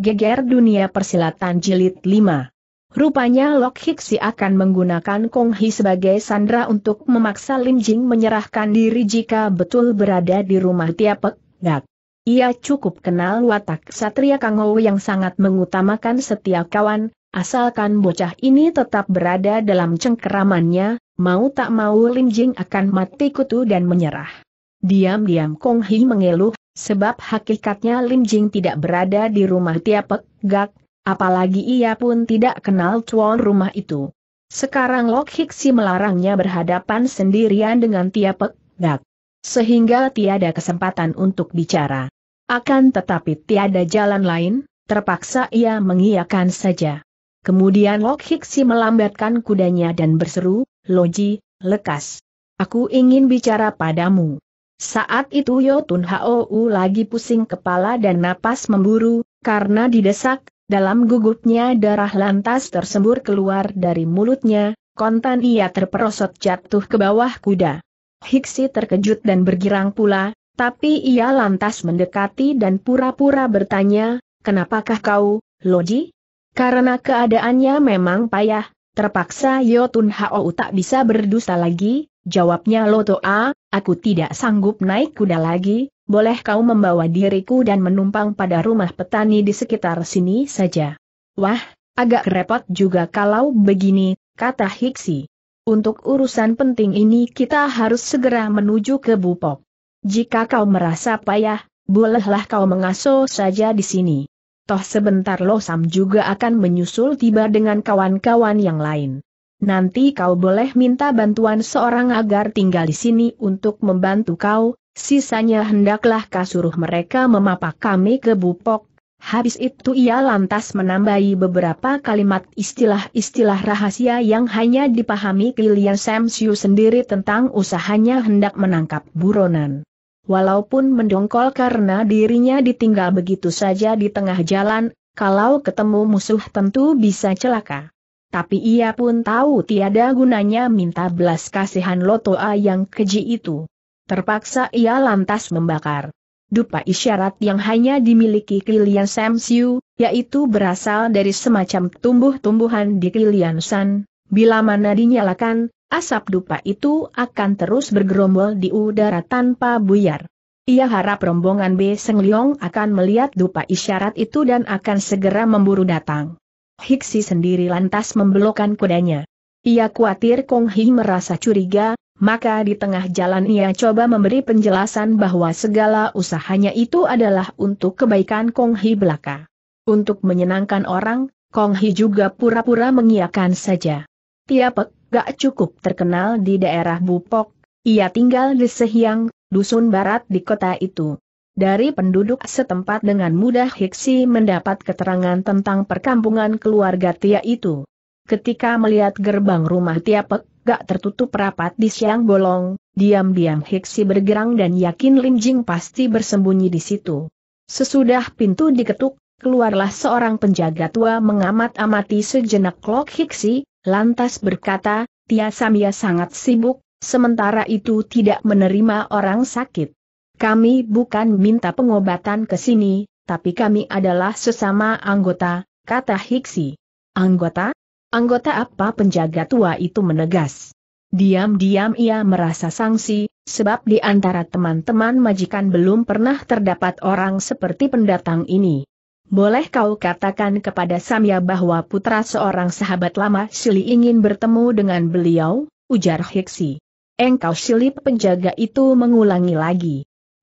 Geger Dunia Persilatan Jilid 5. Rupanya Lok Hiksi akan menggunakan Kong Hi sebagai sandra untuk memaksa Lim Jing menyerahkan diri jika betul berada di rumah Tiapek, Gak. Ia cukup kenal watak Satria Kangou yang sangat mengutamakan setia kawan, asalkan bocah ini tetap berada dalam cengkeramannya, mau tak mau Lim Jing akan mati kutu dan menyerah. Diam-diam Kong Hi mengeluh, Sebab hakikatnya Lim Jing tidak berada di rumah tiap Gak, apalagi ia pun tidak kenal tuan rumah itu. Sekarang Lok Hiksi melarangnya berhadapan sendirian dengan tiap Gak. Sehingga tiada kesempatan untuk bicara. Akan tetapi tiada jalan lain, terpaksa ia mengiyakan saja. Kemudian Lok Hiksi melambatkan kudanya dan berseru, Loji, lekas. Aku ingin bicara padamu. Saat itu Yotun Hou lagi pusing kepala dan napas memburu, karena didesak, dalam gugupnya darah lantas tersembur keluar dari mulutnya, kontan ia terperosot jatuh ke bawah kuda. Hiksi terkejut dan bergirang pula, tapi ia lantas mendekati dan pura-pura bertanya, kenapakah kau, Loji? Karena keadaannya memang payah, terpaksa Yotun Hao tak bisa berdusta lagi, Jawabnya Lotoa, aku tidak sanggup naik kuda lagi, boleh kau membawa diriku dan menumpang pada rumah petani di sekitar sini saja. Wah, agak repot juga kalau begini, kata Hiksi. Untuk urusan penting ini kita harus segera menuju ke Bupok. Jika kau merasa payah, bolehlah kau mengaso saja di sini. Toh sebentar Losam juga akan menyusul tiba dengan kawan-kawan yang lain nanti kau boleh minta bantuan seorang agar tinggal di sini untuk membantu kau, sisanya hendaklah kasuruh mereka memapak kami ke Bupok. Habis itu ia lantas menambahi beberapa kalimat istilah-istilah rahasia yang hanya dipahami Kilian Samsiu sendiri tentang usahanya hendak menangkap buronan. Walaupun mendongkol karena dirinya ditinggal begitu saja di tengah jalan, kalau ketemu musuh tentu bisa celaka tapi ia pun tahu tiada gunanya minta belas kasihan Lotoa yang keji itu. Terpaksa ia lantas membakar. Dupa isyarat yang hanya dimiliki Kilian Samsiu, yaitu berasal dari semacam tumbuh-tumbuhan di Kilian San, bila mana dinyalakan, asap dupa itu akan terus bergerombol di udara tanpa buyar. Ia harap rombongan B. Seng Leong akan melihat dupa isyarat itu dan akan segera memburu datang. Hiksi sendiri lantas membelokkan kudanya. Ia khawatir Kong Hi merasa curiga, maka di tengah jalan ia coba memberi penjelasan bahwa segala usahanya itu adalah untuk kebaikan Kong Hi belaka. Untuk menyenangkan orang, Kong Hi juga pura-pura mengiakan saja. Tiapek gak cukup terkenal di daerah Bupok, ia tinggal di Sehyang, dusun barat di kota itu. Dari penduduk setempat dengan mudah Hiksi mendapat keterangan tentang perkampungan keluarga Tia itu. Ketika melihat gerbang rumah Tia Pek, gak tertutup rapat di siang bolong, diam-diam Hiksi bergerang dan yakin Lin Jing pasti bersembunyi di situ. Sesudah pintu diketuk, keluarlah seorang penjaga tua mengamat-amati sejenak Lok Hiksi, lantas berkata, Tia Samia sangat sibuk, sementara itu tidak menerima orang sakit. Kami bukan minta pengobatan ke sini, tapi kami adalah sesama anggota, kata Hiksi. Anggota? Anggota apa penjaga tua itu menegas. Diam-diam ia merasa sangsi, sebab di antara teman-teman majikan belum pernah terdapat orang seperti pendatang ini. Boleh kau katakan kepada Samya bahwa putra seorang sahabat lama Sili ingin bertemu dengan beliau, ujar Hiksi. Engkau Sili penjaga itu mengulangi lagi.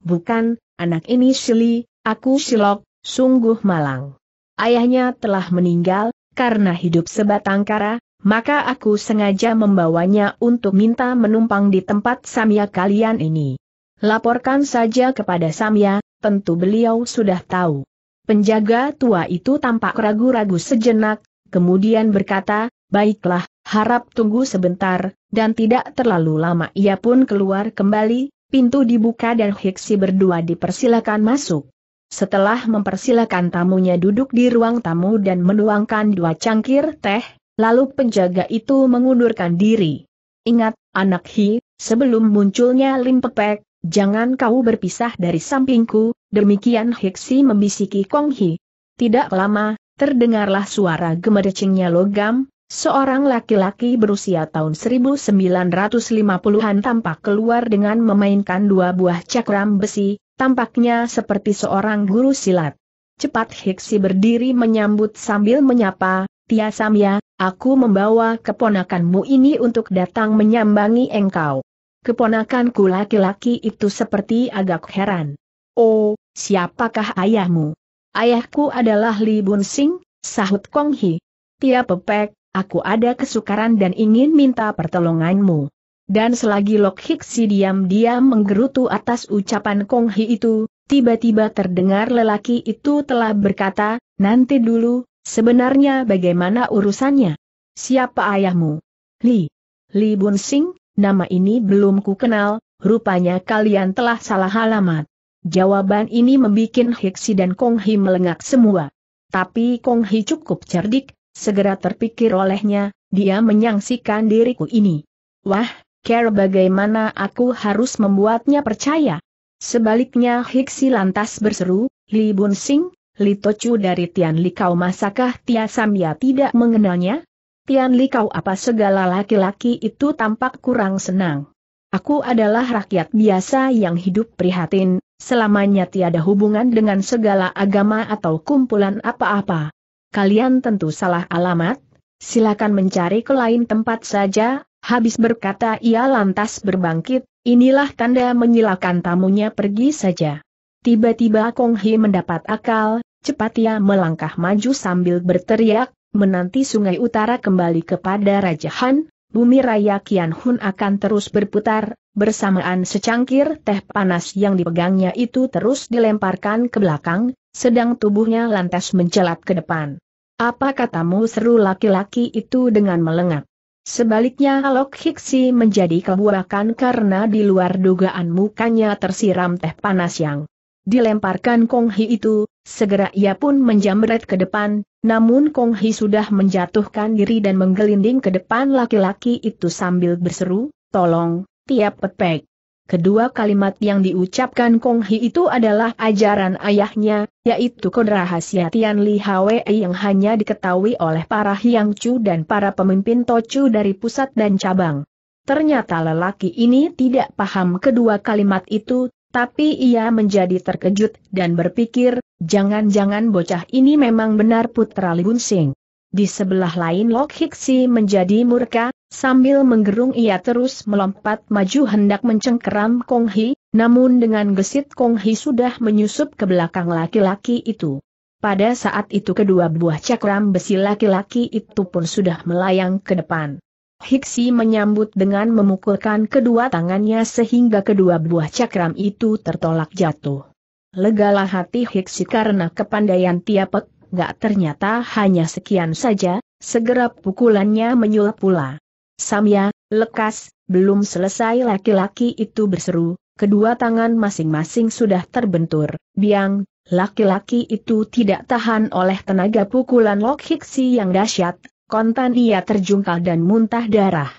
Bukan, anak ini Shili, aku Shilok, sungguh malang. Ayahnya telah meninggal, karena hidup sebatang kara, maka aku sengaja membawanya untuk minta menumpang di tempat Samya kalian ini. Laporkan saja kepada Samya, tentu beliau sudah tahu. Penjaga tua itu tampak ragu-ragu sejenak, kemudian berkata, baiklah, harap tunggu sebentar, dan tidak terlalu lama ia pun keluar kembali, Pintu dibuka dan Hiksi berdua dipersilakan masuk. Setelah mempersilakan tamunya duduk di ruang tamu dan menuangkan dua cangkir teh, lalu penjaga itu mengundurkan diri. Ingat, anak Hi, sebelum munculnya Lim Pepek, jangan kau berpisah dari sampingku, demikian Hiksi membisiki Kong Hi. Tidak lama, terdengarlah suara gemericingnya logam, Seorang laki-laki berusia tahun 1950-an tampak keluar dengan memainkan dua buah cakram besi, tampaknya seperti seorang guru silat. Cepat Hiksi berdiri menyambut sambil menyapa, Tia Samya, aku membawa keponakanmu ini untuk datang menyambangi engkau. Keponakanku laki-laki itu seperti agak heran. Oh, siapakah ayahmu? Ayahku adalah Li Bun Sing, sahut Kong Hi. Tia Pepek, aku ada kesukaran dan ingin minta pertolonganmu. Dan selagi Lok Hiksi diam-diam menggerutu atas ucapan Kong Hi itu, tiba-tiba terdengar lelaki itu telah berkata, nanti dulu, sebenarnya bagaimana urusannya? Siapa ayahmu? Li. Li Bun Sing, nama ini belum ku kenal, rupanya kalian telah salah alamat. Jawaban ini membuat Hiksi dan Kong Hi melengak semua. Tapi Kong Hi cukup cerdik, Segera terpikir olehnya, dia menyangsikan diriku ini. Wah, care bagaimana aku harus membuatnya percaya? Sebaliknya Hiksi lantas berseru, Li Bun Sing, Li Tocu dari Tian li kau masakah Tia Samya tidak mengenalnya? Tian li kau apa segala laki-laki itu tampak kurang senang. Aku adalah rakyat biasa yang hidup prihatin, selamanya tiada hubungan dengan segala agama atau kumpulan apa-apa kalian tentu salah alamat, silakan mencari ke lain tempat saja, habis berkata ia lantas berbangkit, inilah tanda menyilakan tamunya pergi saja. Tiba-tiba Kong Hi mendapat akal, cepat ia melangkah maju sambil berteriak, menanti sungai utara kembali kepada Raja Han, bumi raya Kian Hun akan terus berputar, bersamaan secangkir teh panas yang dipegangnya itu terus dilemparkan ke belakang, sedang tubuhnya lantas mencelat ke depan. Apa katamu seru laki-laki itu dengan melengak? Sebaliknya Alok Hiksi menjadi kebuakan karena di luar dugaan mukanya tersiram teh panas yang dilemparkan Kong Hi itu, segera ia pun menjamret ke depan, namun Kong Hi sudah menjatuhkan diri dan menggelinding ke depan laki-laki itu sambil berseru, tolong, tiap pepek. Kedua kalimat yang diucapkan Kong Hi itu adalah ajaran ayahnya, yaitu kode rahasia Tian Li Hwe yang hanya diketahui oleh para Hiang Chu dan para pemimpin Tochu dari pusat dan cabang. Ternyata lelaki ini tidak paham kedua kalimat itu, tapi ia menjadi terkejut dan berpikir, jangan-jangan bocah ini memang benar putra Li Bunsing. Di sebelah lain Lok Hiksi menjadi murka, Sambil menggerung ia terus melompat maju hendak mencengkeram Kong Hi, namun dengan gesit Kong Hi sudah menyusup ke belakang laki-laki itu. Pada saat itu kedua buah cakram besi laki-laki itu pun sudah melayang ke depan. Hiksi menyambut dengan memukulkan kedua tangannya sehingga kedua buah cakram itu tertolak jatuh. Legalah hati Hiksi karena kepandaian Tiapek, gak ternyata hanya sekian saja, segera pukulannya menyulap pula. Samya, lekas, belum selesai laki-laki itu berseru, kedua tangan masing-masing sudah terbentur, biang, laki-laki itu tidak tahan oleh tenaga pukulan Lok Hiksi yang dahsyat, kontan ia terjungkal dan muntah darah.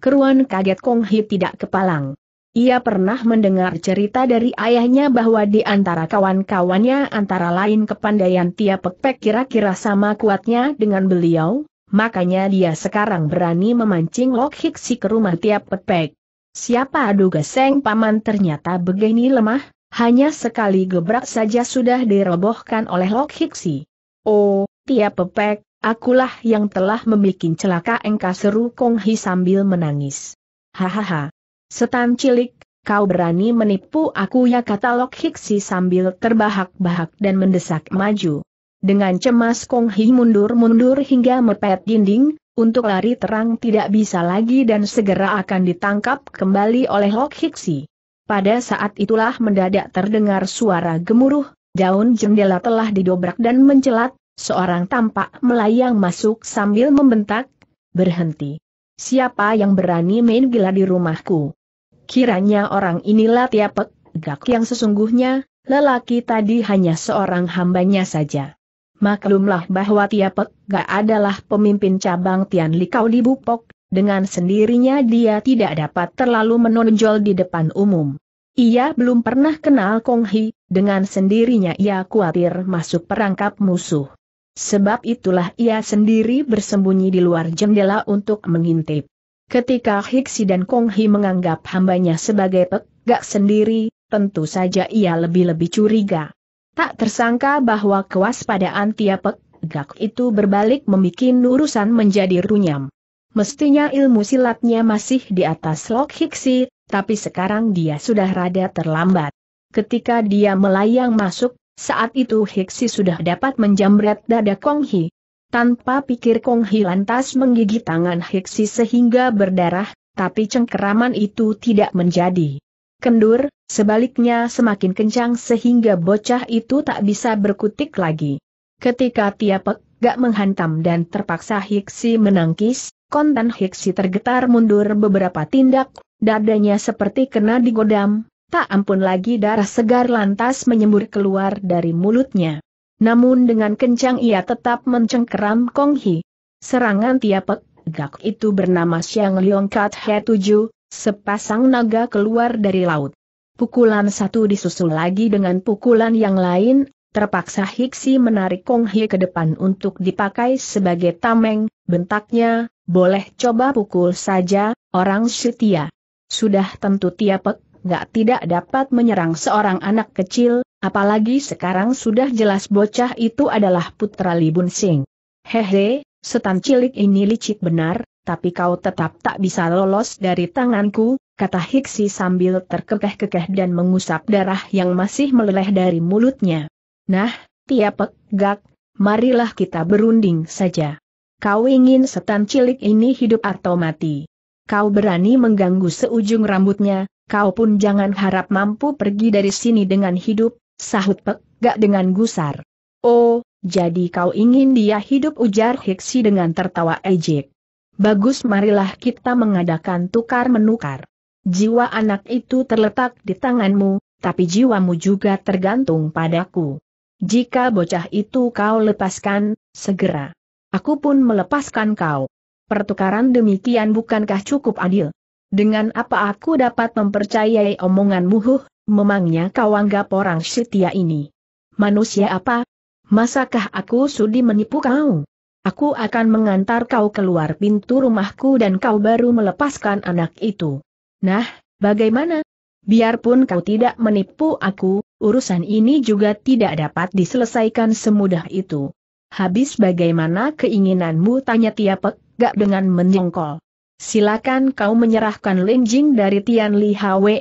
Keruan kaget Kong Hi tidak kepalang. Ia pernah mendengar cerita dari ayahnya bahwa di antara kawan-kawannya antara lain kepandaian Tia Pekpek kira-kira sama kuatnya dengan beliau, makanya dia sekarang berani memancing Lok Hiksi ke rumah tiap pepek. Siapa adu geseng paman ternyata begini lemah, hanya sekali gebrak saja sudah dirobohkan oleh Lok Hiksi. Oh, tiap pepek, akulah yang telah membuat celaka engka seru Kong Hi sambil menangis. Hahaha. Setan cilik, kau berani menipu aku ya kata Lok Hiksi sambil terbahak-bahak dan mendesak maju. Dengan cemas Kong Hi mundur-mundur hingga mepet dinding, untuk lari terang tidak bisa lagi dan segera akan ditangkap kembali oleh Lok Hixi. Pada saat itulah mendadak terdengar suara gemuruh, daun jendela telah didobrak dan mencelat, seorang tampak melayang masuk sambil membentak, berhenti. Siapa yang berani main gila di rumahku? Kiranya orang inilah tiapek, gak yang sesungguhnya, lelaki tadi hanya seorang hambanya saja maklumlah bahwa Tiapek gak adalah pemimpin cabang Tian Likau di Bupok, dengan sendirinya dia tidak dapat terlalu menonjol di depan umum. Ia belum pernah kenal Kong Hi, dengan sendirinya ia khawatir masuk perangkap musuh. Sebab itulah ia sendiri bersembunyi di luar jendela untuk mengintip. Ketika Hixi dan Kong Hi menganggap hambanya sebagai pek, gak sendiri, tentu saja ia lebih-lebih curiga. Tak tersangka bahwa kewaspadaan tiap gak itu berbalik membuat urusan menjadi runyam. Mestinya ilmu silatnya masih di atas Lok Hiksi, tapi sekarang dia sudah rada terlambat. Ketika dia melayang masuk, saat itu Hiksi sudah dapat menjamret dada Kong Hi. Tanpa pikir Kong Hi lantas menggigit tangan Hiksi sehingga berdarah, tapi cengkeraman itu tidak menjadi kendur, sebaliknya semakin kencang sehingga bocah itu tak bisa berkutik lagi. Ketika Tiapek gak menghantam dan terpaksa Hiksi menangkis, kontan Hiksi tergetar mundur beberapa tindak, dadanya seperti kena digodam, tak ampun lagi darah segar lantas menyembur keluar dari mulutnya. Namun dengan kencang ia tetap mencengkeram Kong Hi. Serangan Tiapek gak itu bernama Xiang Leong Kat He 7, Sepasang naga keluar dari laut. Pukulan satu disusul lagi dengan pukulan yang lain, terpaksa Hiksi menarik Kong Hye ke depan untuk dipakai sebagai tameng, bentaknya, boleh coba pukul saja, orang setia. Sudah tentu Tiapek gak tidak dapat menyerang seorang anak kecil, apalagi sekarang sudah jelas bocah itu adalah putra Libun Sing. Hehe, setan cilik ini licik benar, tapi kau tetap tak bisa lolos dari tanganku, kata Hiksi sambil terkekeh-kekeh dan mengusap darah yang masih meleleh dari mulutnya. Nah, tiapek, gak, marilah kita berunding saja. Kau ingin setan cilik ini hidup atau mati? Kau berani mengganggu seujung rambutnya, kau pun jangan harap mampu pergi dari sini dengan hidup, sahut pek, gak dengan gusar. Oh, jadi kau ingin dia hidup ujar Hiksi dengan tertawa ejek. Bagus marilah kita mengadakan tukar-menukar. Jiwa anak itu terletak di tanganmu, tapi jiwamu juga tergantung padaku. Jika bocah itu kau lepaskan, segera. Aku pun melepaskan kau. Pertukaran demikian bukankah cukup adil? Dengan apa aku dapat mempercayai omonganmu huh, memangnya kau anggap orang setia ini? Manusia apa? Masakah aku sudi menipu kau? Aku akan mengantar kau keluar pintu rumahku dan kau baru melepaskan anak itu. Nah, bagaimana? Biarpun kau tidak menipu aku, urusan ini juga tidak dapat diselesaikan semudah itu. Habis bagaimana keinginanmu tanya Tiapek, gak dengan menyengkol. Silakan kau menyerahkan Linjing dari Tian Li Hwe,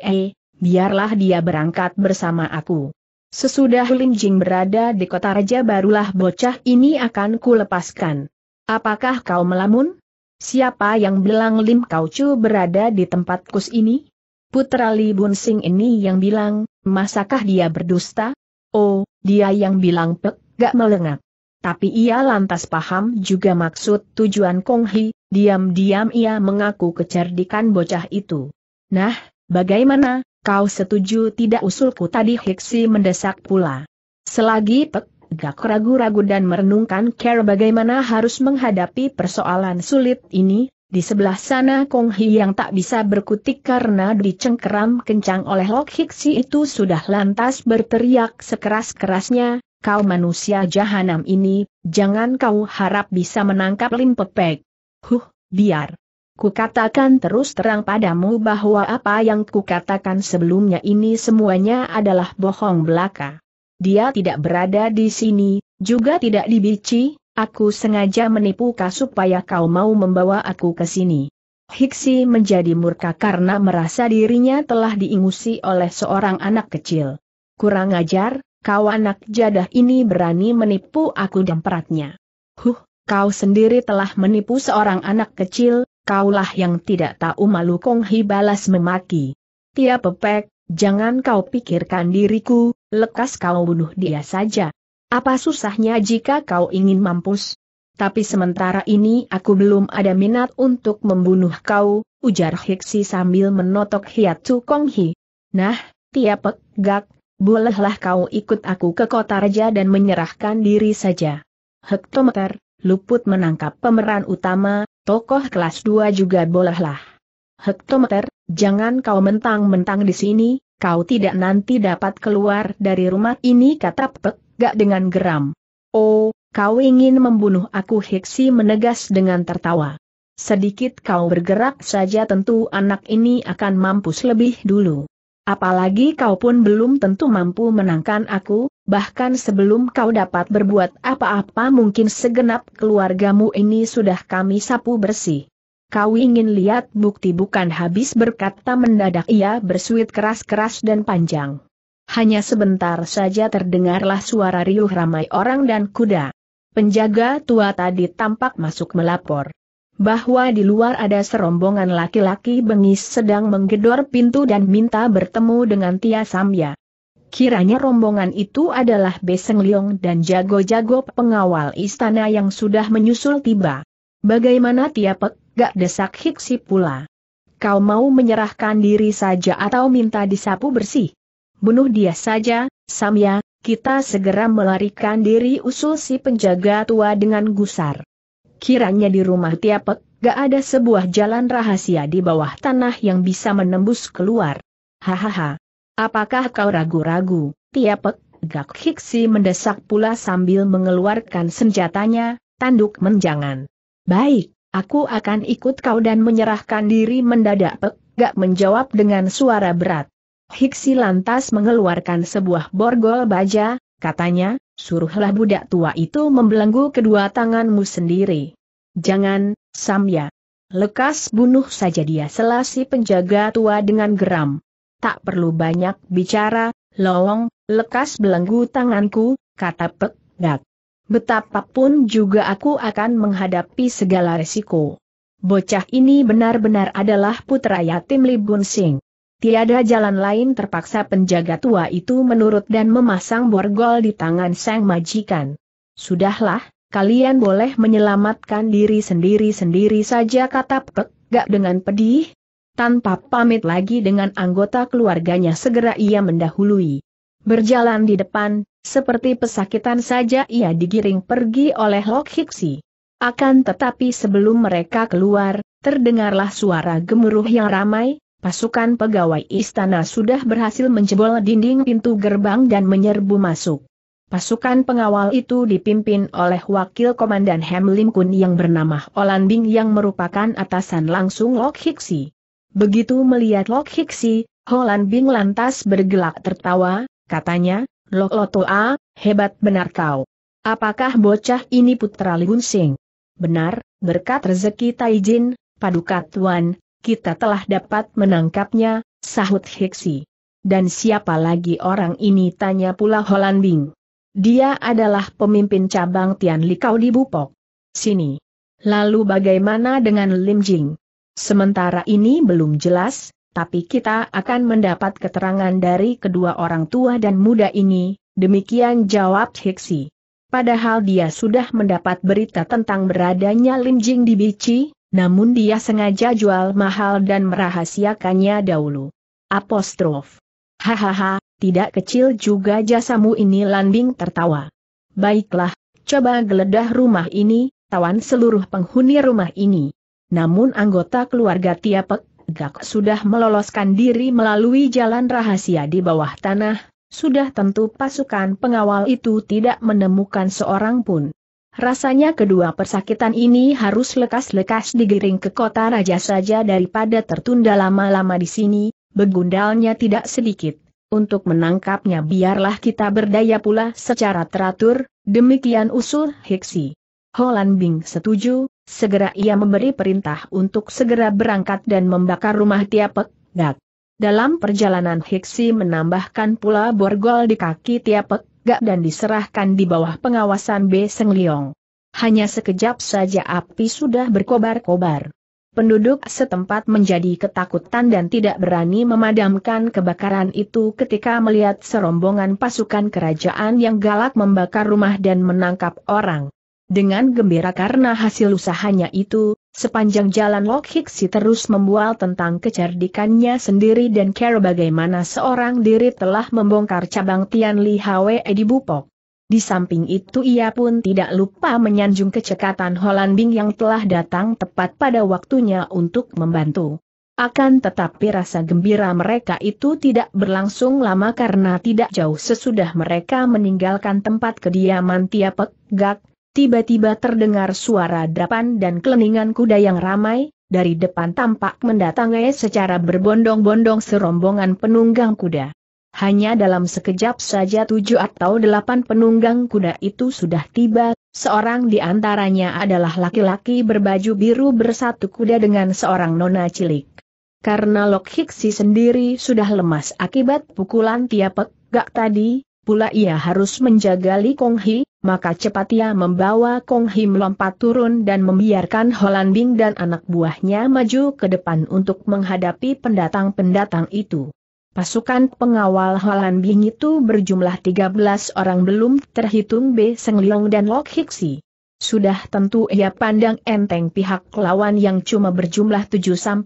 biarlah dia berangkat bersama aku. Sesudah Linjing berada di kota raja barulah bocah ini akan kulepaskan. Apakah kau melamun? Siapa yang bilang Lim Kau Chu berada di tempat kus ini? Putra Li Bunsing ini yang bilang, masakah dia berdusta? Oh, dia yang bilang pek, gak melengak. Tapi ia lantas paham juga maksud tujuan Kong Hi, diam-diam ia mengaku kecerdikan bocah itu. Nah, bagaimana, Kau setuju tidak usulku tadi Hiksi mendesak pula. Selagi Pek Gak ragu-ragu dan merenungkan care bagaimana harus menghadapi persoalan sulit ini, di sebelah sana Kong Hi yang tak bisa berkutik karena dicengkeram kencang oleh Lok Hiksi itu sudah lantas berteriak sekeras-kerasnya, kau manusia jahanam ini, jangan kau harap bisa menangkap Lim Pepek. Huh, biar. Kukatakan terus terang padamu bahwa apa yang kukatakan sebelumnya ini semuanya adalah bohong belaka. Dia tidak berada di sini, juga tidak dibici. aku sengaja menipu kau supaya kau mau membawa aku ke sini. Hiksi menjadi murka karena merasa dirinya telah diingusi oleh seorang anak kecil. Kurang ajar, kau anak jadah ini berani menipu aku dan peratnya. Huh, kau sendiri telah menipu seorang anak kecil, kaulah yang tidak tahu malu Kong Hi balas memaki. Tia pepek, jangan kau pikirkan diriku, lekas kau bunuh dia saja. Apa susahnya jika kau ingin mampus? Tapi sementara ini aku belum ada minat untuk membunuh kau, ujar Hiksi sambil menotok Hiatu Kong Hi. Nah, Tia gak? bolehlah kau ikut aku ke kota raja dan menyerahkan diri saja. Hektometer, luput menangkap pemeran utama, Tokoh kelas 2 juga bolehlah. Hektometer, jangan kau mentang-mentang di sini, kau tidak nanti dapat keluar dari rumah ini kata Pek, gak dengan geram. Oh, kau ingin membunuh aku Hiksi menegas dengan tertawa. Sedikit kau bergerak saja tentu anak ini akan mampus lebih dulu apalagi kau pun belum tentu mampu menangkan aku, bahkan sebelum kau dapat berbuat apa-apa mungkin segenap keluargamu ini sudah kami sapu bersih. Kau ingin lihat bukti bukan habis berkata mendadak ia bersuit keras-keras dan panjang. Hanya sebentar saja terdengarlah suara riuh ramai orang dan kuda. Penjaga tua tadi tampak masuk melapor bahwa di luar ada serombongan laki-laki bengis sedang menggedor pintu dan minta bertemu dengan Tia Samya. Kiranya rombongan itu adalah Beseng Liong dan jago-jago pengawal istana yang sudah menyusul tiba. Bagaimana Tia Pek, gak desak hiksi pula. Kau mau menyerahkan diri saja atau minta disapu bersih? Bunuh dia saja, Samya, kita segera melarikan diri usul si penjaga tua dengan gusar. Kiranya di rumah Tiapek, gak ada sebuah jalan rahasia di bawah tanah yang bisa menembus keluar. Hahaha. Apakah kau ragu-ragu, Tiapek? Gak Hiksi mendesak pula sambil mengeluarkan senjatanya, tanduk menjangan. Baik, aku akan ikut kau dan menyerahkan diri mendadak Pek, gak menjawab dengan suara berat. Hiksi lantas mengeluarkan sebuah borgol baja, katanya, suruhlah budak tua itu membelenggu kedua tanganmu sendiri. Jangan, Samya. Lekas bunuh saja dia selasi penjaga tua dengan geram. Tak perlu banyak bicara, loong, lekas belenggu tanganku, kata Pek Gak. Betapapun juga aku akan menghadapi segala resiko. Bocah ini benar-benar adalah putra yatim Li Tiada jalan lain terpaksa penjaga tua itu menurut dan memasang borgol di tangan sang majikan. Sudahlah, kalian boleh menyelamatkan diri sendiri-sendiri saja kata Pek, gak dengan pedih. Tanpa pamit lagi dengan anggota keluarganya segera ia mendahului. Berjalan di depan, seperti pesakitan saja ia digiring pergi oleh Lok Hiksi. Akan tetapi sebelum mereka keluar, terdengarlah suara gemuruh yang ramai, pasukan pegawai istana sudah berhasil menjebol dinding pintu gerbang dan menyerbu masuk. Pasukan pengawal itu dipimpin oleh wakil komandan Hem Lim Kun yang bernama Olan Bing yang merupakan atasan langsung Lok Hiksi. Begitu melihat Lok Hiksi, Olan Bing lantas bergelak tertawa, katanya, Lok A, hebat benar kau. Apakah bocah ini putra Li Sing? Benar, berkat rezeki Taijin, paduka tuan, kita telah dapat menangkapnya, sahut Hiksi. Dan siapa lagi orang ini tanya pula Holanding. Dia adalah pemimpin cabang Tian Likau di Bupok. Sini. Lalu bagaimana dengan Lim Jing? Sementara ini belum jelas, tapi kita akan mendapat keterangan dari kedua orang tua dan muda ini, demikian jawab Hiksi. Padahal dia sudah mendapat berita tentang beradanya Lim Jing di Bici, namun dia sengaja jual mahal dan merahasiakannya dahulu. Apostrof. Hahaha, tidak kecil juga jasamu ini landing tertawa. Baiklah, coba geledah rumah ini, tawan seluruh penghuni rumah ini. Namun anggota keluarga Tiapek Gak sudah meloloskan diri melalui jalan rahasia di bawah tanah, sudah tentu pasukan pengawal itu tidak menemukan seorang pun. Rasanya kedua persakitan ini harus lekas-lekas digiring ke kota raja saja daripada tertunda lama-lama di sini, begundalnya tidak sedikit. Untuk menangkapnya biarlah kita berdaya pula secara teratur, demikian usul Hiksi. Holland Bing setuju, segera ia memberi perintah untuk segera berangkat dan membakar rumah Tiapek, Dak. Dalam perjalanan Hiksi menambahkan pula borgol di kaki Tiapek, gak dan diserahkan di bawah pengawasan B. Seng Liong. Hanya sekejap saja api sudah berkobar-kobar. Penduduk setempat menjadi ketakutan dan tidak berani memadamkan kebakaran itu ketika melihat serombongan pasukan kerajaan yang galak membakar rumah dan menangkap orang. Dengan gembira karena hasil usahanya itu, Sepanjang jalan Lok Hiksi terus membual tentang kecerdikannya sendiri dan cara bagaimana seorang diri telah membongkar cabang Tian Li Hwe di Bupok. Di samping itu ia pun tidak lupa menyanjung kecekatan Holanding yang telah datang tepat pada waktunya untuk membantu. Akan tetapi rasa gembira mereka itu tidak berlangsung lama karena tidak jauh sesudah mereka meninggalkan tempat kediaman Tiapek Gak, Tiba-tiba terdengar suara drapan dan keleningan kuda yang ramai, dari depan tampak mendatangi secara berbondong-bondong serombongan penunggang kuda. Hanya dalam sekejap saja tujuh atau delapan penunggang kuda itu sudah tiba, seorang di antaranya adalah laki-laki berbaju biru bersatu kuda dengan seorang nona cilik. Karena Lok Hiksi sendiri sudah lemas akibat pukulan tiapek gak tadi, pula ia harus menjaga Li Kong Hi, maka cepat ia membawa Kong Hi melompat turun dan membiarkan Holan Bing dan anak buahnya maju ke depan untuk menghadapi pendatang-pendatang itu. Pasukan pengawal Holan Bing itu berjumlah 13 orang belum terhitung B. Seng Leong dan Lok Hiksi. Sudah tentu ia pandang enteng pihak lawan yang cuma berjumlah 7-8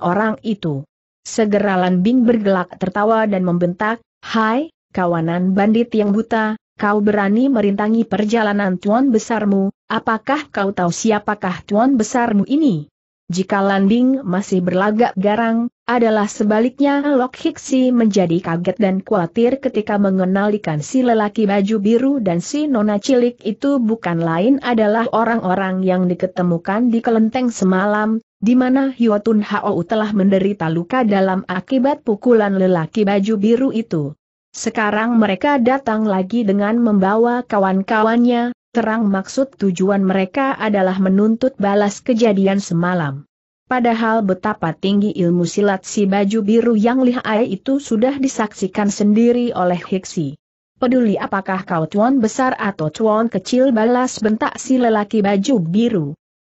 orang itu. Segera Lan Bing bergelak tertawa dan membentak, Hai, kawanan bandit yang buta, kau berani merintangi perjalanan tuan besarmu, apakah kau tahu siapakah tuan besarmu ini? Jika Landing masih berlagak garang, adalah sebaliknya Lok Hiksi menjadi kaget dan khawatir ketika mengenalikan si lelaki baju biru dan si nona cilik itu bukan lain adalah orang-orang yang diketemukan di kelenteng semalam, di mana Hyotun Hao telah menderita luka dalam akibat pukulan lelaki baju biru itu. Sekarang mereka datang lagi dengan membawa kawan-kawannya, terang maksud tujuan mereka adalah menuntut balas kejadian semalam. Padahal betapa tinggi ilmu silat si baju biru yang lihai itu sudah disaksikan sendiri oleh Hiksi. Peduli apakah kau tuan besar atau tuan kecil balas bentak si lelaki baju biru.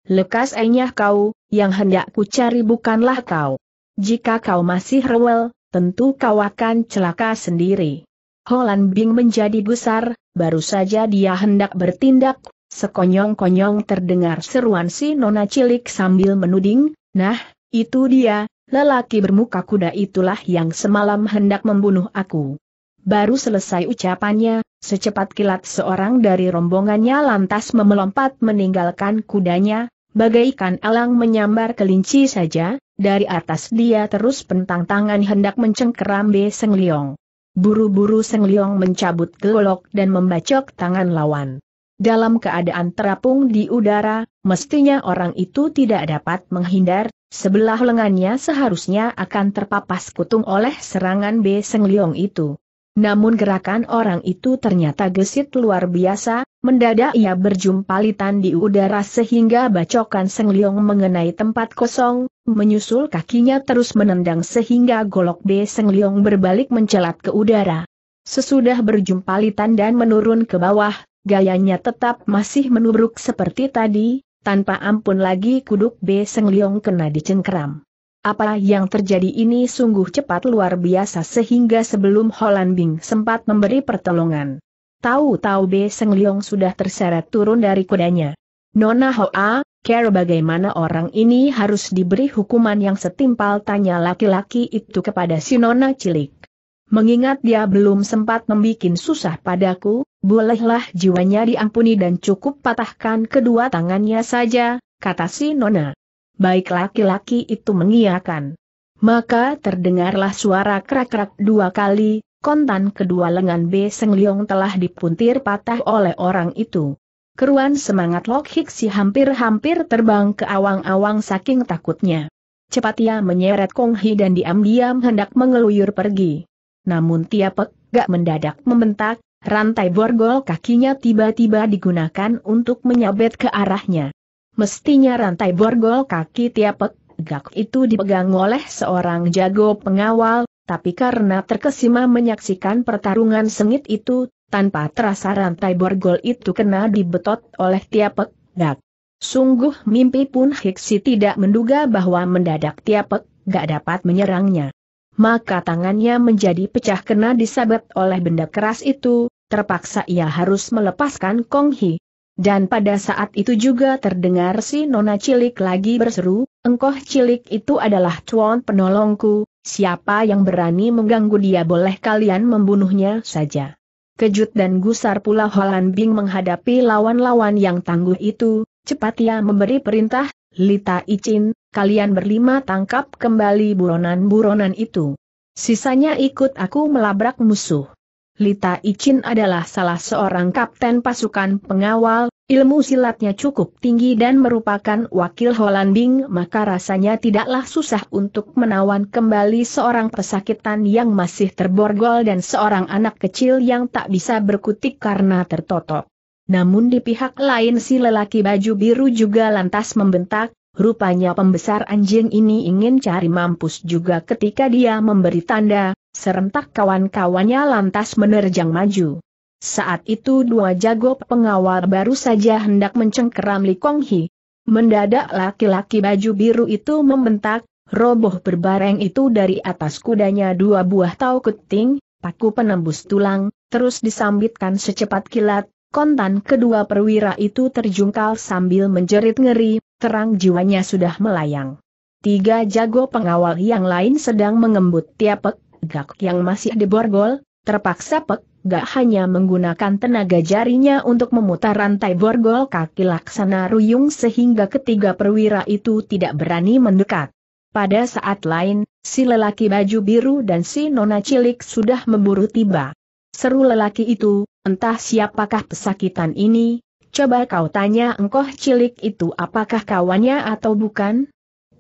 Lekas enyah kau, yang hendak ku cari bukanlah kau. Jika kau masih rewel, tentu kau akan celaka sendiri. Holan Bing menjadi gusar, baru saja dia hendak bertindak, sekonyong-konyong terdengar seruan si nona cilik sambil menuding, nah, itu dia, lelaki bermuka kuda itulah yang semalam hendak membunuh aku. Baru selesai ucapannya, secepat kilat seorang dari rombongannya lantas memelompat meninggalkan kudanya, bagaikan alang menyambar kelinci saja, dari atas dia terus pentang tangan hendak mencengkeram Be Seng Liong. Buru-buru Seng Liong mencabut golok dan membacok tangan lawan. Dalam keadaan terapung di udara, mestinya orang itu tidak dapat menghindar, sebelah lengannya seharusnya akan terpapas kutung oleh serangan Be Seng Liong itu. Namun gerakan orang itu ternyata gesit luar biasa, mendadak ia berjumpalitan di udara sehingga bacokan Seng Leong mengenai tempat kosong, menyusul kakinya terus menendang sehingga golok B Seng Leong berbalik mencelat ke udara. Sesudah berjumpalitan dan menurun ke bawah, gayanya tetap masih menubruk seperti tadi, tanpa ampun lagi kuduk B Seng Leong kena dicengkram. Apa yang terjadi ini sungguh cepat luar biasa sehingga sebelum Holland Bing sempat memberi pertolongan. Tahu-tahu B. Seng Leong sudah terseret turun dari kudanya. Nona Hoa, care bagaimana orang ini harus diberi hukuman yang setimpal tanya laki-laki itu kepada si Nona cilik. Mengingat dia belum sempat membuat susah padaku, bolehlah jiwanya diampuni dan cukup patahkan kedua tangannya saja, kata si Nona baik laki-laki itu mengiakan. Maka terdengarlah suara kerak-kerak dua kali, kontan kedua lengan B. Seng Leong telah dipuntir patah oleh orang itu. Keruan semangat Lok Hiksi hampir-hampir terbang ke awang-awang saking takutnya. Cepat ia menyeret Kong Hi dan diam-diam hendak mengeluyur pergi. Namun Tiapek gak mendadak membentak, rantai borgol kakinya tiba-tiba digunakan untuk menyabet ke arahnya. Mestinya rantai borgol kaki tiap gak itu dipegang oleh seorang jago pengawal, tapi karena terkesima menyaksikan pertarungan sengit itu, tanpa terasa rantai borgol itu kena dibetot oleh tiap gak. Sungguh mimpi pun Hiksi tidak menduga bahwa mendadak tiap gak dapat menyerangnya. Maka tangannya menjadi pecah kena disabet oleh benda keras itu, terpaksa ia harus melepaskan Kong Hi. Dan pada saat itu juga terdengar si nona cilik lagi berseru, engkoh cilik itu adalah tuan penolongku, siapa yang berani mengganggu dia boleh kalian membunuhnya saja. Kejut dan gusar pula Holan Bing menghadapi lawan-lawan yang tangguh itu, cepat ia memberi perintah, Lita Icin, kalian berlima tangkap kembali buronan-buronan itu. Sisanya ikut aku melabrak musuh. Lita Icin adalah salah seorang kapten pasukan pengawal, ilmu silatnya cukup tinggi dan merupakan wakil Holanding maka rasanya tidaklah susah untuk menawan kembali seorang pesakitan yang masih terborgol dan seorang anak kecil yang tak bisa berkutik karena tertotok. Namun di pihak lain si lelaki baju biru juga lantas membentak, rupanya pembesar anjing ini ingin cari mampus juga ketika dia memberi tanda, Serentak kawan-kawannya lantas menerjang maju. Saat itu dua jago pengawal baru saja hendak mencengkeram Li Kong Hi. Mendadak laki-laki baju biru itu membentak, roboh berbareng itu dari atas kudanya dua buah tau keting, paku penembus tulang, terus disambitkan secepat kilat, kontan kedua perwira itu terjungkal sambil menjerit ngeri, terang jiwanya sudah melayang. Tiga jago pengawal yang lain sedang mengembut tiapek, Gak yang masih diborgol, terpaksa Pek Gak hanya menggunakan tenaga jarinya untuk memutar rantai borgol kaki laksana ruyung sehingga ketiga perwira itu tidak berani mendekat. Pada saat lain, si lelaki baju biru dan si nona cilik sudah memburu tiba. Seru lelaki itu, entah siapakah pesakitan ini, coba kau tanya engkoh cilik itu apakah kawannya atau bukan?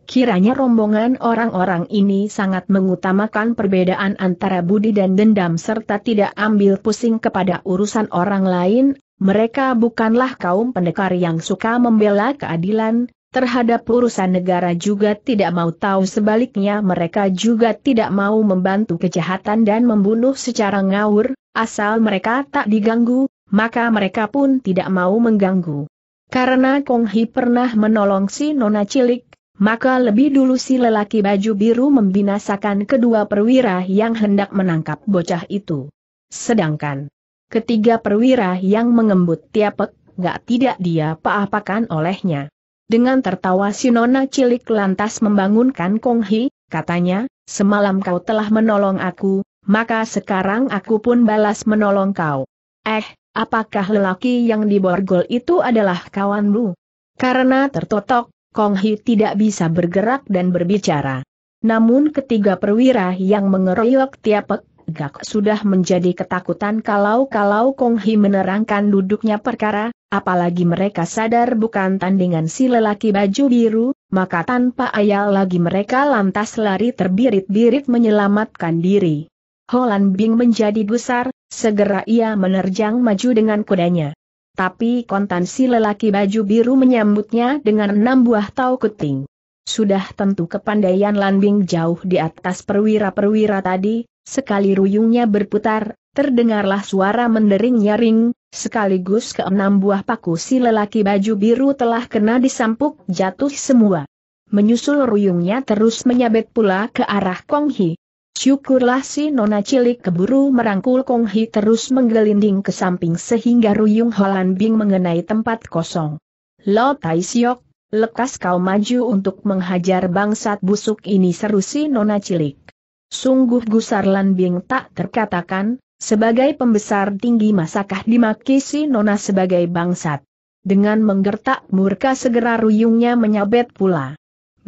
Kiranya rombongan orang-orang ini sangat mengutamakan perbedaan antara budi dan dendam serta tidak ambil pusing kepada urusan orang lain, mereka bukanlah kaum pendekar yang suka membela keadilan, terhadap urusan negara juga tidak mau tahu sebaliknya mereka juga tidak mau membantu kejahatan dan membunuh secara ngawur, asal mereka tak diganggu, maka mereka pun tidak mau mengganggu. Karena Kong Hi pernah menolong si Nona Cilik, maka lebih dulu si lelaki baju biru membinasakan kedua perwira yang hendak menangkap bocah itu. Sedangkan ketiga perwira yang mengembut tiapek, gak tidak dia apa-apakan olehnya. Dengan tertawa si nona cilik lantas membangunkan Kong Hi, katanya, semalam kau telah menolong aku, maka sekarang aku pun balas menolong kau. Eh, apakah lelaki yang diborgol itu adalah kawanmu? Karena tertotok, Kong Hi tidak bisa bergerak dan berbicara. Namun ketiga perwira yang mengeroyok tiapek, gak sudah menjadi ketakutan kalau-kalau Kong Hi menerangkan duduknya perkara, apalagi mereka sadar bukan tandingan si lelaki baju biru, maka tanpa ayal lagi mereka lantas lari terbirit-birit menyelamatkan diri. Holan Bing menjadi gusar, segera ia menerjang maju dengan kudanya tapi kontan si lelaki baju biru menyambutnya dengan enam buah tau kuting. Sudah tentu kepandaian lambing jauh di atas perwira-perwira tadi, sekali ruyungnya berputar, terdengarlah suara mendering nyaring, sekaligus keenam buah paku si lelaki baju biru telah kena disampuk jatuh semua. Menyusul ruyungnya terus menyabet pula ke arah Kong Hi. Syukurlah si nona cilik keburu merangkul Kong Hi terus menggelinding ke samping sehingga Ruyung Holan Bing mengenai tempat kosong. Lo Tai Siok, lekas kau maju untuk menghajar bangsat busuk ini seru si nona cilik. Sungguh gusar Lan Bing tak terkatakan, sebagai pembesar tinggi masakah dimaki si nona sebagai bangsat. Dengan menggertak murka segera Ruyungnya menyabet pula.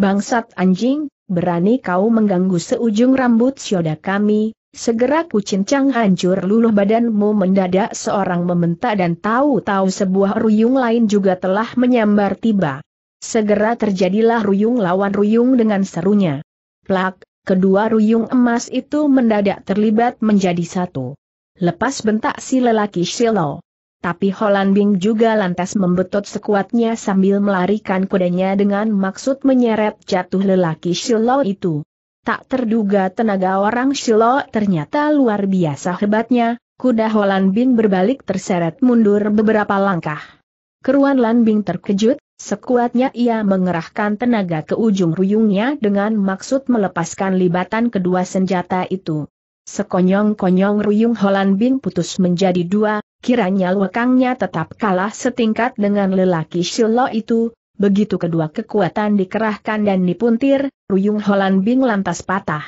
Bangsat anjing, berani kau mengganggu seujung rambut sioda kami, segera kucincang hancur luluh badanmu mendadak seorang membentak dan tahu-tahu sebuah ruyung lain juga telah menyambar tiba. Segera terjadilah ruyung lawan ruyung dengan serunya. Plak, kedua ruyung emas itu mendadak terlibat menjadi satu. Lepas bentak si lelaki silau tapi Bing juga lantas membetot sekuatnya sambil melarikan kudanya dengan maksud menyeret jatuh lelaki Shiloh itu. Tak terduga tenaga orang Shiloh ternyata luar biasa hebatnya, kuda Bing berbalik terseret mundur beberapa langkah. Keruan Lan Bing terkejut, sekuatnya ia mengerahkan tenaga ke ujung ruyungnya dengan maksud melepaskan libatan kedua senjata itu. Sekonyong-konyong ruyung Holan Bing putus menjadi dua, Kiranya lekangnya tetap kalah setingkat dengan lelaki Shilo itu, begitu kedua kekuatan dikerahkan dan dipuntir, Ruyung Holan Bing lantas patah.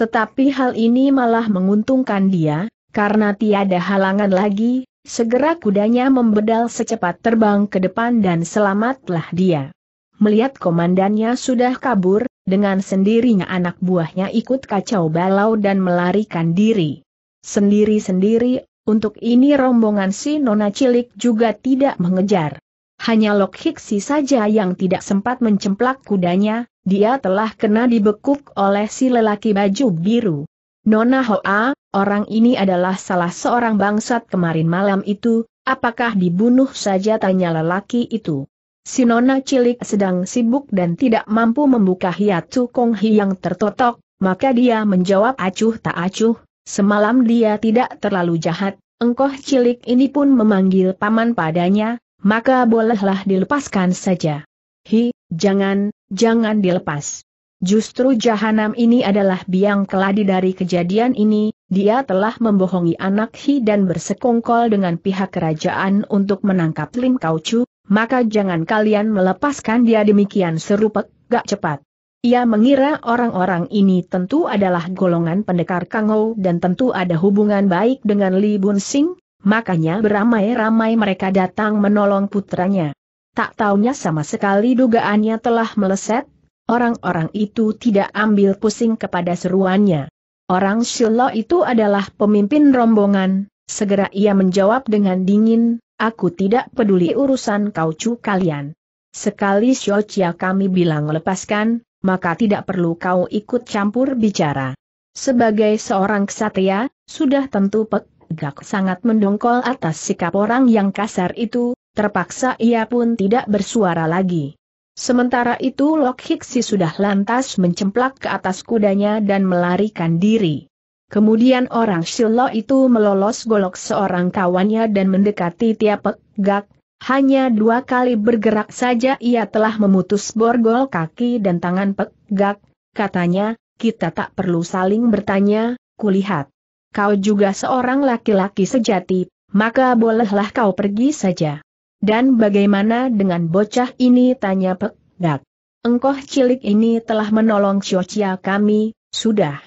Tetapi hal ini malah menguntungkan dia, karena tiada halangan lagi, segera kudanya membedal secepat terbang ke depan dan selamatlah dia. Melihat komandannya sudah kabur, dengan sendirinya anak buahnya ikut kacau balau dan melarikan diri. Sendiri-sendiri untuk ini rombongan si nona cilik juga tidak mengejar. Hanya Lok Hiksi saja yang tidak sempat mencemplak kudanya, dia telah kena dibekuk oleh si lelaki baju biru. Nona Hoa, orang ini adalah salah seorang bangsat kemarin malam itu, apakah dibunuh saja tanya lelaki itu. Si Nona cilik sedang sibuk dan tidak mampu membuka hiatu Kong Hi yang tertotok, maka dia menjawab acuh tak acuh, Semalam dia tidak terlalu jahat, engkoh cilik ini pun memanggil paman padanya, maka bolehlah dilepaskan saja. Hi, jangan, jangan dilepas. Justru jahanam ini adalah biang keladi dari kejadian ini, dia telah membohongi anak Hi dan bersekongkol dengan pihak kerajaan untuk menangkap Lim Chu, maka jangan kalian melepaskan dia demikian serupa, gak cepat. Ia mengira orang-orang ini tentu adalah golongan pendekar Kangou dan tentu ada hubungan baik dengan Li Bun Sing, makanya beramai-ramai mereka datang menolong putranya. Tak taunya sama sekali dugaannya telah meleset, orang-orang itu tidak ambil pusing kepada seruannya. Orang Shilo itu adalah pemimpin rombongan, segera ia menjawab dengan dingin, aku tidak peduli urusan kaucu kalian. Sekali Shochia kami bilang lepaskan, maka tidak perlu kau ikut campur bicara. Sebagai seorang ksatria, sudah tentu Pek sangat mendongkol atas sikap orang yang kasar itu, terpaksa ia pun tidak bersuara lagi. Sementara itu Lok Hiksi sudah lantas mencemplak ke atas kudanya dan melarikan diri. Kemudian orang Shilo itu melolos golok seorang kawannya dan mendekati tiap Gak, hanya dua kali bergerak saja ia telah memutus borgol kaki dan tangan pegak, katanya, kita tak perlu saling bertanya, kulihat. Kau juga seorang laki-laki sejati, maka bolehlah kau pergi saja. Dan bagaimana dengan bocah ini tanya pegak. Engkoh cilik ini telah menolong Ciocia kami, sudah.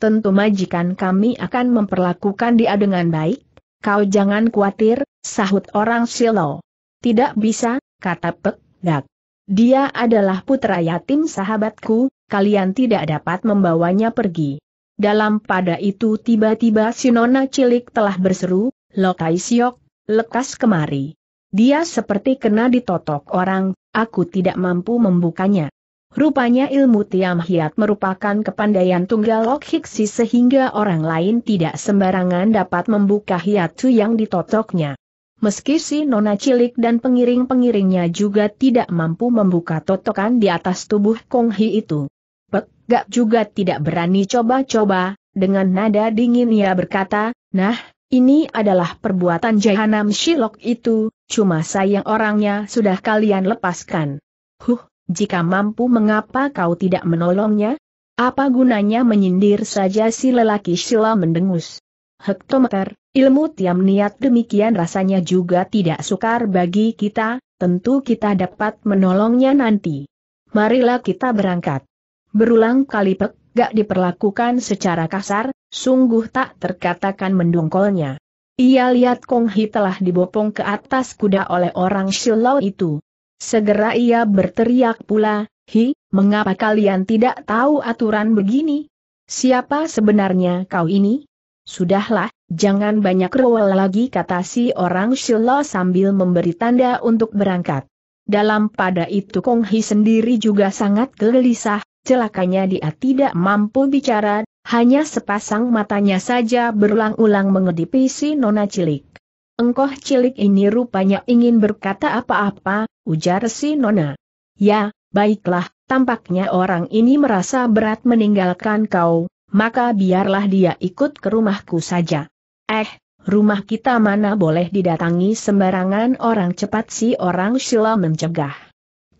Tentu majikan kami akan memperlakukan dia dengan baik. Kau jangan khawatir, sahut orang Silo. Tidak bisa, kata Pek Dak. Dia adalah putra yatim sahabatku, kalian tidak dapat membawanya pergi. Dalam pada itu tiba-tiba Sinona cilik telah berseru, Lokai Siok, lekas kemari. Dia seperti kena ditotok orang, aku tidak mampu membukanya. Rupanya ilmu Tiam Hiat merupakan kepandaian tunggal Ok sehingga orang lain tidak sembarangan dapat membuka hiatu yang ditotoknya meski si nona cilik dan pengiring-pengiringnya juga tidak mampu membuka totokan di atas tubuh Kong Hi itu. Pek Gak juga tidak berani coba-coba, dengan nada dingin ia berkata, nah, ini adalah perbuatan jahanam Shilok itu, cuma sayang orangnya sudah kalian lepaskan. Huh, jika mampu mengapa kau tidak menolongnya? Apa gunanya menyindir saja si lelaki Shila mendengus? hektometer, ilmu tiam niat demikian rasanya juga tidak sukar bagi kita, tentu kita dapat menolongnya nanti. Marilah kita berangkat. Berulang kali Pek gak diperlakukan secara kasar, sungguh tak terkatakan mendongkolnya. Ia lihat Kong Hi telah dibopong ke atas kuda oleh orang Shilau itu. Segera ia berteriak pula, Hi, mengapa kalian tidak tahu aturan begini? Siapa sebenarnya kau ini? Sudahlah, jangan banyak rewel lagi kata si orang Shilo sambil memberi tanda untuk berangkat. Dalam pada itu Kong Hi sendiri juga sangat gelisah, celakanya dia tidak mampu bicara, hanya sepasang matanya saja berulang-ulang mengedipi si nona cilik. Engkoh cilik ini rupanya ingin berkata apa-apa, ujar si nona. Ya, baiklah, tampaknya orang ini merasa berat meninggalkan kau, maka biarlah dia ikut ke rumahku saja. Eh, rumah kita mana boleh didatangi sembarangan orang cepat si orang Sila mencegah.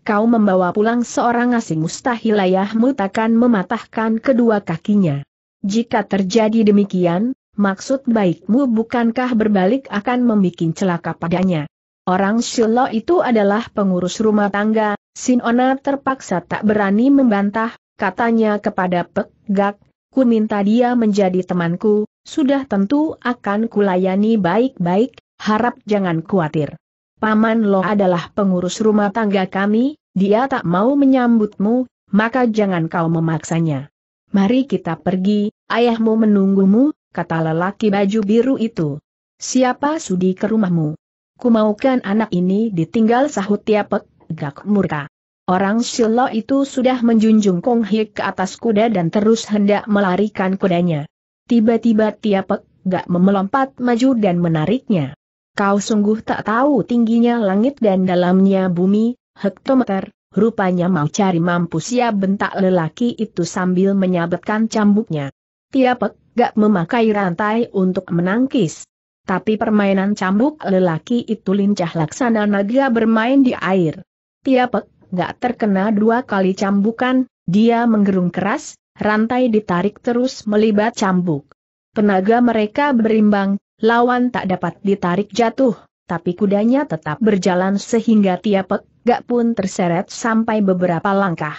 Kau membawa pulang seorang asing mustahil ayahmu takkan mematahkan kedua kakinya. Jika terjadi demikian, maksud baikmu bukankah berbalik akan membuat celaka padanya. Orang Silo itu adalah pengurus rumah tangga, Sinona terpaksa tak berani membantah, katanya kepada Pek Gak, ku minta dia menjadi temanku, sudah tentu akan kulayani baik-baik, harap jangan khawatir. Paman Lo adalah pengurus rumah tangga kami, dia tak mau menyambutmu, maka jangan kau memaksanya. Mari kita pergi, ayahmu menunggumu, kata lelaki baju biru itu. Siapa sudi ke rumahmu? Kumaukan anak ini ditinggal sahut tiapek, gak murka. Orang Silo itu sudah menjunjung Kong Hik ke atas kuda dan terus hendak melarikan kudanya. Tiba-tiba Tiapek gak memelompat maju dan menariknya. Kau sungguh tak tahu tingginya langit dan dalamnya bumi, hektometer, rupanya mau cari mampus siap ya bentak lelaki itu sambil menyabetkan cambuknya. Tiapek gak memakai rantai untuk menangkis. Tapi permainan cambuk lelaki itu lincah laksana naga bermain di air. Tiapek gak terkena dua kali cambukan, dia menggerung keras, rantai ditarik terus melibat cambuk. Penaga mereka berimbang, lawan tak dapat ditarik jatuh, tapi kudanya tetap berjalan sehingga tiap gak pun terseret sampai beberapa langkah.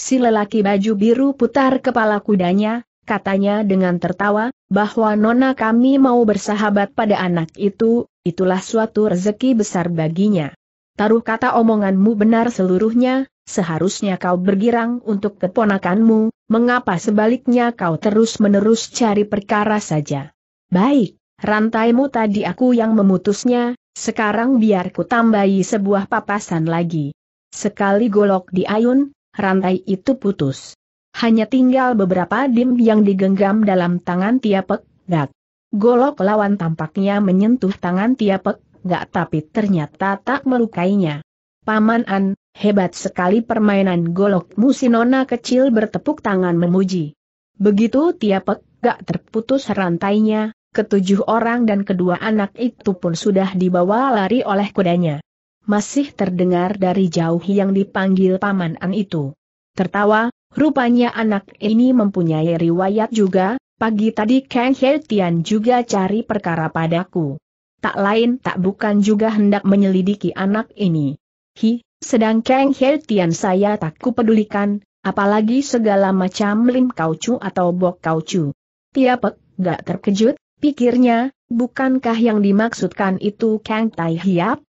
Si lelaki baju biru putar kepala kudanya, katanya dengan tertawa, bahwa nona kami mau bersahabat pada anak itu, itulah suatu rezeki besar baginya. Taruh kata omonganmu benar seluruhnya, seharusnya kau bergirang untuk keponakanmu, mengapa sebaliknya kau terus-menerus cari perkara saja? Baik, rantaimu tadi aku yang memutusnya, sekarang biar ku tambahi sebuah papasan lagi. Sekali golok di ayun, rantai itu putus. Hanya tinggal beberapa dim yang digenggam dalam tangan Tiapek Gak. Golok lawan tampaknya menyentuh tangan Tiapek gak tapi ternyata tak melukainya. Paman An, hebat sekali permainan golokmu si nona kecil bertepuk tangan memuji. Begitu tiapek gak terputus rantainya, ketujuh orang dan kedua anak itu pun sudah dibawa lari oleh kudanya. Masih terdengar dari jauh yang dipanggil Paman An itu. Tertawa, rupanya anak ini mempunyai riwayat juga, pagi tadi Kang Hei Tian juga cari perkara padaku tak lain tak bukan juga hendak menyelidiki anak ini. Hi, sedang Kang He Tian saya tak kupedulikan, apalagi segala macam lim kaucu atau bok kaucu. Tiapek, gak terkejut, pikirnya, bukankah yang dimaksudkan itu Kang Tai Hiap?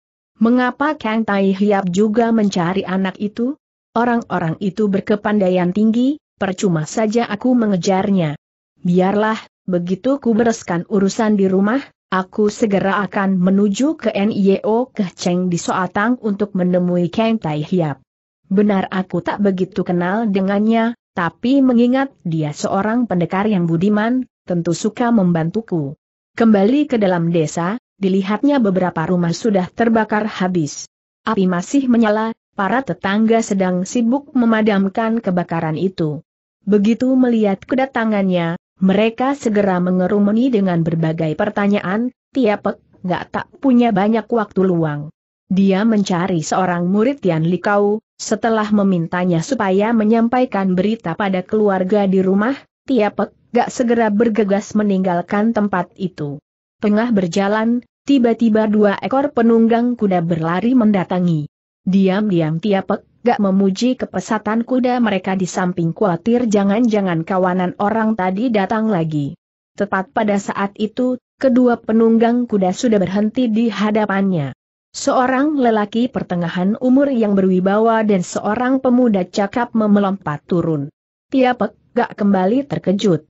Mengapa Kang Tai Hiap juga mencari anak itu? Orang-orang itu berkepandaian tinggi, percuma saja aku mengejarnya. Biarlah, begitu ku bereskan urusan di rumah, Aku segera akan menuju ke NIO ke Cheng di Soatang untuk menemui Kang Tai Hiap. Benar aku tak begitu kenal dengannya, tapi mengingat dia seorang pendekar yang budiman, tentu suka membantuku. Kembali ke dalam desa, dilihatnya beberapa rumah sudah terbakar habis. Api masih menyala, para tetangga sedang sibuk memadamkan kebakaran itu. Begitu melihat kedatangannya, mereka segera mengerumuni dengan berbagai pertanyaan, Tiapek gak tak punya banyak waktu luang. Dia mencari seorang murid Yan Likau, setelah memintanya supaya menyampaikan berita pada keluarga di rumah, Tiapek gak segera bergegas meninggalkan tempat itu. Tengah berjalan, tiba-tiba dua ekor penunggang kuda berlari mendatangi. Diam-diam Tiapek gak memuji kepesatan kuda mereka di samping khawatir jangan-jangan kawanan orang tadi datang lagi. Tepat pada saat itu, kedua penunggang kuda sudah berhenti di hadapannya. Seorang lelaki pertengahan umur yang berwibawa dan seorang pemuda cakap memelompat turun. Tiapek gak kembali terkejut.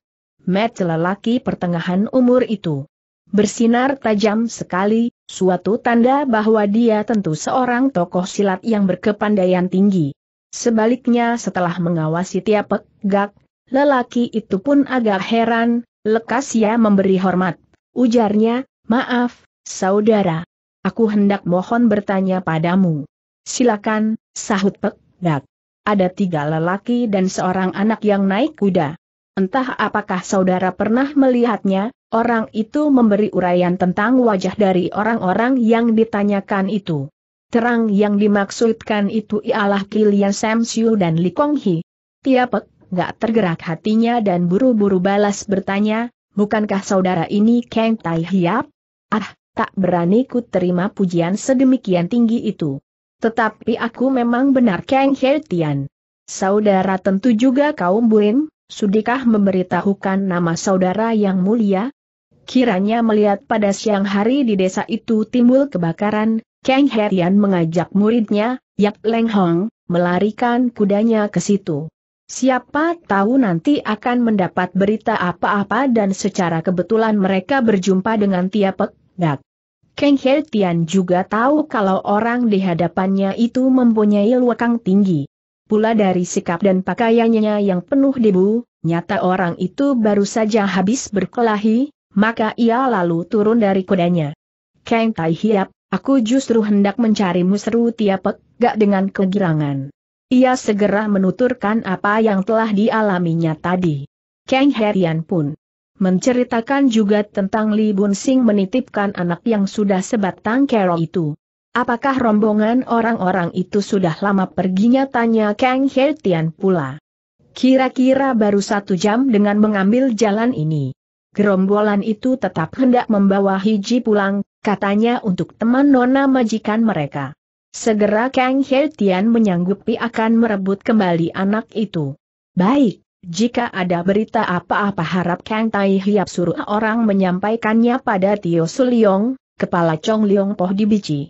Met lelaki pertengahan umur itu. Bersinar tajam sekali, Suatu tanda bahwa dia tentu seorang tokoh silat yang berkepandaian tinggi. Sebaliknya setelah mengawasi tiap pegak, lelaki itu pun agak heran, lekas ia memberi hormat. Ujarnya, maaf, saudara. Aku hendak mohon bertanya padamu. Silakan, sahut pegak. Ada tiga lelaki dan seorang anak yang naik kuda. Entah apakah saudara pernah melihatnya, Orang itu memberi uraian tentang wajah dari orang-orang yang ditanyakan itu. Terang yang dimaksudkan itu ialah Kilian Samsiu dan Li Kong Hi. Tiapek, gak tergerak hatinya dan buru-buru balas bertanya, bukankah saudara ini Kang Tai Hiap? Ah, tak berani ku terima pujian sedemikian tinggi itu. Tetapi aku memang benar Kang Hertian. Saudara tentu juga kaum Buin, Sudikah memberitahukan nama saudara yang mulia? Kiranya melihat pada siang hari di desa itu timbul kebakaran, Kang Herian mengajak muridnya, Yap Leng Hong, melarikan kudanya ke situ. Siapa tahu nanti akan mendapat berita apa-apa dan secara kebetulan mereka berjumpa dengan Tia Pek, Dak. Kang Herian juga tahu kalau orang di hadapannya itu mempunyai luakang tinggi. Pula dari sikap dan pakaiannya yang penuh debu, nyata orang itu baru saja habis berkelahi, maka ia lalu turun dari kudanya. Kang Tai Hiap, aku justru hendak mencarimu seru tiapek, gak dengan kegirangan. Ia segera menuturkan apa yang telah dialaminya tadi. Kang Herian pun menceritakan juga tentang Li Bun Sing menitipkan anak yang sudah sebatang kero itu. Apakah rombongan orang-orang itu sudah lama perginya tanya Kang Hertian pula. Kira-kira baru satu jam dengan mengambil jalan ini. Gerombolan itu tetap hendak membawa Hiji pulang, katanya untuk teman nona majikan mereka. Segera Kang He menyanggupi akan merebut kembali anak itu. Baik, jika ada berita apa-apa harap Kang Tai Hiap suruh orang menyampaikannya pada Tio Suliong, kepala Chong Liong Poh di Bici.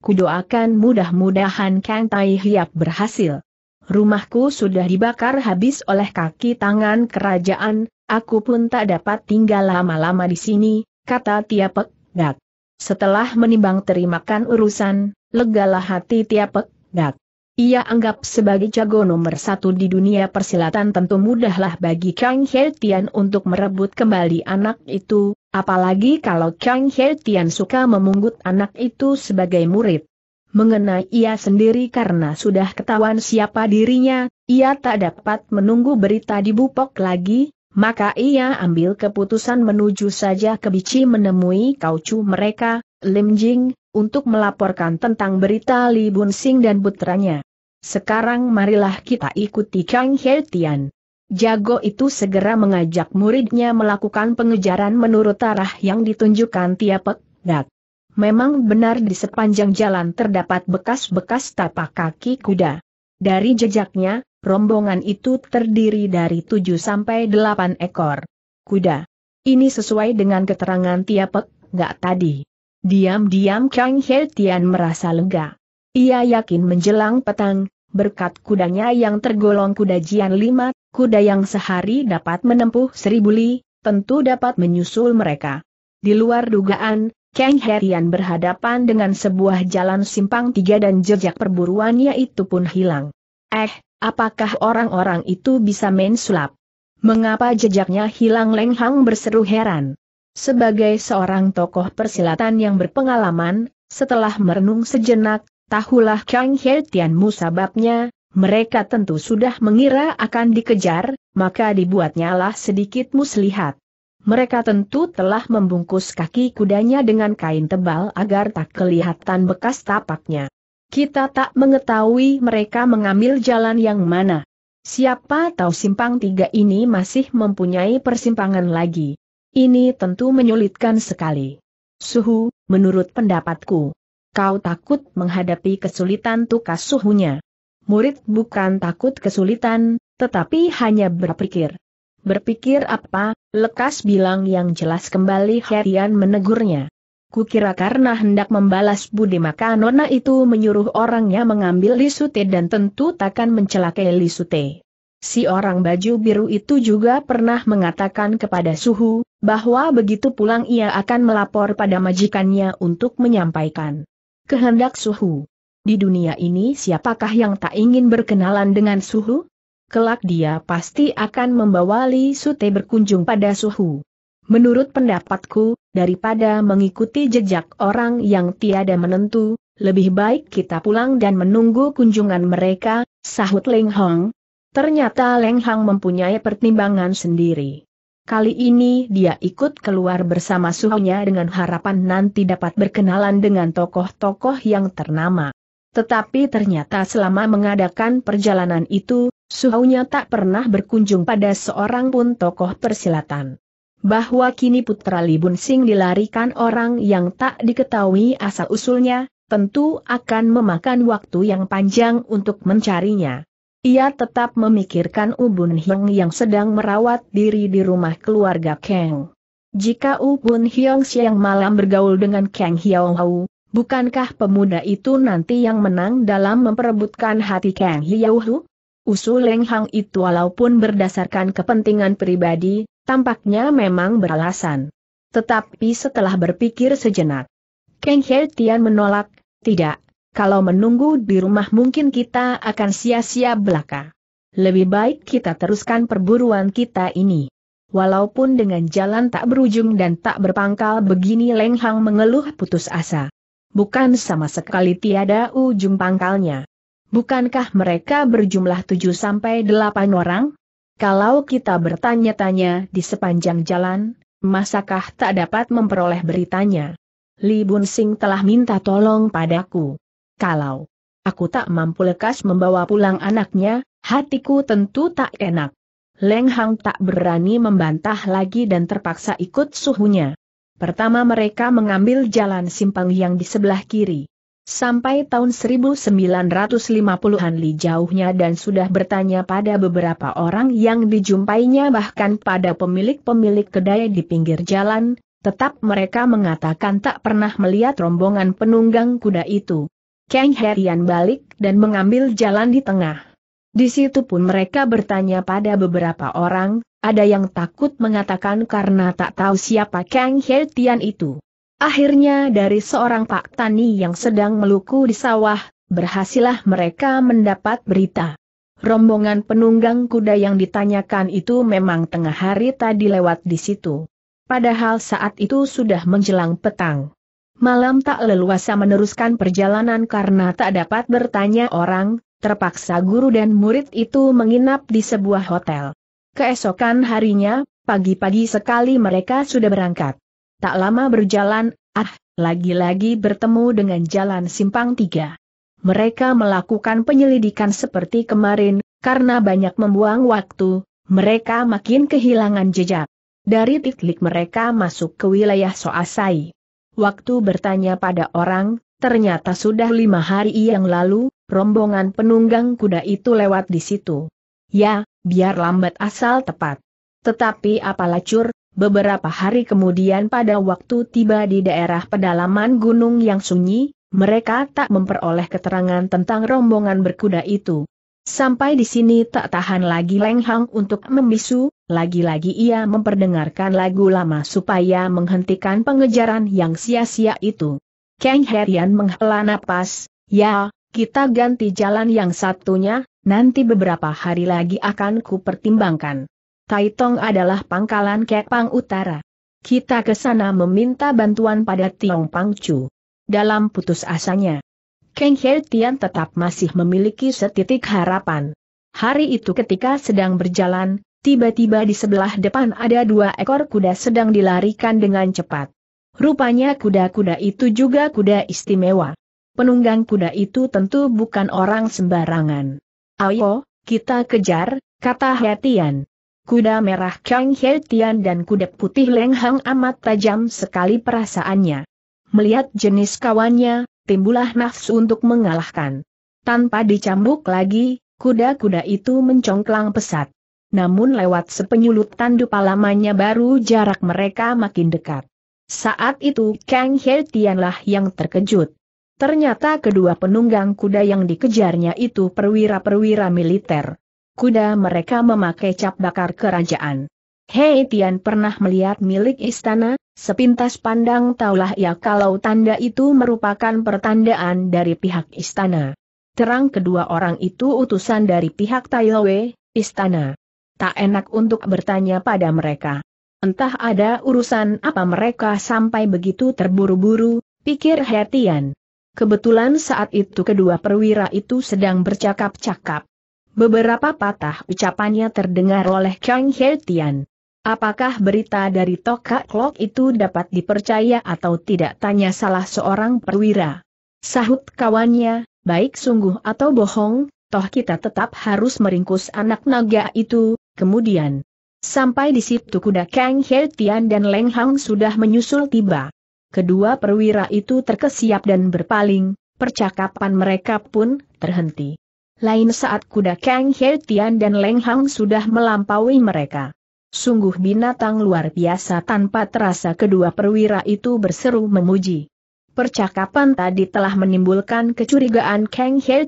Kudoakan mudah-mudahan Kang Tai Hiap berhasil rumahku sudah dibakar habis oleh kaki tangan kerajaan, aku pun tak dapat tinggal lama-lama di sini, kata Tiapek Dak. Setelah menimbang terimakan urusan, legalah hati Tiapek Dak. Ia anggap sebagai jago nomor satu di dunia persilatan tentu mudahlah bagi Kang He Tian untuk merebut kembali anak itu, apalagi kalau Kang He Tian suka memungut anak itu sebagai murid. Mengenai ia sendiri karena sudah ketahuan siapa dirinya, ia tak dapat menunggu berita di Bupok lagi, maka ia ambil keputusan menuju saja ke Bici menemui kaucu mereka, Lim Jing, untuk melaporkan tentang berita Li Bun Sing dan putranya. Sekarang marilah kita ikuti Kang He Tian. Jago itu segera mengajak muridnya melakukan pengejaran menurut arah yang ditunjukkan Tiapek Dak. Memang benar di sepanjang jalan terdapat bekas-bekas tapak kaki kuda. Dari jejaknya, rombongan itu terdiri dari 7 sampai 8 ekor kuda. Ini sesuai dengan keterangan Tiapek, gak tadi. Diam-diam Kang He Tian merasa lega. Ia yakin menjelang petang, berkat kudanya yang tergolong kuda Jian Lima, kuda yang sehari dapat menempuh seribu li, tentu dapat menyusul mereka. Di luar dugaan, Kang Herian berhadapan dengan sebuah jalan simpang tiga dan jejak perburuannya itu pun hilang. Eh, apakah orang-orang itu bisa main sulap? Mengapa jejaknya hilang Leng Hang berseru heran. Sebagai seorang tokoh persilatan yang berpengalaman, setelah merenung sejenak, tahulah Kang Hertian musababnya, mereka tentu sudah mengira akan dikejar, maka dibuatnyalah sedikit muslihat. Mereka tentu telah membungkus kaki kudanya dengan kain tebal agar tak kelihatan bekas tapaknya. Kita tak mengetahui mereka mengambil jalan yang mana. Siapa tahu simpang tiga ini masih mempunyai persimpangan lagi. Ini tentu menyulitkan sekali. Suhu, menurut pendapatku. Kau takut menghadapi kesulitan tukas suhunya. Murid bukan takut kesulitan, tetapi hanya berpikir. Berpikir apa, lekas bilang yang jelas kembali Herian menegurnya. Kukira karena hendak membalas budi maka Nona itu menyuruh orangnya mengambil Lisute dan tentu takkan mencelakai Lisute. Si orang baju biru itu juga pernah mengatakan kepada Suhu, bahwa begitu pulang ia akan melapor pada majikannya untuk menyampaikan kehendak Suhu. Di dunia ini siapakah yang tak ingin berkenalan dengan Suhu? kelak dia pasti akan membawa Li Sute berkunjung pada suhu. Menurut pendapatku, daripada mengikuti jejak orang yang tiada menentu, lebih baik kita pulang dan menunggu kunjungan mereka, sahut Leng Hong. Ternyata Leng Hong mempunyai pertimbangan sendiri. Kali ini dia ikut keluar bersama suhunya dengan harapan nanti dapat berkenalan dengan tokoh-tokoh yang ternama. Tetapi ternyata selama mengadakan perjalanan itu, Suhaunya tak pernah berkunjung pada seorang pun tokoh persilatan. Bahwa kini putra Libun Sing dilarikan orang yang tak diketahui asal-usulnya, tentu akan memakan waktu yang panjang untuk mencarinya. Ia tetap memikirkan Ubun Hyong yang sedang merawat diri di rumah keluarga Kang. Jika Ubun Hyong siang malam bergaul dengan Kang Hiao Hau, bukankah pemuda itu nanti yang menang dalam memperebutkan hati Kang Hiao Hau? usul Leng Hang itu walaupun berdasarkan kepentingan pribadi, tampaknya memang beralasan. Tetapi setelah berpikir sejenak, Kang He Tian menolak, tidak, kalau menunggu di rumah mungkin kita akan sia-sia belaka. Lebih baik kita teruskan perburuan kita ini. Walaupun dengan jalan tak berujung dan tak berpangkal begini Leng Hang mengeluh putus asa. Bukan sama sekali tiada ujung pangkalnya. Bukankah mereka berjumlah 7 sampai 8 orang? Kalau kita bertanya-tanya di sepanjang jalan, masakah tak dapat memperoleh beritanya? Li Bun Sing telah minta tolong padaku. Kalau aku tak mampu lekas membawa pulang anaknya, hatiku tentu tak enak. Leng Hang tak berani membantah lagi dan terpaksa ikut suhunya. Pertama mereka mengambil jalan simpang yang di sebelah kiri. Sampai tahun 1950-an li jauhnya dan sudah bertanya pada beberapa orang yang dijumpainya bahkan pada pemilik-pemilik kedai di pinggir jalan, tetap mereka mengatakan tak pernah melihat rombongan penunggang kuda itu. Kang Herian balik dan mengambil jalan di tengah. Di situ pun mereka bertanya pada beberapa orang, ada yang takut mengatakan karena tak tahu siapa Kang Hertian itu. Akhirnya dari seorang pak tani yang sedang meluku di sawah, berhasillah mereka mendapat berita. Rombongan penunggang kuda yang ditanyakan itu memang tengah hari tadi lewat di situ. Padahal saat itu sudah menjelang petang. Malam tak leluasa meneruskan perjalanan karena tak dapat bertanya orang, terpaksa guru dan murid itu menginap di sebuah hotel. Keesokan harinya, pagi-pagi sekali mereka sudah berangkat. Tak lama berjalan, ah, lagi-lagi bertemu dengan jalan simpang tiga. Mereka melakukan penyelidikan seperti kemarin, karena banyak membuang waktu, mereka makin kehilangan jejak. Dari titik mereka masuk ke wilayah Soasai. Waktu bertanya pada orang, ternyata sudah lima hari yang lalu, rombongan penunggang kuda itu lewat di situ. Ya, biar lambat asal tepat. Tetapi apalah cur, Beberapa hari kemudian pada waktu tiba di daerah pedalaman gunung yang sunyi, mereka tak memperoleh keterangan tentang rombongan berkuda itu. Sampai di sini tak tahan lagi Leng Hang untuk membisu, lagi-lagi ia memperdengarkan lagu lama supaya menghentikan pengejaran yang sia-sia itu. Kang Herian menghela napas, ya, kita ganti jalan yang satunya, nanti beberapa hari lagi akan kupertimbangkan. Taitong adalah pangkalan Kepang Utara. Kita ke sana meminta bantuan pada Tiong Pangcu. Dalam putus asanya, Kang He Tian tetap masih memiliki setitik harapan. Hari itu ketika sedang berjalan, tiba-tiba di sebelah depan ada dua ekor kuda sedang dilarikan dengan cepat. Rupanya kuda-kuda itu juga kuda istimewa. Penunggang kuda itu tentu bukan orang sembarangan. Ayo, kita kejar, kata Tian kuda merah Kang He Tian dan kuda putih Leng Hang amat tajam sekali perasaannya. Melihat jenis kawannya, timbulah nafsu untuk mengalahkan. Tanpa dicambuk lagi, kuda-kuda itu mencongklang pesat. Namun lewat sepenyulut tandu lamanya baru jarak mereka makin dekat. Saat itu Kang He lah yang terkejut. Ternyata kedua penunggang kuda yang dikejarnya itu perwira-perwira militer kuda mereka memakai cap bakar kerajaan. Hei Tian pernah melihat milik istana, sepintas pandang taulah ya kalau tanda itu merupakan pertandaan dari pihak istana. Terang kedua orang itu utusan dari pihak Taiwe, istana. Tak enak untuk bertanya pada mereka. Entah ada urusan apa mereka sampai begitu terburu-buru, pikir Tian. Kebetulan saat itu kedua perwira itu sedang bercakap-cakap. Beberapa patah ucapannya terdengar oleh Kang Tian. Apakah berita dari Toka Klok itu dapat dipercaya atau tidak tanya salah seorang perwira. Sahut kawannya, baik sungguh atau bohong, toh kita tetap harus meringkus anak naga itu, kemudian. Sampai di situ kuda Kang Tian dan Leng Hang sudah menyusul tiba. Kedua perwira itu terkesiap dan berpaling, percakapan mereka pun terhenti. Lain saat kuda Kang He dan Leng Hang sudah melampaui mereka. Sungguh binatang luar biasa tanpa terasa kedua perwira itu berseru memuji. Percakapan tadi telah menimbulkan kecurigaan Kang He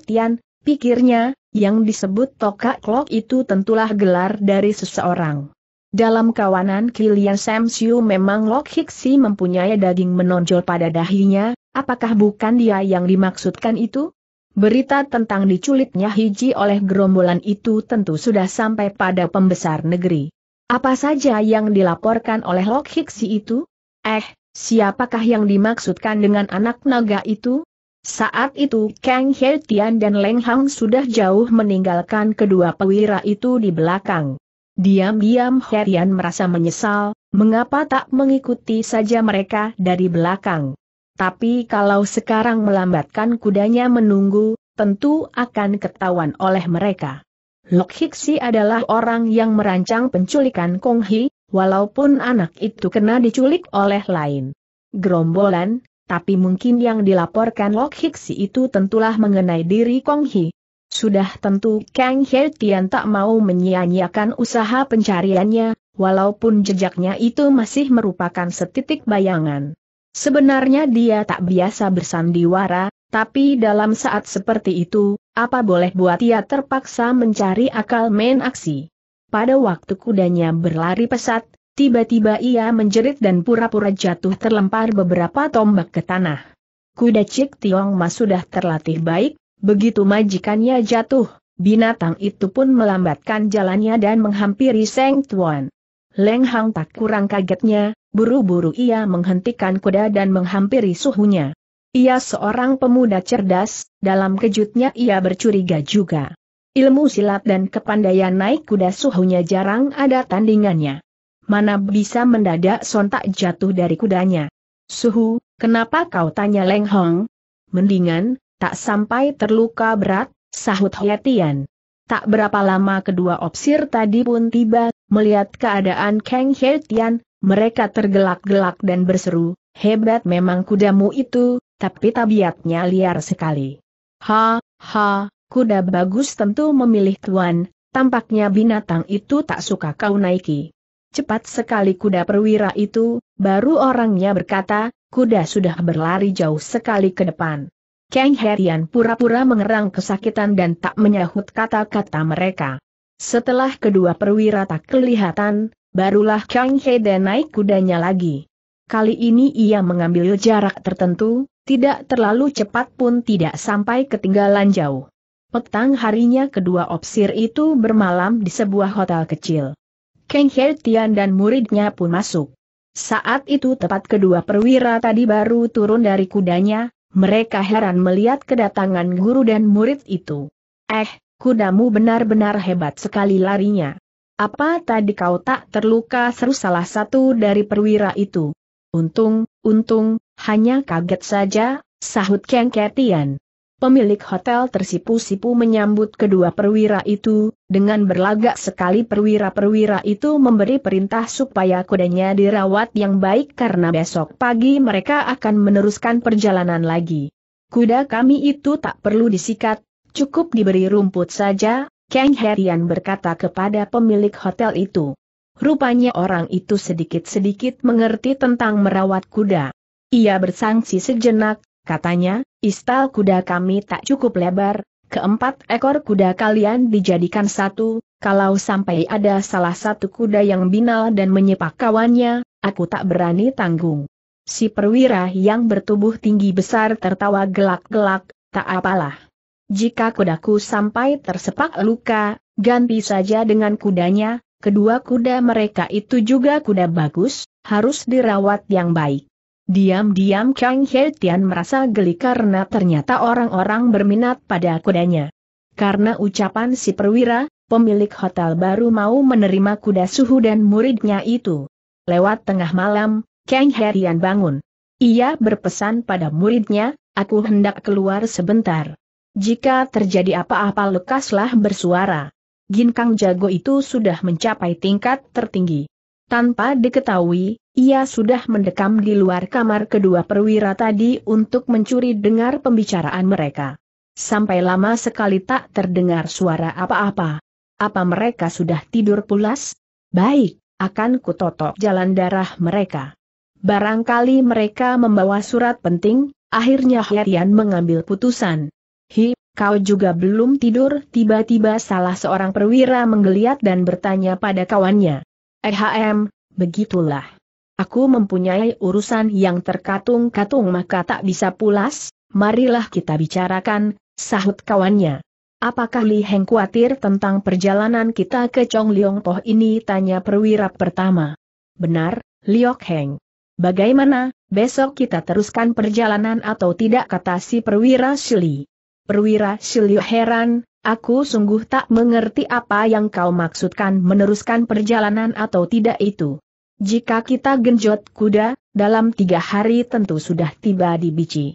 pikirnya, yang disebut Toka klok itu tentulah gelar dari seseorang. Dalam kawanan Kilian Sam Siu memang Lok Hiksi mempunyai daging menonjol pada dahinya, apakah bukan dia yang dimaksudkan itu? Berita tentang diculiknya Hiji oleh gerombolan itu tentu sudah sampai pada pembesar negeri. Apa saja yang dilaporkan oleh Lok Hiksi itu? Eh, siapakah yang dimaksudkan dengan anak naga itu? Saat itu Kang He Tian dan Leng Hang sudah jauh meninggalkan kedua pewira itu di belakang. Diam-diam Tian merasa menyesal, mengapa tak mengikuti saja mereka dari belakang. Tapi kalau sekarang melambatkan kudanya menunggu, tentu akan ketahuan oleh mereka. Lok Hiksi adalah orang yang merancang penculikan Kong Hi, walaupun anak itu kena diculik oleh lain. Gerombolan, tapi mungkin yang dilaporkan Lok Hiksi itu tentulah mengenai diri Kong Hi. Sudah tentu Kang He Tian tak mau menyia-nyiakan usaha pencariannya, walaupun jejaknya itu masih merupakan setitik bayangan. Sebenarnya dia tak biasa bersandiwara, tapi dalam saat seperti itu, apa boleh buat ia terpaksa mencari akal main aksi. Pada waktu kudanya berlari pesat, tiba-tiba ia menjerit dan pura-pura jatuh terlempar beberapa tombak ke tanah. Kuda Cik Tiong Ma sudah terlatih baik, begitu majikannya jatuh, binatang itu pun melambatkan jalannya dan menghampiri Seng Tuan. Leng Hang tak kurang kagetnya, buru-buru ia menghentikan kuda dan menghampiri suhunya. Ia seorang pemuda cerdas, dalam kejutnya ia bercuriga juga. Ilmu silat dan kepandaian naik kuda suhunya jarang ada tandingannya. Mana bisa mendadak sontak jatuh dari kudanya. Suhu, kenapa kau tanya Leng Hong? Mendingan, tak sampai terluka berat, sahut Hoetian. Tak berapa lama kedua opsir tadi pun tiba, Melihat keadaan Kang He mereka tergelak-gelak dan berseru, hebat memang kudamu itu, tapi tabiatnya liar sekali. Ha, ha, kuda bagus tentu memilih tuan, tampaknya binatang itu tak suka kau naiki. Cepat sekali kuda perwira itu, baru orangnya berkata, kuda sudah berlari jauh sekali ke depan. Kang Herian pura-pura mengerang kesakitan dan tak menyahut kata-kata mereka. Setelah kedua perwira tak kelihatan, barulah Chang dan naik kudanya lagi. Kali ini ia mengambil jarak tertentu, tidak terlalu cepat pun tidak sampai ketinggalan jauh. Petang harinya kedua opsir itu bermalam di sebuah hotel kecil. Kang He Tian dan muridnya pun masuk. Saat itu tepat kedua perwira tadi baru turun dari kudanya, mereka heran melihat kedatangan guru dan murid itu. Eh, kudamu benar-benar hebat sekali larinya. Apa tadi kau tak terluka seru salah satu dari perwira itu? Untung, untung, hanya kaget saja, sahut Kang Ketian. Pemilik hotel tersipu-sipu menyambut kedua perwira itu, dengan berlagak sekali perwira-perwira itu memberi perintah supaya kudanya dirawat yang baik karena besok pagi mereka akan meneruskan perjalanan lagi. Kuda kami itu tak perlu disikat, Cukup diberi rumput saja, Kang Herian berkata kepada pemilik hotel itu. Rupanya orang itu sedikit-sedikit mengerti tentang merawat kuda. Ia bersangsi sejenak, katanya, istal kuda kami tak cukup lebar, keempat ekor kuda kalian dijadikan satu, kalau sampai ada salah satu kuda yang binal dan menyepak kawannya, aku tak berani tanggung. Si perwira yang bertubuh tinggi besar tertawa gelak-gelak, tak apalah. Jika kudaku sampai tersepak luka, ganti saja dengan kudanya, kedua kuda mereka itu juga kuda bagus, harus dirawat yang baik. Diam-diam Kang He Tian merasa geli karena ternyata orang-orang berminat pada kudanya. Karena ucapan si perwira, pemilik hotel baru mau menerima kuda suhu dan muridnya itu. Lewat tengah malam, Kang He Tian bangun. Ia berpesan pada muridnya, aku hendak keluar sebentar. Jika terjadi apa-apa lekaslah bersuara. Ginkang jago itu sudah mencapai tingkat tertinggi. Tanpa diketahui, ia sudah mendekam di luar kamar kedua perwira tadi untuk mencuri dengar pembicaraan mereka. Sampai lama sekali tak terdengar suara apa-apa. Apa mereka sudah tidur pulas? Baik, akan kutotok jalan darah mereka. Barangkali mereka membawa surat penting, akhirnya Hyatian mengambil putusan kau juga belum tidur, tiba-tiba salah seorang perwira menggeliat dan bertanya pada kawannya. Ehm, begitulah. Aku mempunyai urusan yang terkatung-katung maka tak bisa pulas, marilah kita bicarakan, sahut kawannya. Apakah Li Heng khawatir tentang perjalanan kita ke Liong Poh ini? Tanya perwira pertama. Benar, Liok Heng. Bagaimana, besok kita teruskan perjalanan atau tidak kata si perwira Shili. Perwira Siliok heran, aku sungguh tak mengerti apa yang kau maksudkan meneruskan perjalanan atau tidak itu. Jika kita genjot kuda, dalam tiga hari tentu sudah tiba di Bici.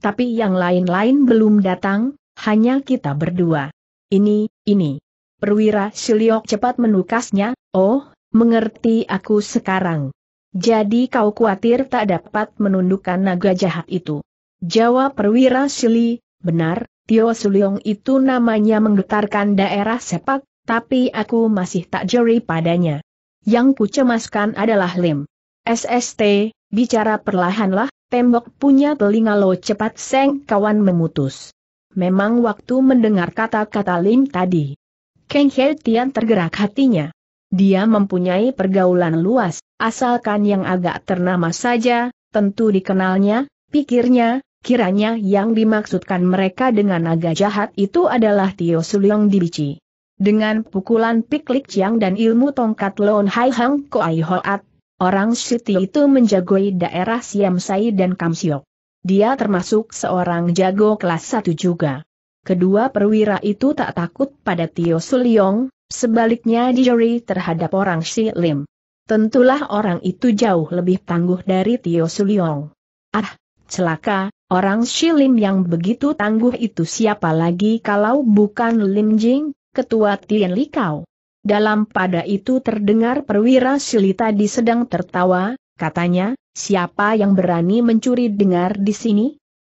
Tapi yang lain-lain belum datang, hanya kita berdua. Ini, ini. Perwira Siliok cepat menukasnya, oh, mengerti aku sekarang. Jadi kau khawatir tak dapat menundukkan naga jahat itu. Jawab perwira Sili, benar, Tio Suliong itu namanya menggetarkan daerah sepak, tapi aku masih tak jeri padanya. Yang ku cemaskan adalah Lim. SST, bicara perlahanlah, tembok punya telinga lo cepat seng kawan memutus. Memang waktu mendengar kata-kata Lim tadi. Keng He Tian tergerak hatinya. Dia mempunyai pergaulan luas, asalkan yang agak ternama saja, tentu dikenalnya, pikirnya, kiranya yang dimaksudkan mereka dengan naga jahat itu adalah Tio Suliong Dibici. Dengan pukulan piklik Chiang dan ilmu tongkat Lon Hai Hang Koai Hoat, orang Siti itu menjagoi daerah Siam Sai dan Kamsiok. Dia termasuk seorang jago kelas satu juga. Kedua perwira itu tak takut pada Tio Suliong, sebaliknya dijeri terhadap orang Si Lim. Tentulah orang itu jauh lebih tangguh dari Tio Suliong. Ah, celaka, Orang Shilim yang begitu tangguh itu siapa lagi kalau bukan Lim Jing, ketua Tian Likau. Dalam pada itu terdengar perwira Shili tadi sedang tertawa, katanya, siapa yang berani mencuri dengar di sini?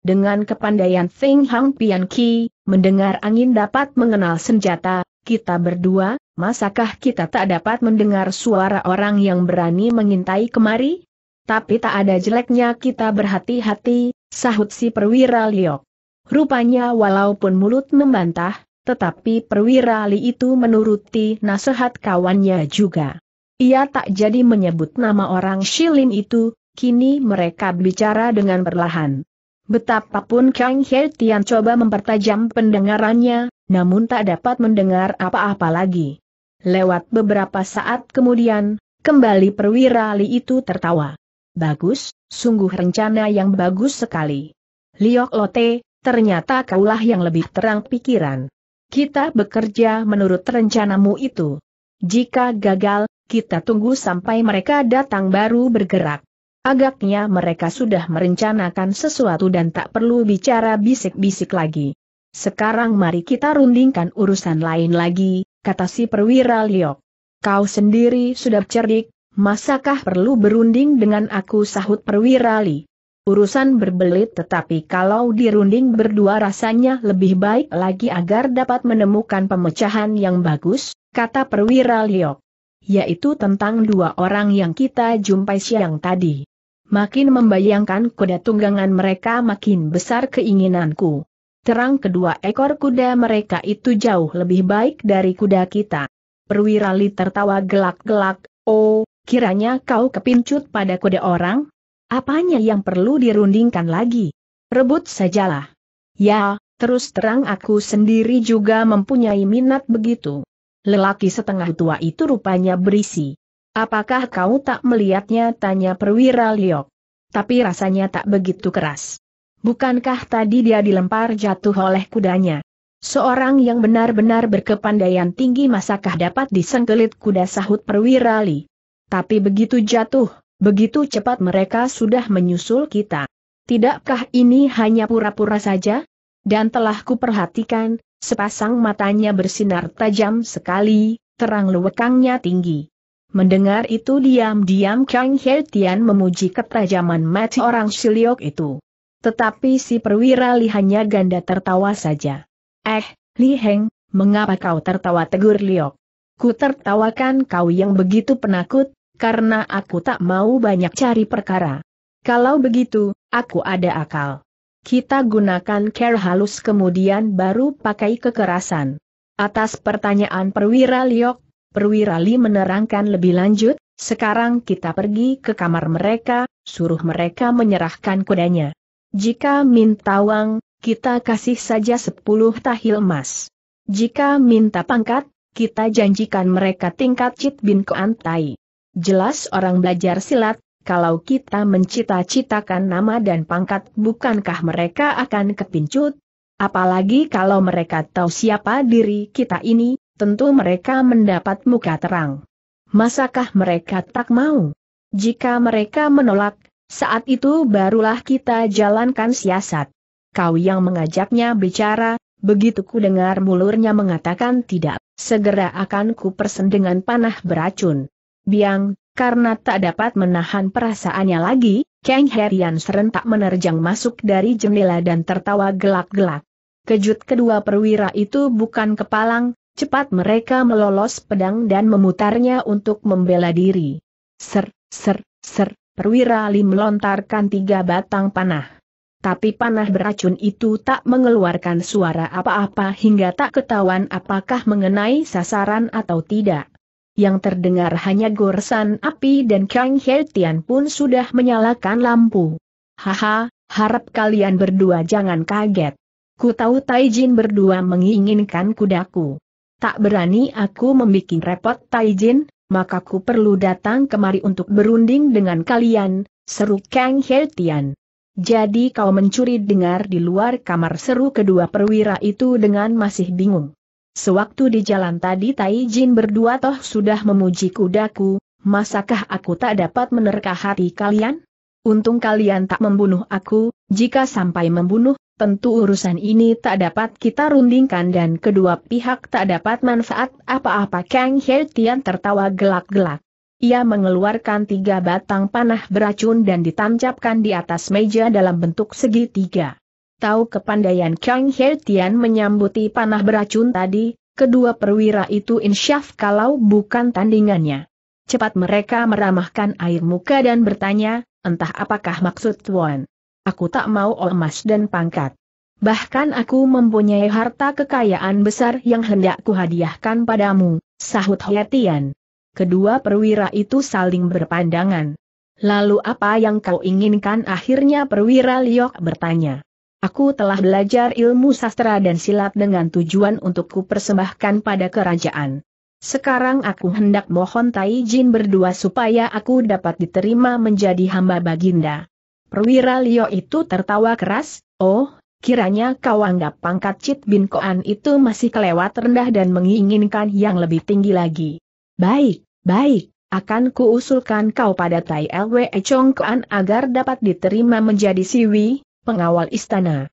Dengan kepandaian Feng Hang Pian Ki, mendengar angin dapat mengenal senjata, kita berdua, masakah kita tak dapat mendengar suara orang yang berani mengintai kemari? Tapi tak ada jeleknya kita berhati-hati, sahut si perwira Liok. Rupanya walaupun mulut membantah, tetapi perwira Li itu menuruti nasihat kawannya juga. Ia tak jadi menyebut nama orang Shilin itu, kini mereka bicara dengan perlahan. Betapapun Kang He Tian coba mempertajam pendengarannya, namun tak dapat mendengar apa-apa lagi. Lewat beberapa saat kemudian, kembali perwira Li itu tertawa. Bagus, sungguh rencana yang bagus sekali. Liok Lote, ternyata kaulah yang lebih terang pikiran. Kita bekerja menurut rencanamu itu. Jika gagal, kita tunggu sampai mereka datang baru bergerak. Agaknya mereka sudah merencanakan sesuatu dan tak perlu bicara bisik-bisik lagi. Sekarang mari kita rundingkan urusan lain lagi, kata si perwira Liok. Kau sendiri sudah cerdik, masakah perlu berunding dengan aku sahut perwira Li? Urusan berbelit tetapi kalau dirunding berdua rasanya lebih baik lagi agar dapat menemukan pemecahan yang bagus, kata perwira Liok. Yaitu tentang dua orang yang kita jumpai siang tadi. Makin membayangkan kuda tunggangan mereka makin besar keinginanku. Terang kedua ekor kuda mereka itu jauh lebih baik dari kuda kita. Perwira Li tertawa gelak-gelak, oh, Kiranya kau kepincut pada kode orang? Apanya yang perlu dirundingkan lagi? Rebut sajalah. Ya, terus terang aku sendiri juga mempunyai minat begitu. Lelaki setengah tua itu rupanya berisi. Apakah kau tak melihatnya? Tanya perwira Liok. Tapi rasanya tak begitu keras. Bukankah tadi dia dilempar jatuh oleh kudanya? Seorang yang benar-benar berkepandaian tinggi masakah dapat disengkelit kuda sahut perwira Liok. Tapi begitu jatuh, begitu cepat mereka sudah menyusul kita. Tidakkah ini hanya pura-pura saja? Dan telah kuperhatikan, sepasang matanya bersinar tajam sekali, terang lewekangnya tinggi. Mendengar itu diam-diam Kang He Tian memuji ketajaman mati orang Siliok itu. Tetapi si perwira lihannya ganda tertawa saja. Eh, Li Heng, mengapa kau tertawa tegur Liok? Ku tertawakan kau yang begitu penakut, karena aku tak mau banyak cari perkara. Kalau begitu, aku ada akal. Kita gunakan care halus kemudian baru pakai kekerasan. Atas pertanyaan perwira Liok, perwira Li menerangkan lebih lanjut, sekarang kita pergi ke kamar mereka, suruh mereka menyerahkan kudanya. Jika minta uang, kita kasih saja 10 tahil emas. Jika minta pangkat, kita janjikan mereka tingkat Cit Bin Koantai. Jelas orang belajar silat, kalau kita mencita-citakan nama dan pangkat bukankah mereka akan kepincut? Apalagi kalau mereka tahu siapa diri kita ini, tentu mereka mendapat muka terang. Masakah mereka tak mau? Jika mereka menolak, saat itu barulah kita jalankan siasat. Kau yang mengajaknya bicara, begitu ku dengar mulurnya mengatakan tidak, segera akan ku dengan panah beracun. Biang, karena tak dapat menahan perasaannya lagi, Kang Herian serentak menerjang masuk dari jendela dan tertawa gelak-gelak. Kejut kedua perwira itu bukan kepalang, cepat mereka melolos pedang dan memutarnya untuk membela diri. Ser, ser, ser, perwira Lim melontarkan tiga batang panah. Tapi panah beracun itu tak mengeluarkan suara apa-apa hingga tak ketahuan apakah mengenai sasaran atau tidak yang terdengar hanya goresan api dan Kang Hertian pun sudah menyalakan lampu. Haha, harap kalian berdua jangan kaget. Ku tahu Taijin berdua menginginkan kudaku. Tak berani aku membuat repot Taijin, maka ku perlu datang kemari untuk berunding dengan kalian, seru Kang Hertian. Jadi kau mencuri dengar di luar kamar seru kedua perwira itu dengan masih bingung. Sewaktu di jalan tadi Tai Jin berdua toh sudah memuji kudaku, masakah aku tak dapat menerka hati kalian? Untung kalian tak membunuh aku, jika sampai membunuh, tentu urusan ini tak dapat kita rundingkan dan kedua pihak tak dapat manfaat apa-apa Kang He Tian tertawa gelak-gelak. Ia mengeluarkan tiga batang panah beracun dan ditancapkan di atas meja dalam bentuk segitiga. Tahu kepandaian Kang Hertian Tian menyambuti panah beracun tadi, kedua perwira itu insyaf kalau bukan tandingannya. Cepat mereka meramahkan air muka dan bertanya, entah apakah maksud Tuan. Aku tak mau emas dan pangkat. Bahkan aku mempunyai harta kekayaan besar yang hendak kuhadiahkan padamu, sahut Hertian. Kedua perwira itu saling berpandangan. Lalu apa yang kau inginkan akhirnya perwira Liok bertanya. Aku telah belajar ilmu sastra dan silat dengan tujuan untuk kupersembahkan pada kerajaan. Sekarang aku hendak mohon Tai Jin berdua supaya aku dapat diterima menjadi hamba baginda. Perwira Lio itu tertawa keras, oh, kiranya kau anggap pangkat Cit Bin Koan itu masih kelewat rendah dan menginginkan yang lebih tinggi lagi. Baik, baik, akan kuusulkan kau pada Tai Lwe Chong Koan agar dapat diterima menjadi siwi, pengawal istana.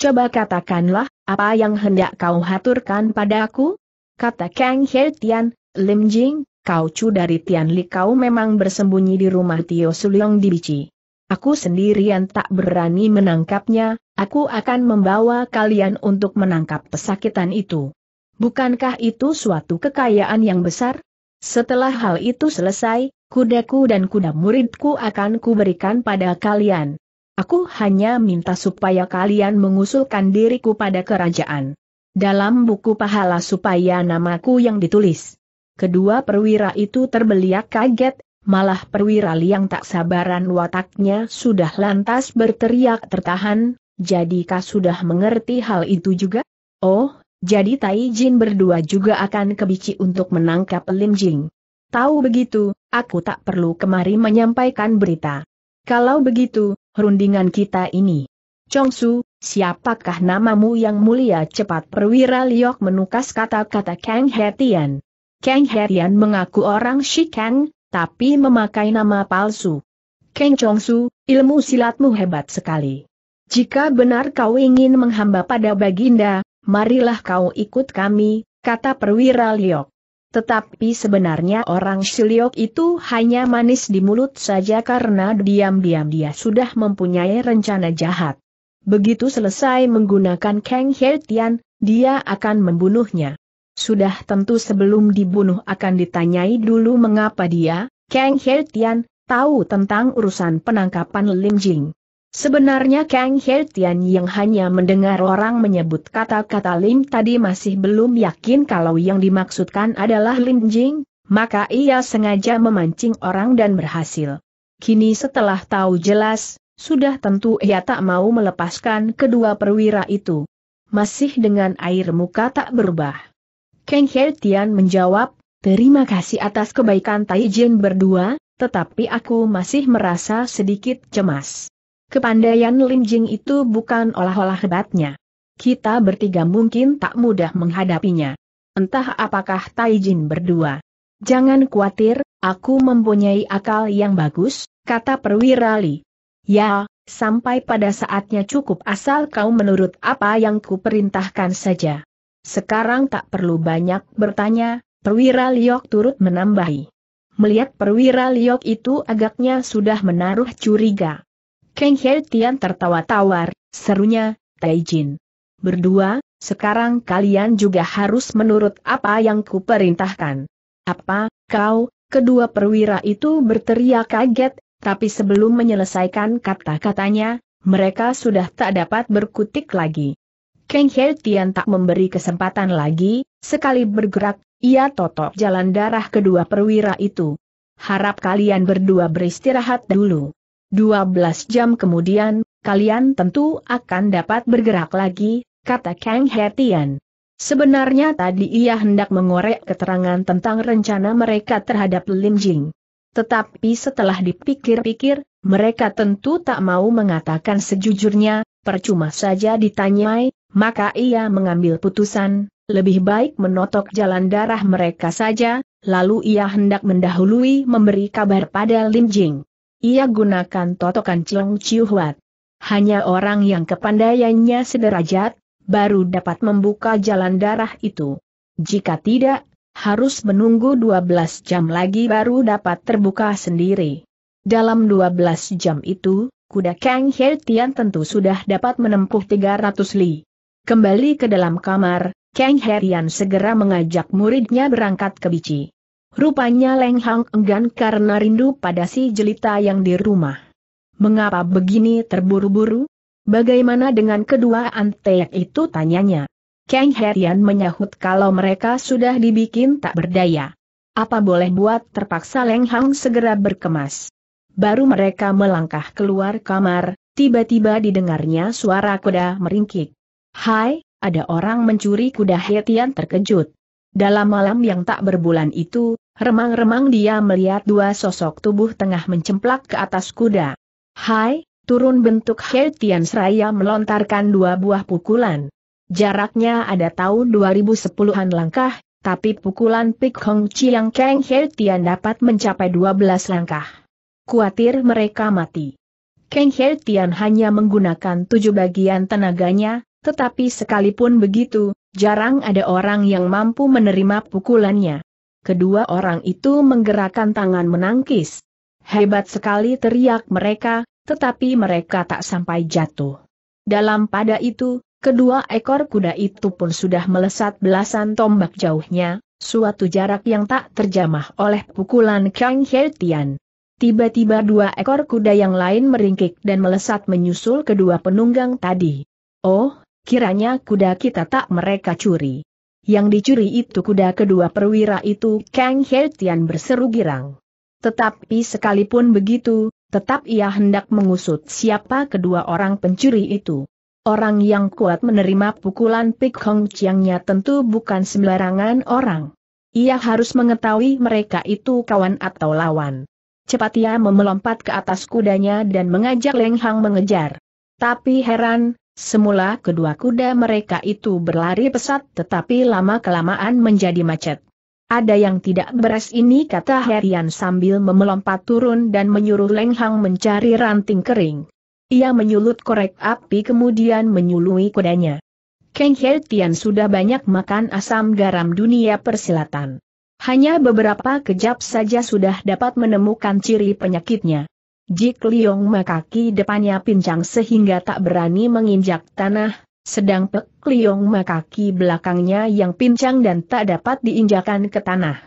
Coba katakanlah, apa yang hendak kau haturkan padaku? Kata Kang He Tian, Lim Jing, kau cu dari Tian Li kau memang bersembunyi di rumah Tio Suliong di Bici. Aku sendirian tak berani menangkapnya, aku akan membawa kalian untuk menangkap pesakitan itu. Bukankah itu suatu kekayaan yang besar? Setelah hal itu selesai, kudaku dan kuda muridku akan kuberikan pada kalian. Aku hanya minta supaya kalian mengusulkan diriku pada kerajaan. Dalam buku pahala supaya namaku yang ditulis. Kedua perwira itu terbeliak kaget, malah perwira liang tak sabaran wataknya sudah lantas berteriak tertahan, jadikah sudah mengerti hal itu juga? Oh, jadi Tai Jin berdua juga akan kebici untuk menangkap Lim Jing. Tahu begitu, aku tak perlu kemari menyampaikan berita. Kalau begitu, rundingan kita ini. Chong Su, siapakah namamu yang mulia? Cepat perwira Liok menukas kata-kata Kang Hetian. Kang Hetian mengaku orang Shikang, tapi memakai nama palsu. Kang Chong Su, ilmu silatmu hebat sekali. Jika benar kau ingin menghamba pada Baginda, marilah kau ikut kami, kata perwira Liok. Tetapi sebenarnya orang Siliok itu hanya manis di mulut saja karena diam-diam dia sudah mempunyai rencana jahat. Begitu selesai menggunakan Kang He dia akan membunuhnya. Sudah tentu sebelum dibunuh akan ditanyai dulu mengapa dia, Kang He tahu tentang urusan penangkapan Lim Jing. Sebenarnya Kang He yang hanya mendengar orang menyebut kata-kata Lim tadi masih belum yakin kalau yang dimaksudkan adalah Lim Jing, maka ia sengaja memancing orang dan berhasil. Kini setelah tahu jelas, sudah tentu ia tak mau melepaskan kedua perwira itu. Masih dengan air muka tak berubah. Kang He menjawab, terima kasih atas kebaikan Tai Jin berdua, tetapi aku masih merasa sedikit cemas. Kepandaian Lin Jing itu bukan olah-olah hebatnya. Kita bertiga mungkin tak mudah menghadapinya. Entah apakah Taijin berdua. Jangan khawatir, aku mempunyai akal yang bagus, kata perwira Li. Ya, sampai pada saatnya cukup asal kau menurut apa yang kuperintahkan saja. Sekarang tak perlu banyak bertanya, perwira Liok turut menambahi. Melihat perwira Liok itu agaknya sudah menaruh curiga. Kang Heltian Tian tertawa tawar, serunya, Taijin. Berdua, sekarang kalian juga harus menurut apa yang kuperintahkan. Apa, kau, kedua perwira itu berteriak kaget, tapi sebelum menyelesaikan kata-katanya, mereka sudah tak dapat berkutik lagi. Kang Heltian Tian tak memberi kesempatan lagi, sekali bergerak, ia totok jalan darah kedua perwira itu. Harap kalian berdua beristirahat dulu. 12 jam kemudian, kalian tentu akan dapat bergerak lagi, kata Kang Hetian. Sebenarnya tadi ia hendak mengorek keterangan tentang rencana mereka terhadap Lim Jing. Tetapi setelah dipikir-pikir, mereka tentu tak mau mengatakan sejujurnya, percuma saja ditanyai, maka ia mengambil putusan, lebih baik menotok jalan darah mereka saja, lalu ia hendak mendahului memberi kabar pada Lim Jing. Ia gunakan totokan Chiong Chiuhuat. Hanya orang yang kepandaiannya sederajat, baru dapat membuka jalan darah itu. Jika tidak, harus menunggu 12 jam lagi baru dapat terbuka sendiri. Dalam 12 jam itu, kuda Kang He Tian tentu sudah dapat menempuh 300 li. Kembali ke dalam kamar, Kang He Tian segera mengajak muridnya berangkat ke Bici. Rupanya Leng Hang enggan karena rindu pada si jelita yang di rumah. Mengapa begini terburu-buru? Bagaimana dengan kedua antek itu tanyanya? Kang Herian menyahut kalau mereka sudah dibikin tak berdaya. Apa boleh buat terpaksa Leng Hang segera berkemas. Baru mereka melangkah keluar kamar, tiba-tiba didengarnya suara kuda meringkik. Hai, ada orang mencuri kuda Hetian terkejut. Dalam malam yang tak berbulan itu, remang-remang dia melihat dua sosok tubuh tengah mencemplak ke atas kuda. Hai, turun bentuk He Seraya melontarkan dua buah pukulan. Jaraknya ada tahun 2010-an langkah, tapi pukulan Pik Hong Chiang Kang He dapat mencapai 12 langkah. Kuatir mereka mati. Kang He hanya menggunakan tujuh bagian tenaganya, tetapi sekalipun begitu, Jarang ada orang yang mampu menerima pukulannya. Kedua orang itu menggerakkan tangan menangkis. Hebat sekali teriak mereka, tetapi mereka tak sampai jatuh. Dalam pada itu, kedua ekor kuda itu pun sudah melesat belasan tombak jauhnya, suatu jarak yang tak terjamah oleh pukulan Kang Hertian. Tiba-tiba dua ekor kuda yang lain meringkik dan melesat menyusul kedua penunggang tadi. Oh, kiranya kuda kita tak mereka curi. Yang dicuri itu kuda kedua perwira itu Kang He berseru girang. Tetapi sekalipun begitu, tetap ia hendak mengusut siapa kedua orang pencuri itu. Orang yang kuat menerima pukulan Pik Hong Chiangnya tentu bukan sembarangan orang. Ia harus mengetahui mereka itu kawan atau lawan. Cepat ia memelompat ke atas kudanya dan mengajak Leng Hang mengejar. Tapi heran, Semula kedua kuda mereka itu berlari pesat tetapi lama-kelamaan menjadi macet. Ada yang tidak beres ini kata Herian sambil memelompat turun dan menyuruh Lenghang mencari ranting kering. Ia menyulut korek api kemudian menyului kudanya. Kang Tian sudah banyak makan asam garam dunia persilatan. Hanya beberapa kejap saja sudah dapat menemukan ciri penyakitnya. Jik Liong makaki depannya pincang sehingga tak berani menginjak tanah, sedang Pek Liong makaki belakangnya yang pincang dan tak dapat diinjakan ke tanah.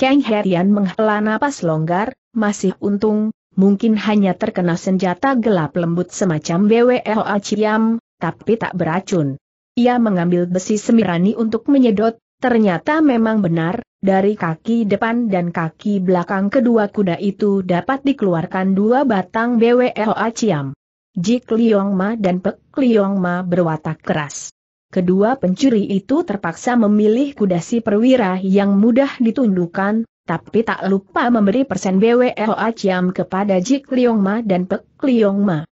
Kang Herian menghela napas longgar, masih untung, mungkin hanya terkena senjata gelap lembut semacam BWLA Ciam, tapi tak beracun. Ia mengambil besi semirani untuk menyedot, ternyata memang benar, dari kaki depan dan kaki belakang kedua kuda itu dapat dikeluarkan dua batang BWLA Ciam. Jik Liong Ma dan Pek Liong Ma berwatak keras. Kedua pencuri itu terpaksa memilih kuda si perwira yang mudah ditundukkan, tapi tak lupa memberi persen BWLA Ciam kepada Jik Liong Ma dan Pek Liong Ma.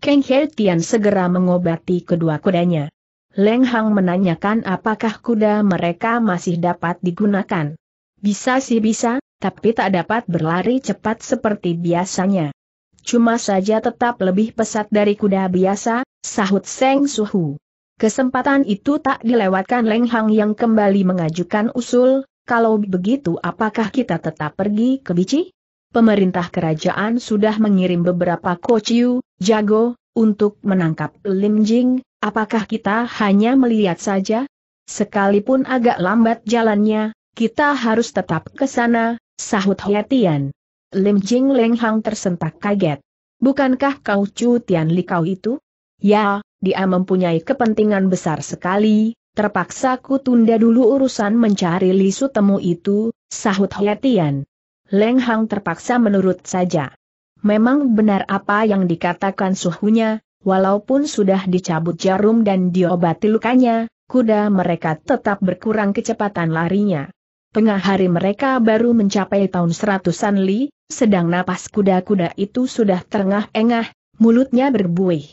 Kang He Tian segera mengobati kedua kudanya. Leng Hang menanyakan apakah kuda mereka masih dapat digunakan. Bisa sih bisa, tapi tak dapat berlari cepat seperti biasanya. Cuma saja tetap lebih pesat dari kuda biasa, sahut Seng Suhu. Kesempatan itu tak dilewatkan Leng Hang yang kembali mengajukan usul, kalau begitu apakah kita tetap pergi ke Bici? Pemerintah kerajaan sudah mengirim beberapa kociu, jago, untuk menangkap Lim Jing, Apakah kita hanya melihat saja? Sekalipun agak lambat jalannya, kita harus tetap ke sana, sahut Hiatian. Lim Jing Leng Hang tersentak kaget. Bukankah kau Chu Tian Li kau itu? Ya, dia mempunyai kepentingan besar sekali, terpaksa ku tunda dulu urusan mencari lisu temu itu, sahut Hiatian. Leng Hang terpaksa menurut saja. Memang benar apa yang dikatakan suhunya, Walaupun sudah dicabut jarum dan diobati lukanya, kuda mereka tetap berkurang kecepatan larinya. Tengah hari mereka baru mencapai tahun seratusan li, sedang napas kuda-kuda itu sudah terengah-engah, mulutnya berbuih.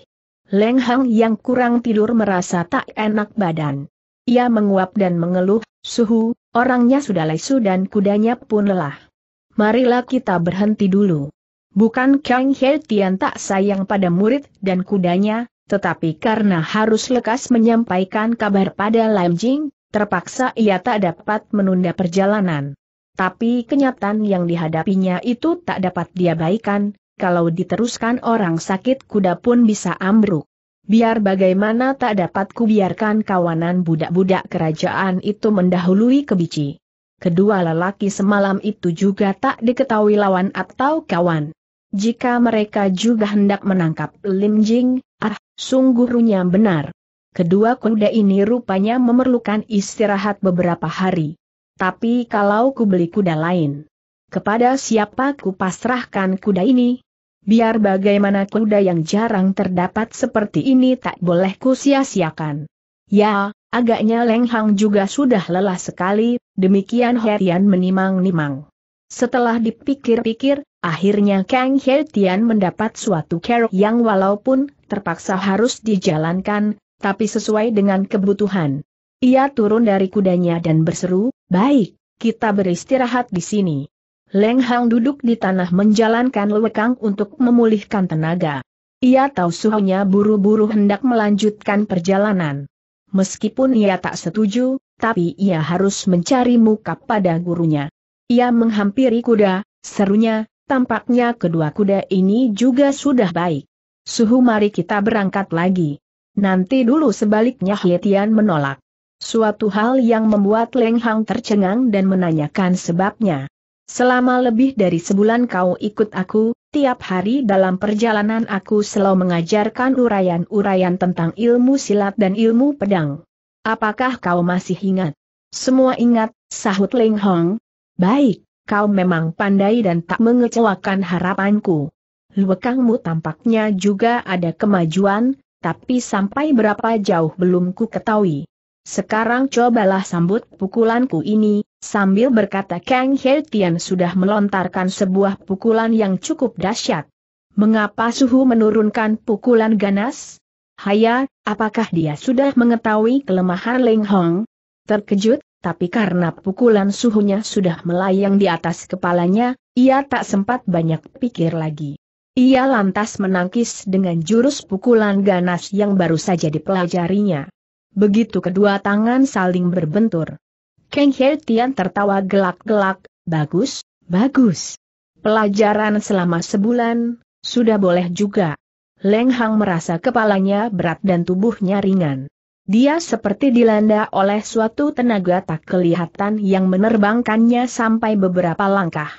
Leng Hang yang kurang tidur merasa tak enak badan. Ia menguap dan mengeluh, suhu, orangnya sudah lesu dan kudanya pun lelah. Marilah kita berhenti dulu. Bukan Kang He Tian tak sayang pada murid dan kudanya, tetapi karena harus lekas menyampaikan kabar pada Lam Jing, terpaksa ia tak dapat menunda perjalanan. Tapi kenyataan yang dihadapinya itu tak dapat diabaikan, kalau diteruskan orang sakit kuda pun bisa ambruk. Biar bagaimana tak dapat kubiarkan kawanan budak-budak kerajaan itu mendahului kebici. Kedua lelaki semalam itu juga tak diketahui lawan atau kawan. Jika mereka juga hendak menangkap Lim Jing, ah, sungguh runyam benar. Kedua kuda ini rupanya memerlukan istirahat beberapa hari. Tapi kalau ku beli kuda lain, kepada siapa ku pasrahkan kuda ini? Biar bagaimana kuda yang jarang terdapat seperti ini tak boleh ku sia-siakan. Ya, agaknya Leng Hang juga sudah lelah sekali, demikian Herian menimang-nimang. Setelah dipikir-pikir, Akhirnya Kang He Tian mendapat suatu kerok yang walaupun terpaksa harus dijalankan, tapi sesuai dengan kebutuhan. Ia turun dari kudanya dan berseru, baik, kita beristirahat di sini. Leng Hang duduk di tanah menjalankan lewekang untuk memulihkan tenaga. Ia tahu suhunya buru-buru hendak melanjutkan perjalanan. Meskipun ia tak setuju, tapi ia harus mencari muka pada gurunya. Ia menghampiri kuda, serunya, Tampaknya kedua kuda ini juga sudah baik. Suhu mari kita berangkat lagi. Nanti dulu sebaliknya Hietian menolak. Suatu hal yang membuat Leng Hang tercengang dan menanyakan sebabnya. Selama lebih dari sebulan kau ikut aku, tiap hari dalam perjalanan aku selalu mengajarkan uraian-uraian tentang ilmu silat dan ilmu pedang. Apakah kau masih ingat? Semua ingat, sahut Leng Hong. Baik kau memang pandai dan tak mengecewakan harapanku. Luekangmu tampaknya juga ada kemajuan, tapi sampai berapa jauh belum ku ketahui. Sekarang cobalah sambut pukulanku ini, sambil berkata Kang He Tian sudah melontarkan sebuah pukulan yang cukup dahsyat. Mengapa suhu menurunkan pukulan ganas? Haya, apakah dia sudah mengetahui kelemahan Ling Hong? Terkejut, tapi karena pukulan suhunya sudah melayang di atas kepalanya, ia tak sempat banyak pikir lagi. Ia lantas menangkis dengan jurus pukulan ganas yang baru saja dipelajarinya. Begitu kedua tangan saling berbentur. Kang He Tian tertawa gelak-gelak, bagus, bagus. Pelajaran selama sebulan, sudah boleh juga. Leng Hang merasa kepalanya berat dan tubuhnya ringan. Dia seperti dilanda oleh suatu tenaga tak kelihatan yang menerbangkannya sampai beberapa langkah.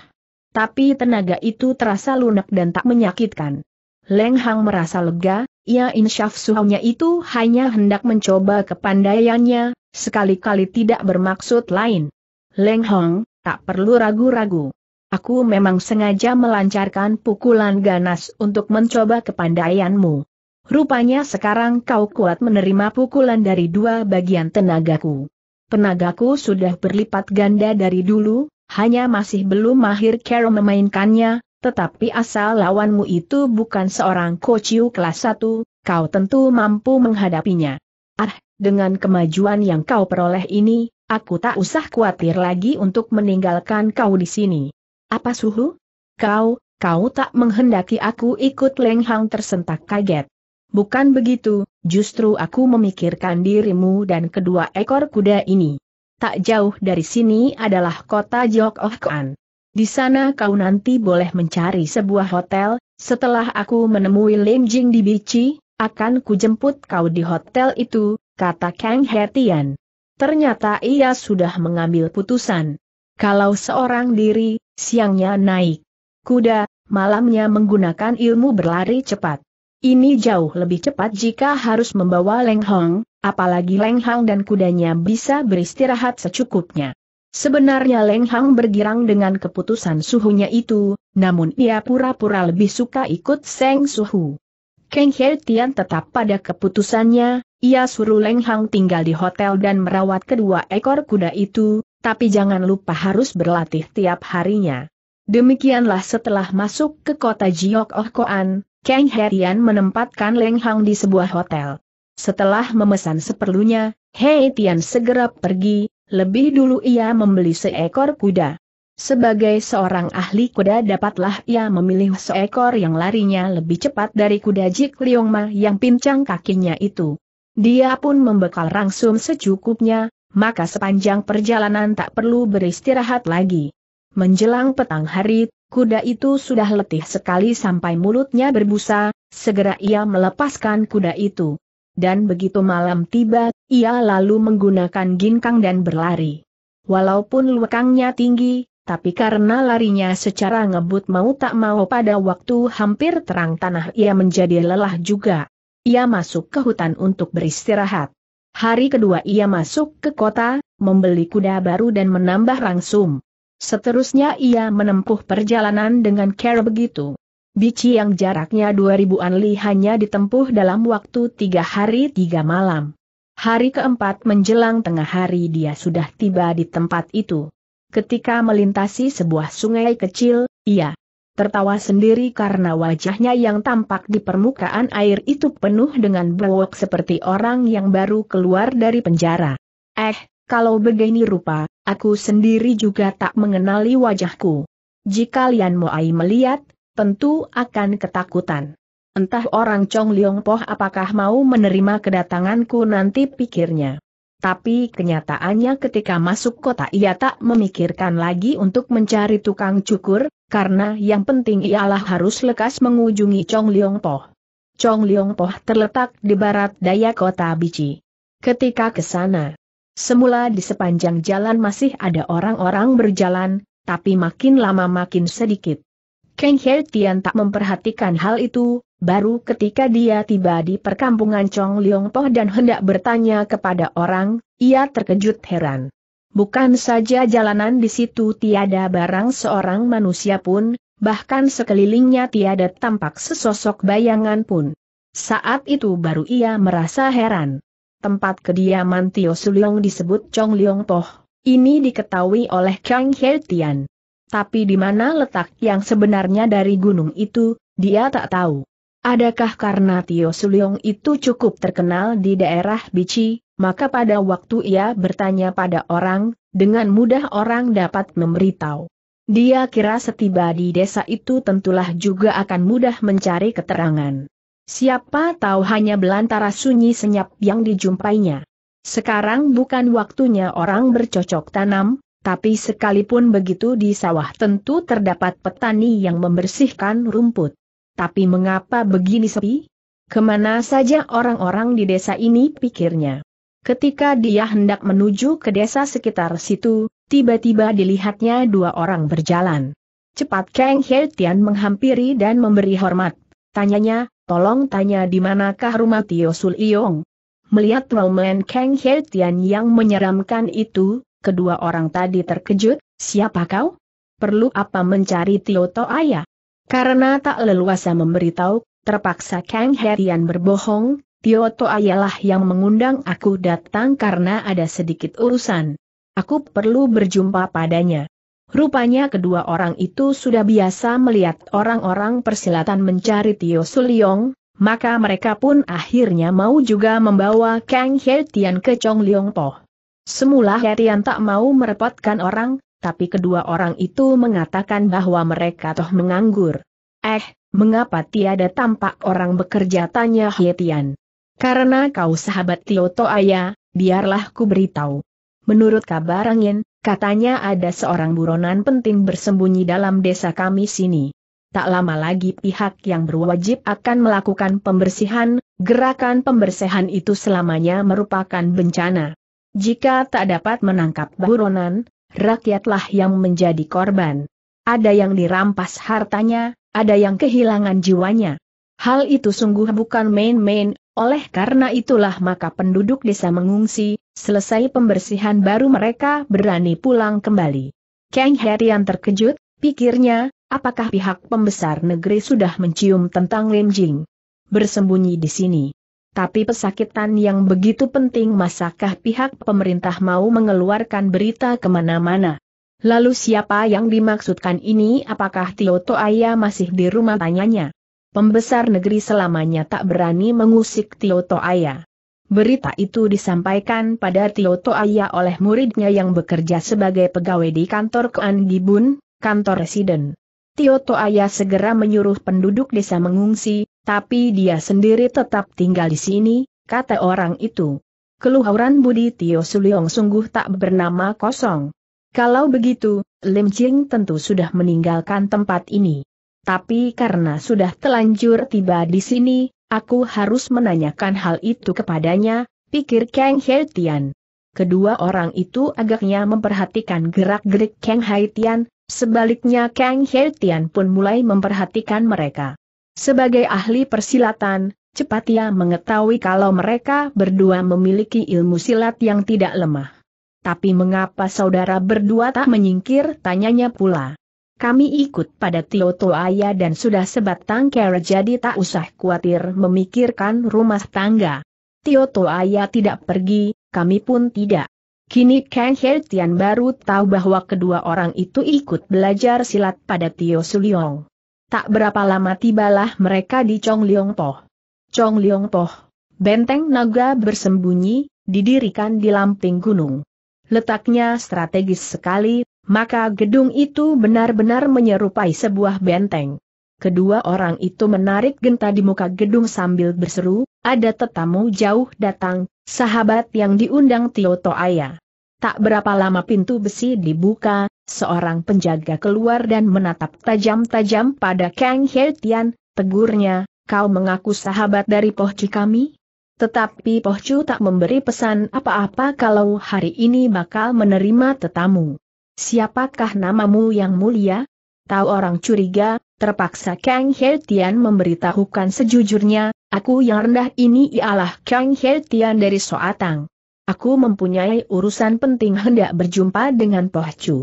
Tapi tenaga itu terasa lunak dan tak menyakitkan. Leng Hang merasa lega, ia insyaf suhunya itu hanya hendak mencoba kepandaiannya, sekali-kali tidak bermaksud lain. Leng Hong, tak perlu ragu-ragu. Aku memang sengaja melancarkan pukulan ganas untuk mencoba kepandaianmu. Rupanya sekarang kau kuat menerima pukulan dari dua bagian tenagaku. Tenagaku sudah berlipat ganda dari dulu, hanya masih belum mahir cara memainkannya, tetapi asal lawanmu itu bukan seorang kociu kelas satu, kau tentu mampu menghadapinya. Ah, dengan kemajuan yang kau peroleh ini, aku tak usah khawatir lagi untuk meninggalkan kau di sini. Apa suhu? Kau, kau tak menghendaki aku ikut lenghang tersentak kaget. Bukan begitu, justru aku memikirkan dirimu dan kedua ekor kuda ini. Tak jauh dari sini adalah kota Jokokkan. Di sana kau nanti boleh mencari sebuah hotel, setelah aku menemui Lim Jing di Bici, akan kujemput kau di hotel itu, kata Kang Hetian. Ternyata ia sudah mengambil putusan. Kalau seorang diri, siangnya naik kuda, malamnya menggunakan ilmu berlari cepat. Ini jauh lebih cepat jika harus membawa Leng Hong, apalagi Leng Hang dan kudanya bisa beristirahat secukupnya. Sebenarnya Leng Hang bergirang dengan keputusan suhunya itu, namun ia pura-pura lebih suka ikut Seng Suhu. Kang He Tian tetap pada keputusannya, ia suruh Leng Hang tinggal di hotel dan merawat kedua ekor kuda itu, tapi jangan lupa harus berlatih tiap harinya. Demikianlah setelah masuk ke kota Jiok Oh Koan, Kang Herian menempatkan Leng Hang di sebuah hotel. Setelah memesan seperlunya, Hei Tian segera pergi, lebih dulu ia membeli seekor kuda. Sebagai seorang ahli kuda dapatlah ia memilih seekor yang larinya lebih cepat dari kuda Jik Liong Ma yang pincang kakinya itu. Dia pun membekal rangsum secukupnya, maka sepanjang perjalanan tak perlu beristirahat lagi. Menjelang petang hari, Kuda itu sudah letih sekali sampai mulutnya berbusa, segera ia melepaskan kuda itu. Dan begitu malam tiba, ia lalu menggunakan ginkang dan berlari. Walaupun lekangnya tinggi, tapi karena larinya secara ngebut mau tak mau pada waktu hampir terang tanah ia menjadi lelah juga. Ia masuk ke hutan untuk beristirahat. Hari kedua ia masuk ke kota, membeli kuda baru dan menambah rangsum. Seterusnya ia menempuh perjalanan dengan care begitu. Bici yang jaraknya 2000 anli hanya ditempuh dalam waktu tiga hari tiga malam. Hari keempat menjelang tengah hari dia sudah tiba di tempat itu. Ketika melintasi sebuah sungai kecil, ia tertawa sendiri karena wajahnya yang tampak di permukaan air itu penuh dengan bewok seperti orang yang baru keluar dari penjara. Eh, kalau begini rupa, Aku sendiri juga tak mengenali wajahku. Jika Lian Moai melihat, tentu akan ketakutan. Entah orang Chong Liong Poh apakah mau menerima kedatanganku nanti pikirnya. Tapi kenyataannya ketika masuk kota ia tak memikirkan lagi untuk mencari tukang cukur, karena yang penting ialah harus lekas mengunjungi Chong Liong Poh. Chong Liong Poh terletak di barat daya kota Bici. Ketika ke sana, Semula di sepanjang jalan masih ada orang-orang berjalan, tapi makin lama makin sedikit. Kang He Tian tak memperhatikan hal itu, baru ketika dia tiba di perkampungan Chong Leong Poh dan hendak bertanya kepada orang, ia terkejut heran. Bukan saja jalanan di situ tiada barang seorang manusia pun, bahkan sekelilingnya tiada tampak sesosok bayangan pun. Saat itu baru ia merasa heran tempat kediaman Tio Suliong disebut Chong Liong Poh. Ini diketahui oleh Kang He Tian. Tapi di mana letak yang sebenarnya dari gunung itu, dia tak tahu. Adakah karena Tio Suliong itu cukup terkenal di daerah Bici, maka pada waktu ia bertanya pada orang, dengan mudah orang dapat memberitahu. Dia kira setiba di desa itu tentulah juga akan mudah mencari keterangan. Siapa tahu hanya belantara sunyi senyap yang dijumpainya. Sekarang bukan waktunya orang bercocok tanam, tapi sekalipun begitu di sawah tentu terdapat petani yang membersihkan rumput. Tapi mengapa begini sepi? Kemana saja orang-orang di desa ini pikirnya. Ketika dia hendak menuju ke desa sekitar situ, tiba-tiba dilihatnya dua orang berjalan. Cepat Kang Hei Tian menghampiri dan memberi hormat. Tanyanya, tolong tanya di manakah rumah Tio Sul Iong. Melihat Roman Kang Hertian yang menyeramkan itu, kedua orang tadi terkejut, siapa kau? Perlu apa mencari Tio To Aya? Karena tak leluasa memberitahu, terpaksa Kang Hertian berbohong, Tio To Ayalah yang mengundang aku datang karena ada sedikit urusan. Aku perlu berjumpa padanya. Rupanya kedua orang itu sudah biasa melihat orang-orang persilatan mencari Tio Suliong, maka mereka pun akhirnya mau juga membawa Kang He Tian ke Chong Liong Po. Semula He Tian tak mau merepotkan orang, tapi kedua orang itu mengatakan bahwa mereka toh menganggur. Eh, mengapa tiada tampak orang bekerja tanya He Tian? Karena kau sahabat Tio Toaya, biarlah ku beritahu. Menurut kabar angin, Katanya ada seorang buronan penting bersembunyi dalam desa kami sini. Tak lama lagi pihak yang berwajib akan melakukan pembersihan, gerakan pembersihan itu selamanya merupakan bencana. Jika tak dapat menangkap buronan, rakyatlah yang menjadi korban. Ada yang dirampas hartanya, ada yang kehilangan jiwanya. Hal itu sungguh bukan main-main, oleh karena itulah maka penduduk desa mengungsi, Selesai pembersihan baru mereka berani pulang kembali. Kang Herian terkejut, pikirnya, apakah pihak pembesar negeri sudah mencium tentang Lim Jing? Bersembunyi di sini. Tapi pesakitan yang begitu penting masakah pihak pemerintah mau mengeluarkan berita kemana-mana? Lalu siapa yang dimaksudkan ini apakah Tio Toaya masih di rumah tanyanya? Pembesar negeri selamanya tak berani mengusik Tio Toaya. Berita itu disampaikan pada Tio Toaya oleh muridnya yang bekerja sebagai pegawai di kantor Kuan Gibun, kantor residen. Tio Toaya segera menyuruh penduduk desa mengungsi, tapi dia sendiri tetap tinggal di sini, kata orang itu. Keluhuran budi Tio Suliong sungguh tak bernama kosong. Kalau begitu, Lim Jing tentu sudah meninggalkan tempat ini. Tapi karena sudah telanjur tiba di sini, Aku harus menanyakan hal itu kepadanya, pikir Kang Haitian. Kedua orang itu agaknya memperhatikan gerak-gerik Kang Hai sebaliknya Kang Haitian pun mulai memperhatikan mereka. Sebagai ahli persilatan, cepat ia mengetahui kalau mereka berdua memiliki ilmu silat yang tidak lemah. Tapi mengapa saudara berdua tak menyingkir tanyanya pula? Kami ikut pada Tio Toaya dan sudah sebatang kara jadi tak usah khawatir memikirkan rumah tangga. Tio Toaya tidak pergi, kami pun tidak. Kini Kang Hertian baru tahu bahwa kedua orang itu ikut belajar silat pada Tio Suliong. Tak berapa lama tibalah mereka di Chong Liong Poh. Chong Liong Poh, benteng naga bersembunyi, didirikan di lamping gunung. Letaknya strategis sekali, maka gedung itu benar-benar menyerupai sebuah benteng. Kedua orang itu menarik genta di muka gedung sambil berseru, ada tetamu jauh datang, sahabat yang diundang Tio Toaya. Tak berapa lama pintu besi dibuka, seorang penjaga keluar dan menatap tajam-tajam pada Kang He tegurnya, kau mengaku sahabat dari Pohci kami? Tetapi Pohcu tak memberi pesan apa-apa kalau hari ini bakal menerima tetamu. Siapakah namamu yang mulia? Tahu orang curiga, terpaksa Kang He Tian memberitahukan sejujurnya, aku yang rendah ini ialah Kang He Tian dari Soatang. Aku mempunyai urusan penting hendak berjumpa dengan Poh Chu.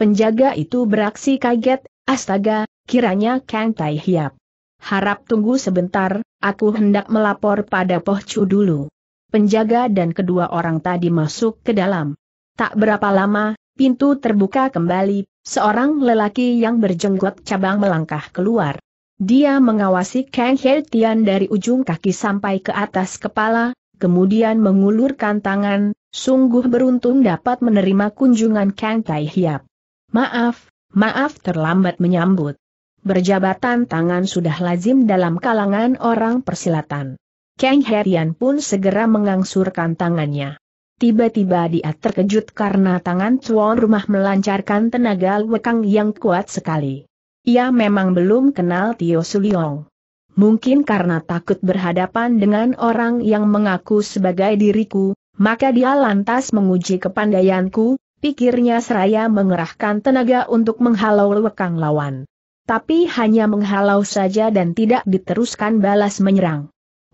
Penjaga itu beraksi kaget, astaga, kiranya Kang Tai Hiap. Harap tunggu sebentar, aku hendak melapor pada Poh Chu dulu. Penjaga dan kedua orang tadi masuk ke dalam. Tak berapa lama, Pintu terbuka kembali, seorang lelaki yang berjenggot cabang melangkah keluar. Dia mengawasi Kang He Tian dari ujung kaki sampai ke atas kepala, kemudian mengulurkan tangan, sungguh beruntung dapat menerima kunjungan Kang Tai Hiap. Maaf, maaf terlambat menyambut. Berjabatan tangan sudah lazim dalam kalangan orang persilatan. Kang Tian pun segera mengangsurkan tangannya. Tiba-tiba dia terkejut karena tangan tuan rumah melancarkan tenaga lekang yang kuat sekali. Ia memang belum kenal Tio Suliong. Mungkin karena takut berhadapan dengan orang yang mengaku sebagai diriku, maka dia lantas menguji kepandaianku, pikirnya seraya mengerahkan tenaga untuk menghalau lekang lawan. Tapi hanya menghalau saja dan tidak diteruskan balas menyerang.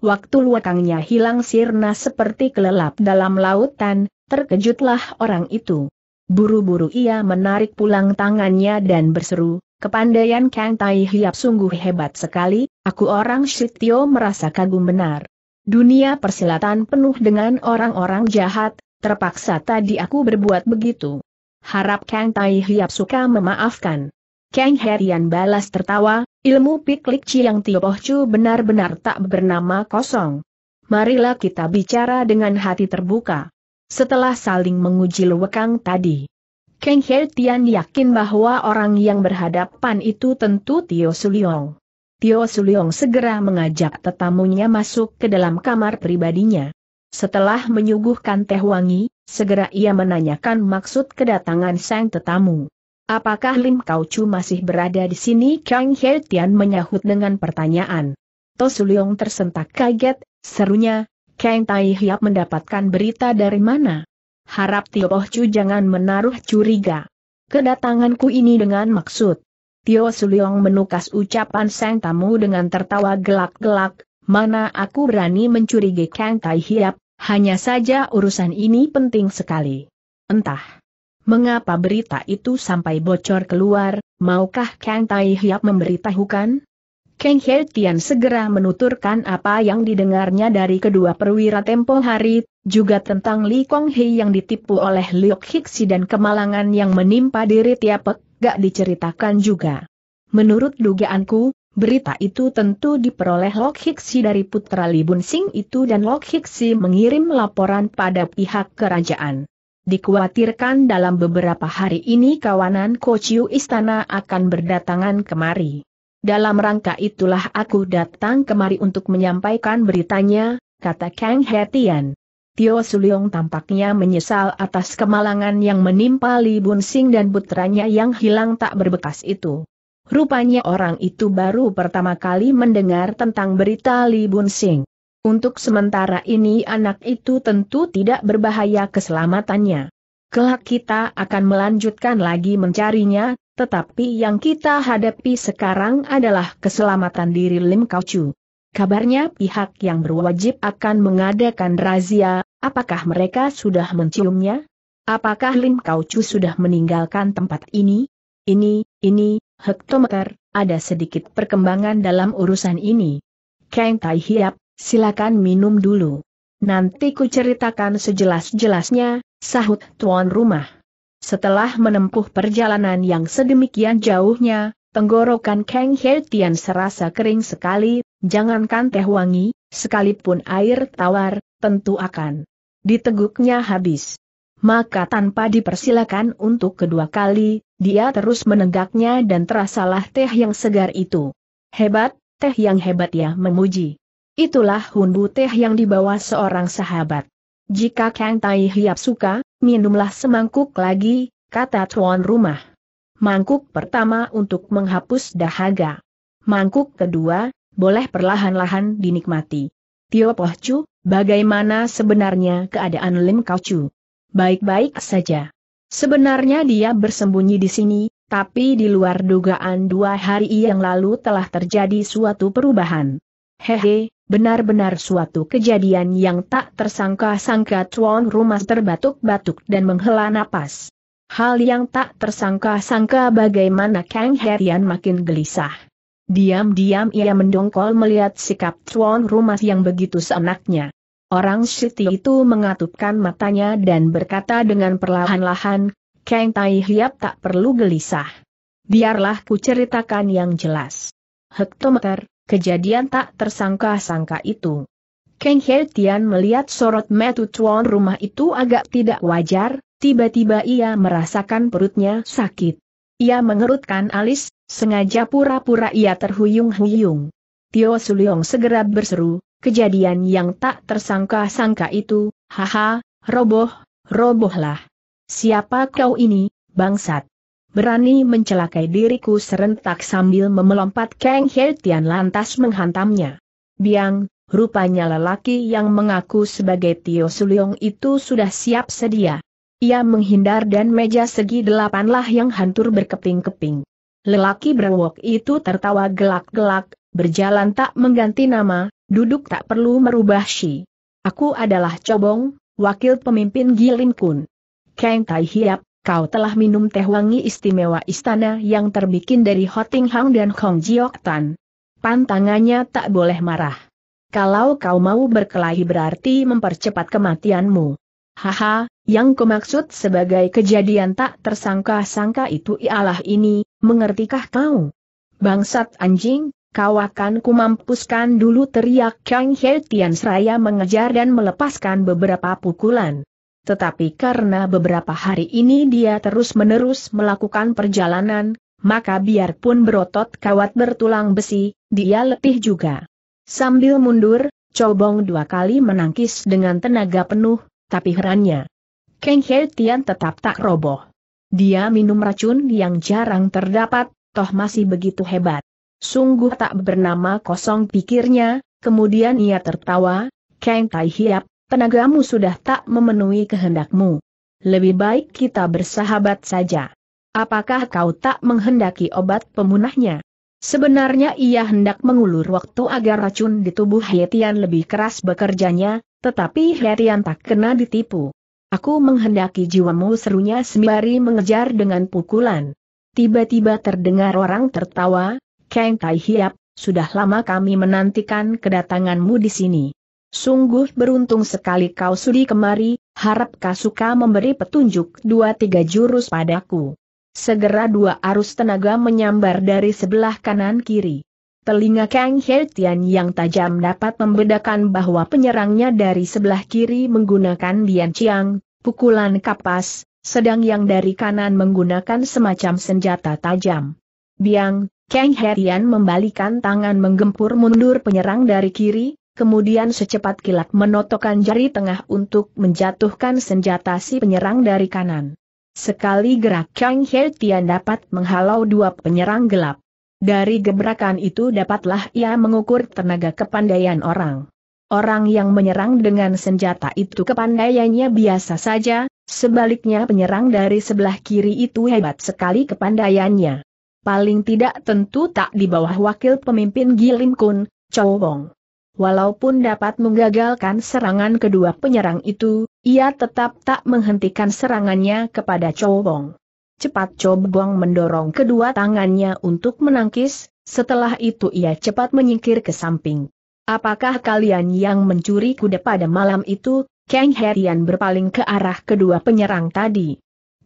Waktu luakangnya hilang sirna seperti kelelap dalam lautan, terkejutlah orang itu. Buru-buru ia menarik pulang tangannya dan berseru, kepandaian Kang Tai Hiap sungguh hebat sekali, aku orang Shitio merasa kagum benar. Dunia persilatan penuh dengan orang-orang jahat, terpaksa tadi aku berbuat begitu. Harap Kang Tai Hiap suka memaafkan. Kang Herian balas tertawa, ilmu piklik Chiang Tio oh Chu benar-benar tak bernama kosong. Marilah kita bicara dengan hati terbuka. Setelah saling menguji lewekang tadi, Kang Herian yakin bahwa orang yang berhadapan itu tentu Tio Suliong. Tio Suliong segera mengajak tetamunya masuk ke dalam kamar pribadinya. Setelah menyuguhkan teh wangi, segera ia menanyakan maksud kedatangan sang tetamu. Apakah Lim Kau Chu masih berada di sini? Kang He Tian menyahut dengan pertanyaan. Tosu Leong tersentak kaget, serunya, Kang Tai Hiap mendapatkan berita dari mana? Harap Tio Poh Chu jangan menaruh curiga. Kedatanganku ini dengan maksud. Tio Suliong menukas ucapan sang tamu dengan tertawa gelak-gelak, mana aku berani mencurigai Kang Tai Hiap, hanya saja urusan ini penting sekali. Entah. Mengapa berita itu sampai bocor keluar, maukah Kang Tai Hiap memberitahukan? Kang He Tian segera menuturkan apa yang didengarnya dari kedua perwira tempo hari, juga tentang Li Kong Hei yang ditipu oleh Liu Hixi dan kemalangan yang menimpa diri Tiapek, gak diceritakan juga. Menurut dugaanku, Berita itu tentu diperoleh Lok Hixi dari putra Li Bun Sing itu dan Lok Hixi mengirim laporan pada pihak kerajaan. Dikuatirkan dalam beberapa hari ini kawanan Kociu Istana akan berdatangan kemari. Dalam rangka itulah aku datang kemari untuk menyampaikan beritanya, kata Kang Hetian. Tio Suliong tampaknya menyesal atas kemalangan yang menimpa Li Bunsing dan putranya yang hilang tak berbekas itu. Rupanya orang itu baru pertama kali mendengar tentang berita Li Bunsing. Untuk sementara ini anak itu tentu tidak berbahaya keselamatannya. Kelak kita akan melanjutkan lagi mencarinya, tetapi yang kita hadapi sekarang adalah keselamatan diri Lim Kaucu. Kabarnya pihak yang berwajib akan mengadakan razia, apakah mereka sudah menciumnya? Apakah Lim Kaucu sudah meninggalkan tempat ini? Ini, ini, hektometer, ada sedikit perkembangan dalam urusan ini. Kang Tai Hiap, Silakan minum dulu. Nanti ku ceritakan sejelas-jelasnya, sahut tuan rumah. Setelah menempuh perjalanan yang sedemikian jauhnya, tenggorokan Kang He serasa kering sekali, jangankan teh wangi, sekalipun air tawar, tentu akan diteguknya habis. Maka tanpa dipersilakan untuk kedua kali, dia terus menegaknya dan terasalah teh yang segar itu. Hebat, teh yang hebat ya memuji. Itulah hundu teh yang dibawa seorang sahabat. Jika Kang Tai Hiap suka, minumlah semangkuk lagi, kata tuan rumah. Mangkuk pertama untuk menghapus dahaga. Mangkuk kedua, boleh perlahan-lahan dinikmati. Tio Poh Chu, bagaimana sebenarnya keadaan Lim Kau Chu? Baik-baik saja. Sebenarnya dia bersembunyi di sini, tapi di luar dugaan dua hari yang lalu telah terjadi suatu perubahan. Hehe, Benar-benar suatu kejadian yang tak tersangka-sangka Tuan Rumah terbatuk-batuk dan menghela napas. Hal yang tak tersangka-sangka bagaimana Kang Herian makin gelisah. Diam-diam ia mendongkol melihat sikap Tuan Rumah yang begitu seenaknya. Orang Siti itu mengatupkan matanya dan berkata dengan perlahan-lahan, Kang Tai Hiap tak perlu gelisah. Biarlah ku ceritakan yang jelas. Hektometer, kejadian tak tersangka-sangka itu. Kang He Tian melihat sorot metu tuan rumah itu agak tidak wajar, tiba-tiba ia merasakan perutnya sakit. Ia mengerutkan alis, sengaja pura-pura ia terhuyung-huyung. Tio Suliong segera berseru, kejadian yang tak tersangka-sangka itu, haha, roboh, robohlah. Siapa kau ini, bangsat? berani mencelakai diriku serentak sambil memelompat Kang He lantas menghantamnya. Biang, rupanya lelaki yang mengaku sebagai Tio Suliong itu sudah siap sedia. Ia menghindar dan meja segi delapanlah yang hantur berkeping-keping. Lelaki berwok itu tertawa gelak-gelak, berjalan tak mengganti nama, duduk tak perlu merubah si. Aku adalah Cobong, wakil pemimpin Gilin Kun. Kang Tai Hiap, kau telah minum teh wangi istimewa istana yang terbikin dari Hoting Hang dan Hong Jiok Tan. Pantangannya tak boleh marah. Kalau kau mau berkelahi berarti mempercepat kematianmu. Haha, yang kumaksud sebagai kejadian tak tersangka-sangka itu ialah ini, mengertikah kau? Bangsat anjing, kau akan kumampuskan dulu teriak Kang He Tian Seraya mengejar dan melepaskan beberapa pukulan tetapi karena beberapa hari ini dia terus-menerus melakukan perjalanan, maka biarpun berotot kawat bertulang besi, dia letih juga. Sambil mundur, Cobong dua kali menangkis dengan tenaga penuh, tapi herannya. Kang He Tian tetap tak roboh. Dia minum racun yang jarang terdapat, toh masih begitu hebat. Sungguh tak bernama kosong pikirnya, kemudian ia tertawa, Kang Tai Hiap, tenagamu sudah tak memenuhi kehendakmu. Lebih baik kita bersahabat saja. Apakah kau tak menghendaki obat pemunahnya? Sebenarnya ia hendak mengulur waktu agar racun di tubuh Hetian lebih keras bekerjanya, tetapi Hetian tak kena ditipu. Aku menghendaki jiwamu serunya sembari mengejar dengan pukulan. Tiba-tiba terdengar orang tertawa, Kang Tai Hiap, sudah lama kami menantikan kedatanganmu di sini. Sungguh beruntung sekali kau sudi kemari, harap kau suka memberi petunjuk dua tiga jurus padaku. Segera dua arus tenaga menyambar dari sebelah kanan kiri. Telinga Kang Hertian yang tajam dapat membedakan bahwa penyerangnya dari sebelah kiri menggunakan Dian Chiang, pukulan kapas, sedang yang dari kanan menggunakan semacam senjata tajam. Biang, Kang Hertian membalikan tangan menggempur mundur penyerang dari kiri, kemudian secepat kilat menotokkan jari tengah untuk menjatuhkan senjata si penyerang dari kanan. Sekali gerak Kang He Tian dapat menghalau dua penyerang gelap. Dari gebrakan itu dapatlah ia mengukur tenaga kepandaian orang. Orang yang menyerang dengan senjata itu kepandaiannya biasa saja, sebaliknya penyerang dari sebelah kiri itu hebat sekali kepandaiannya. Paling tidak tentu tak di bawah wakil pemimpin Gilim Kun, Chow Wong. Walaupun dapat menggagalkan serangan kedua penyerang itu, ia tetap tak menghentikan serangannya kepada Chobong. Cepat Chobong mendorong kedua tangannya untuk menangkis, setelah itu ia cepat menyingkir ke samping. Apakah kalian yang mencuri kuda pada malam itu? Kang Herian berpaling ke arah kedua penyerang tadi.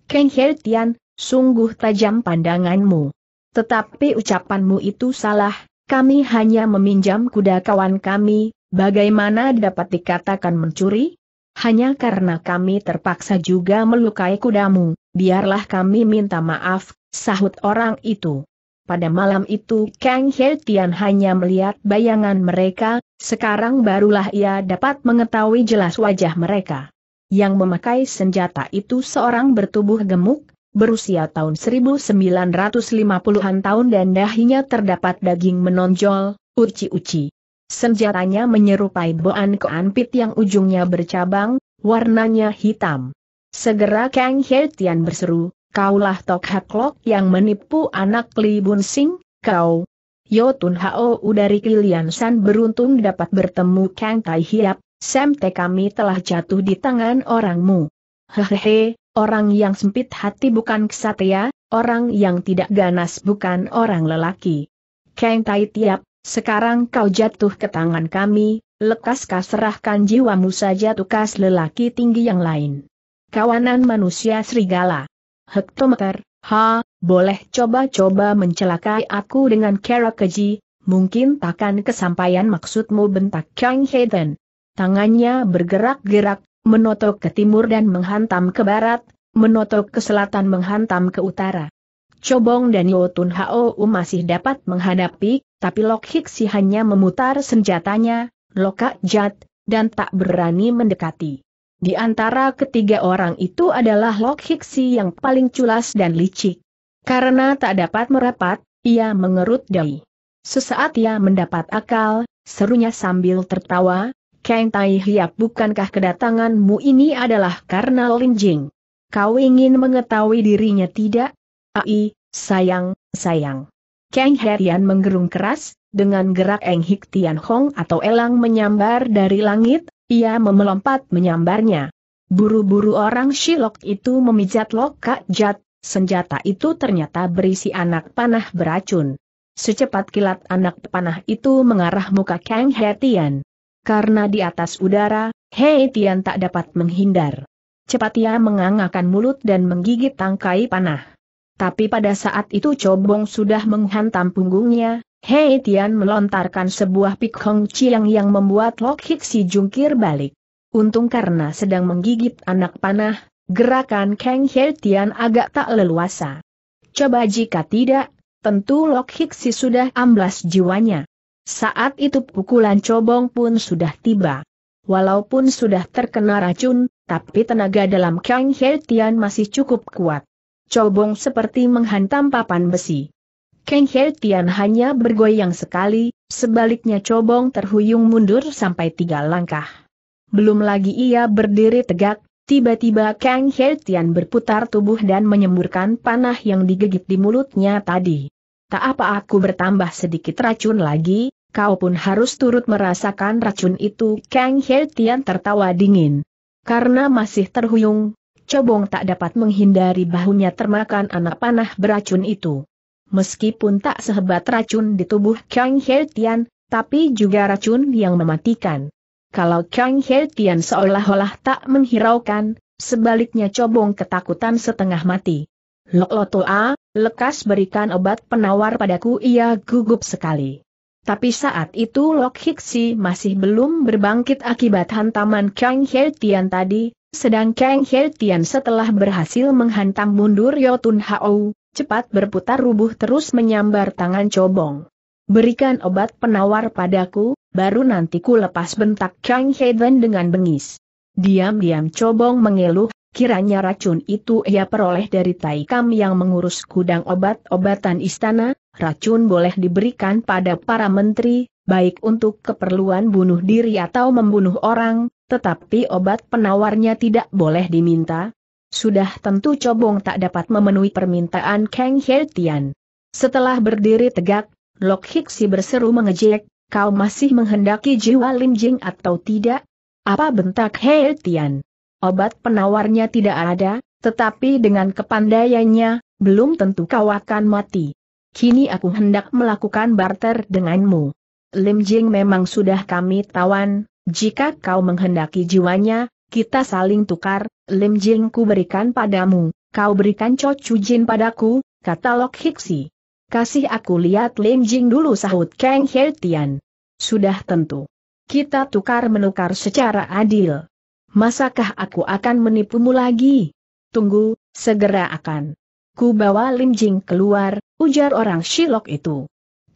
Kang Herian, sungguh tajam pandanganmu. Tetapi ucapanmu itu salah, kami hanya meminjam kuda kawan kami, bagaimana dapat dikatakan mencuri? Hanya karena kami terpaksa juga melukai kudamu, biarlah kami minta maaf, sahut orang itu. Pada malam itu Kang He Tian hanya melihat bayangan mereka, sekarang barulah ia dapat mengetahui jelas wajah mereka. Yang memakai senjata itu seorang bertubuh gemuk, berusia tahun 1950-an tahun dan dahinya terdapat daging menonjol, uci-uci. Senjatanya menyerupai boan keanpit yang ujungnya bercabang, warnanya hitam. Segera Kang He berseru, kaulah Tok Hak yang menipu anak Li Bun Sing, kau. Yotun Hao dari Kilian San beruntung dapat bertemu Kang Tai Hiap, Semte kami telah jatuh di tangan orangmu. Hehehe, orang yang sempit hati bukan kesatria, orang yang tidak ganas bukan orang lelaki. Kang Tai Tiap, sekarang kau jatuh ke tangan kami, lekas kau serahkan jiwamu saja tukas lelaki tinggi yang lain. Kawanan manusia serigala. Hektometer, ha, boleh coba-coba mencelakai aku dengan kerak keji, mungkin takkan kesampaian maksudmu bentak Kang Hayden. Tangannya bergerak-gerak, menotok ke timur dan menghantam ke barat, menotok ke selatan menghantam ke utara. Cobong dan Yotun Hou masih dapat menghadapi, tapi Lok Hiksi hanya memutar senjatanya, lokak Jat, dan tak berani mendekati. Di antara ketiga orang itu adalah Lok Hiksi yang paling culas dan licik. Karena tak dapat merapat, ia mengerut dahi. Sesaat ia mendapat akal, serunya sambil tertawa, Kang Tai Hiap bukankah kedatanganmu ini adalah karena Lin Jing? Kau ingin mengetahui dirinya tidak? Ai, sayang, sayang. Kang Herian menggerung keras, dengan gerak Eng Hik Tian Hong atau elang menyambar dari langit, ia memelompat menyambarnya. Buru-buru orang Shilok itu memijat loka Jat, senjata itu ternyata berisi anak panah beracun. Secepat kilat anak panah itu mengarah muka Kang Hetian. Karena di atas udara, Hei Tian tak dapat menghindar. Cepat ia mengangakan mulut dan menggigit tangkai panah. Tapi pada saat itu Cobong sudah menghantam punggungnya, Hei Tian melontarkan sebuah pik hong chiang yang membuat Lok si jungkir balik. Untung karena sedang menggigit anak panah, gerakan Kang Hei Tian agak tak leluasa. Coba jika tidak, tentu Lok si sudah amblas jiwanya. Saat itu pukulan cobong pun sudah tiba. Walaupun sudah terkena racun, tapi tenaga dalam Kang He Tian masih cukup kuat. Cobong seperti menghantam papan besi. Kang He Tian hanya bergoyang sekali, sebaliknya cobong terhuyung mundur sampai tiga langkah. Belum lagi ia berdiri tegak, tiba-tiba Kang He Tian berputar tubuh dan menyemburkan panah yang digigit di mulutnya tadi. Tak apa aku bertambah sedikit racun lagi, kau pun harus turut merasakan racun itu. Kang He Tian tertawa dingin. Karena masih terhuyung, Cobong tak dapat menghindari bahunya termakan anak panah beracun itu. Meskipun tak sehebat racun di tubuh Kang He Tian, tapi juga racun yang mematikan. Kalau Kang He Tian seolah-olah tak menghiraukan, sebaliknya Cobong ketakutan setengah mati. Lotoa, lekas berikan obat penawar padaku ia gugup sekali. Tapi saat itu Lok Hiksi masih belum berbangkit akibat hantaman Kang He Tian tadi, sedang Kang He Tian setelah berhasil menghantam mundur Yotun Hao, cepat berputar rubuh terus menyambar tangan Cobong. Berikan obat penawar padaku, baru nanti ku lepas bentak Kang He Tian dengan bengis. Diam-diam Cobong mengeluh Kiranya racun itu ia peroleh dari Taikam yang mengurus kudang obat-obatan istana, racun boleh diberikan pada para menteri, baik untuk keperluan bunuh diri atau membunuh orang, tetapi obat penawarnya tidak boleh diminta. Sudah tentu Cobong tak dapat memenuhi permintaan Kang Hertian. Setelah berdiri tegak, Lok Hiksi berseru mengejek, kau masih menghendaki jiwa Lim Jing atau tidak? Apa bentak Hertian? Obat penawarnya tidak ada, tetapi dengan kepandaiannya, belum tentu kau akan mati. Kini aku hendak melakukan barter denganmu. Lim Jing memang sudah kami tawan, jika kau menghendaki jiwanya, kita saling tukar, Lim Jing ku berikan padamu, kau berikan Cho Chu Jin padaku, kata Lok Hiksi. Kasih aku lihat Lim Jing dulu sahut Kang Hertian. Sudah tentu. Kita tukar menukar secara adil. Masakah aku akan menipumu lagi? Tunggu, segera akan. Ku bawa Lim Jing keluar, ujar orang Shilok itu.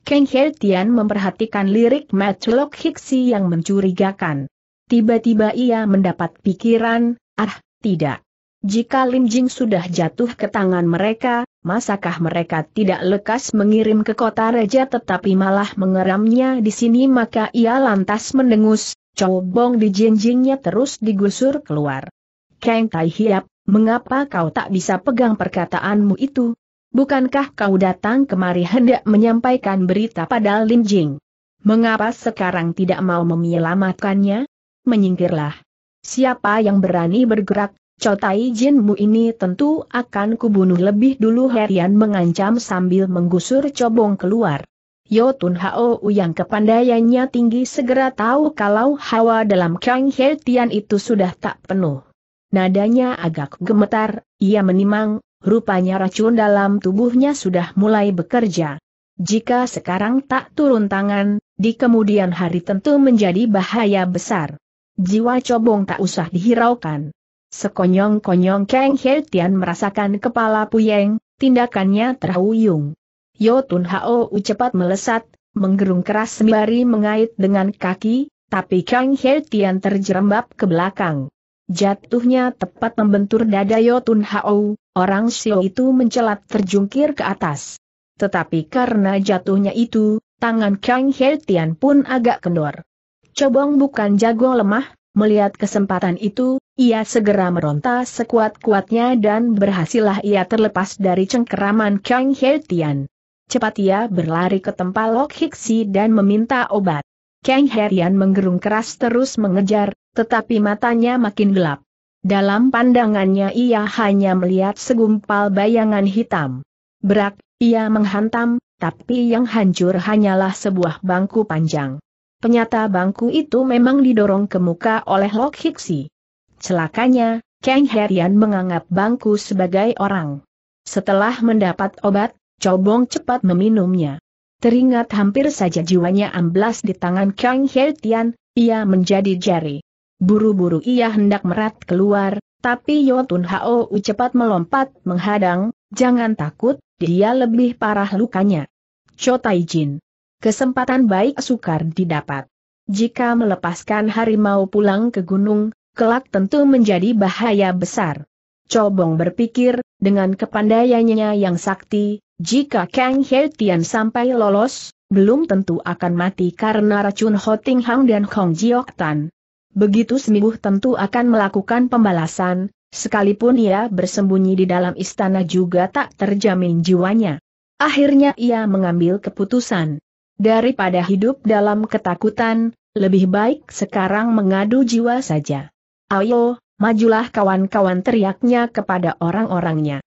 Kang He Tian memperhatikan lirik Matlock Hiksi yang mencurigakan. Tiba-tiba ia mendapat pikiran, ah, tidak. Jika Lim Jing sudah jatuh ke tangan mereka, masakah mereka tidak lekas mengirim ke kota raja tetapi malah mengeramnya di sini maka ia lantas mendengus, Cobong di jinjingnya terus digusur keluar. Kang Tai Hiap, mengapa kau tak bisa pegang perkataanmu itu? Bukankah kau datang kemari hendak menyampaikan berita pada Lin Jing? Mengapa sekarang tidak mau menyelamatkannya? Menyingkirlah. Siapa yang berani bergerak, Cotai Jinmu ini tentu akan kubunuh lebih dulu Herian mengancam sambil menggusur cobong keluar. Yotun Hao yang kepandaiannya tinggi segera tahu kalau hawa dalam Kang He Tian itu sudah tak penuh. Nadanya agak gemetar, ia menimang, rupanya racun dalam tubuhnya sudah mulai bekerja. Jika sekarang tak turun tangan, di kemudian hari tentu menjadi bahaya besar. Jiwa cobong tak usah dihiraukan. Sekonyong-konyong Kang He Tian merasakan kepala puyeng, tindakannya terhuyung. Yotun Hao cepat melesat, menggerung keras sembari mengait dengan kaki, tapi Kang He Tian terjerembab ke belakang. Jatuhnya tepat membentur dada Yotun Hao, orang Xiao itu mencelat terjungkir ke atas. Tetapi karena jatuhnya itu, tangan Kang He Tian pun agak kendor. Cobong bukan jago lemah, melihat kesempatan itu, ia segera meronta sekuat-kuatnya dan berhasillah ia terlepas dari cengkeraman Kang He Tian. Cepat ia berlari ke tempat Lok Hiksi dan meminta obat. Kang Herian menggerung keras terus mengejar, tetapi matanya makin gelap. Dalam pandangannya ia hanya melihat segumpal bayangan hitam. Berak, ia menghantam, tapi yang hancur hanyalah sebuah bangku panjang. Penyata bangku itu memang didorong ke muka oleh Lok Hiksi. Celakanya, Kang Herian menganggap bangku sebagai orang. Setelah mendapat obat, Cobong cepat meminumnya. Teringat hampir saja jiwanya amblas di tangan Kang Heltian, Tian, ia menjadi jari. Buru-buru ia hendak merat keluar, tapi Yotun Hao cepat melompat menghadang, jangan takut, dia lebih parah lukanya. Cho Jin, Kesempatan baik sukar didapat. Jika melepaskan harimau pulang ke gunung, kelak tentu menjadi bahaya besar. Cobong berpikir, dengan kepandaiannya yang sakti, jika Kang He Tian sampai lolos, belum tentu akan mati karena racun Hoting Hang dan Hong Jiok Tan. Begitu seminggu tentu akan melakukan pembalasan, sekalipun ia bersembunyi di dalam istana juga tak terjamin jiwanya. Akhirnya ia mengambil keputusan. Daripada hidup dalam ketakutan, lebih baik sekarang mengadu jiwa saja. Ayo, Majulah kawan-kawan teriaknya kepada orang-orangnya.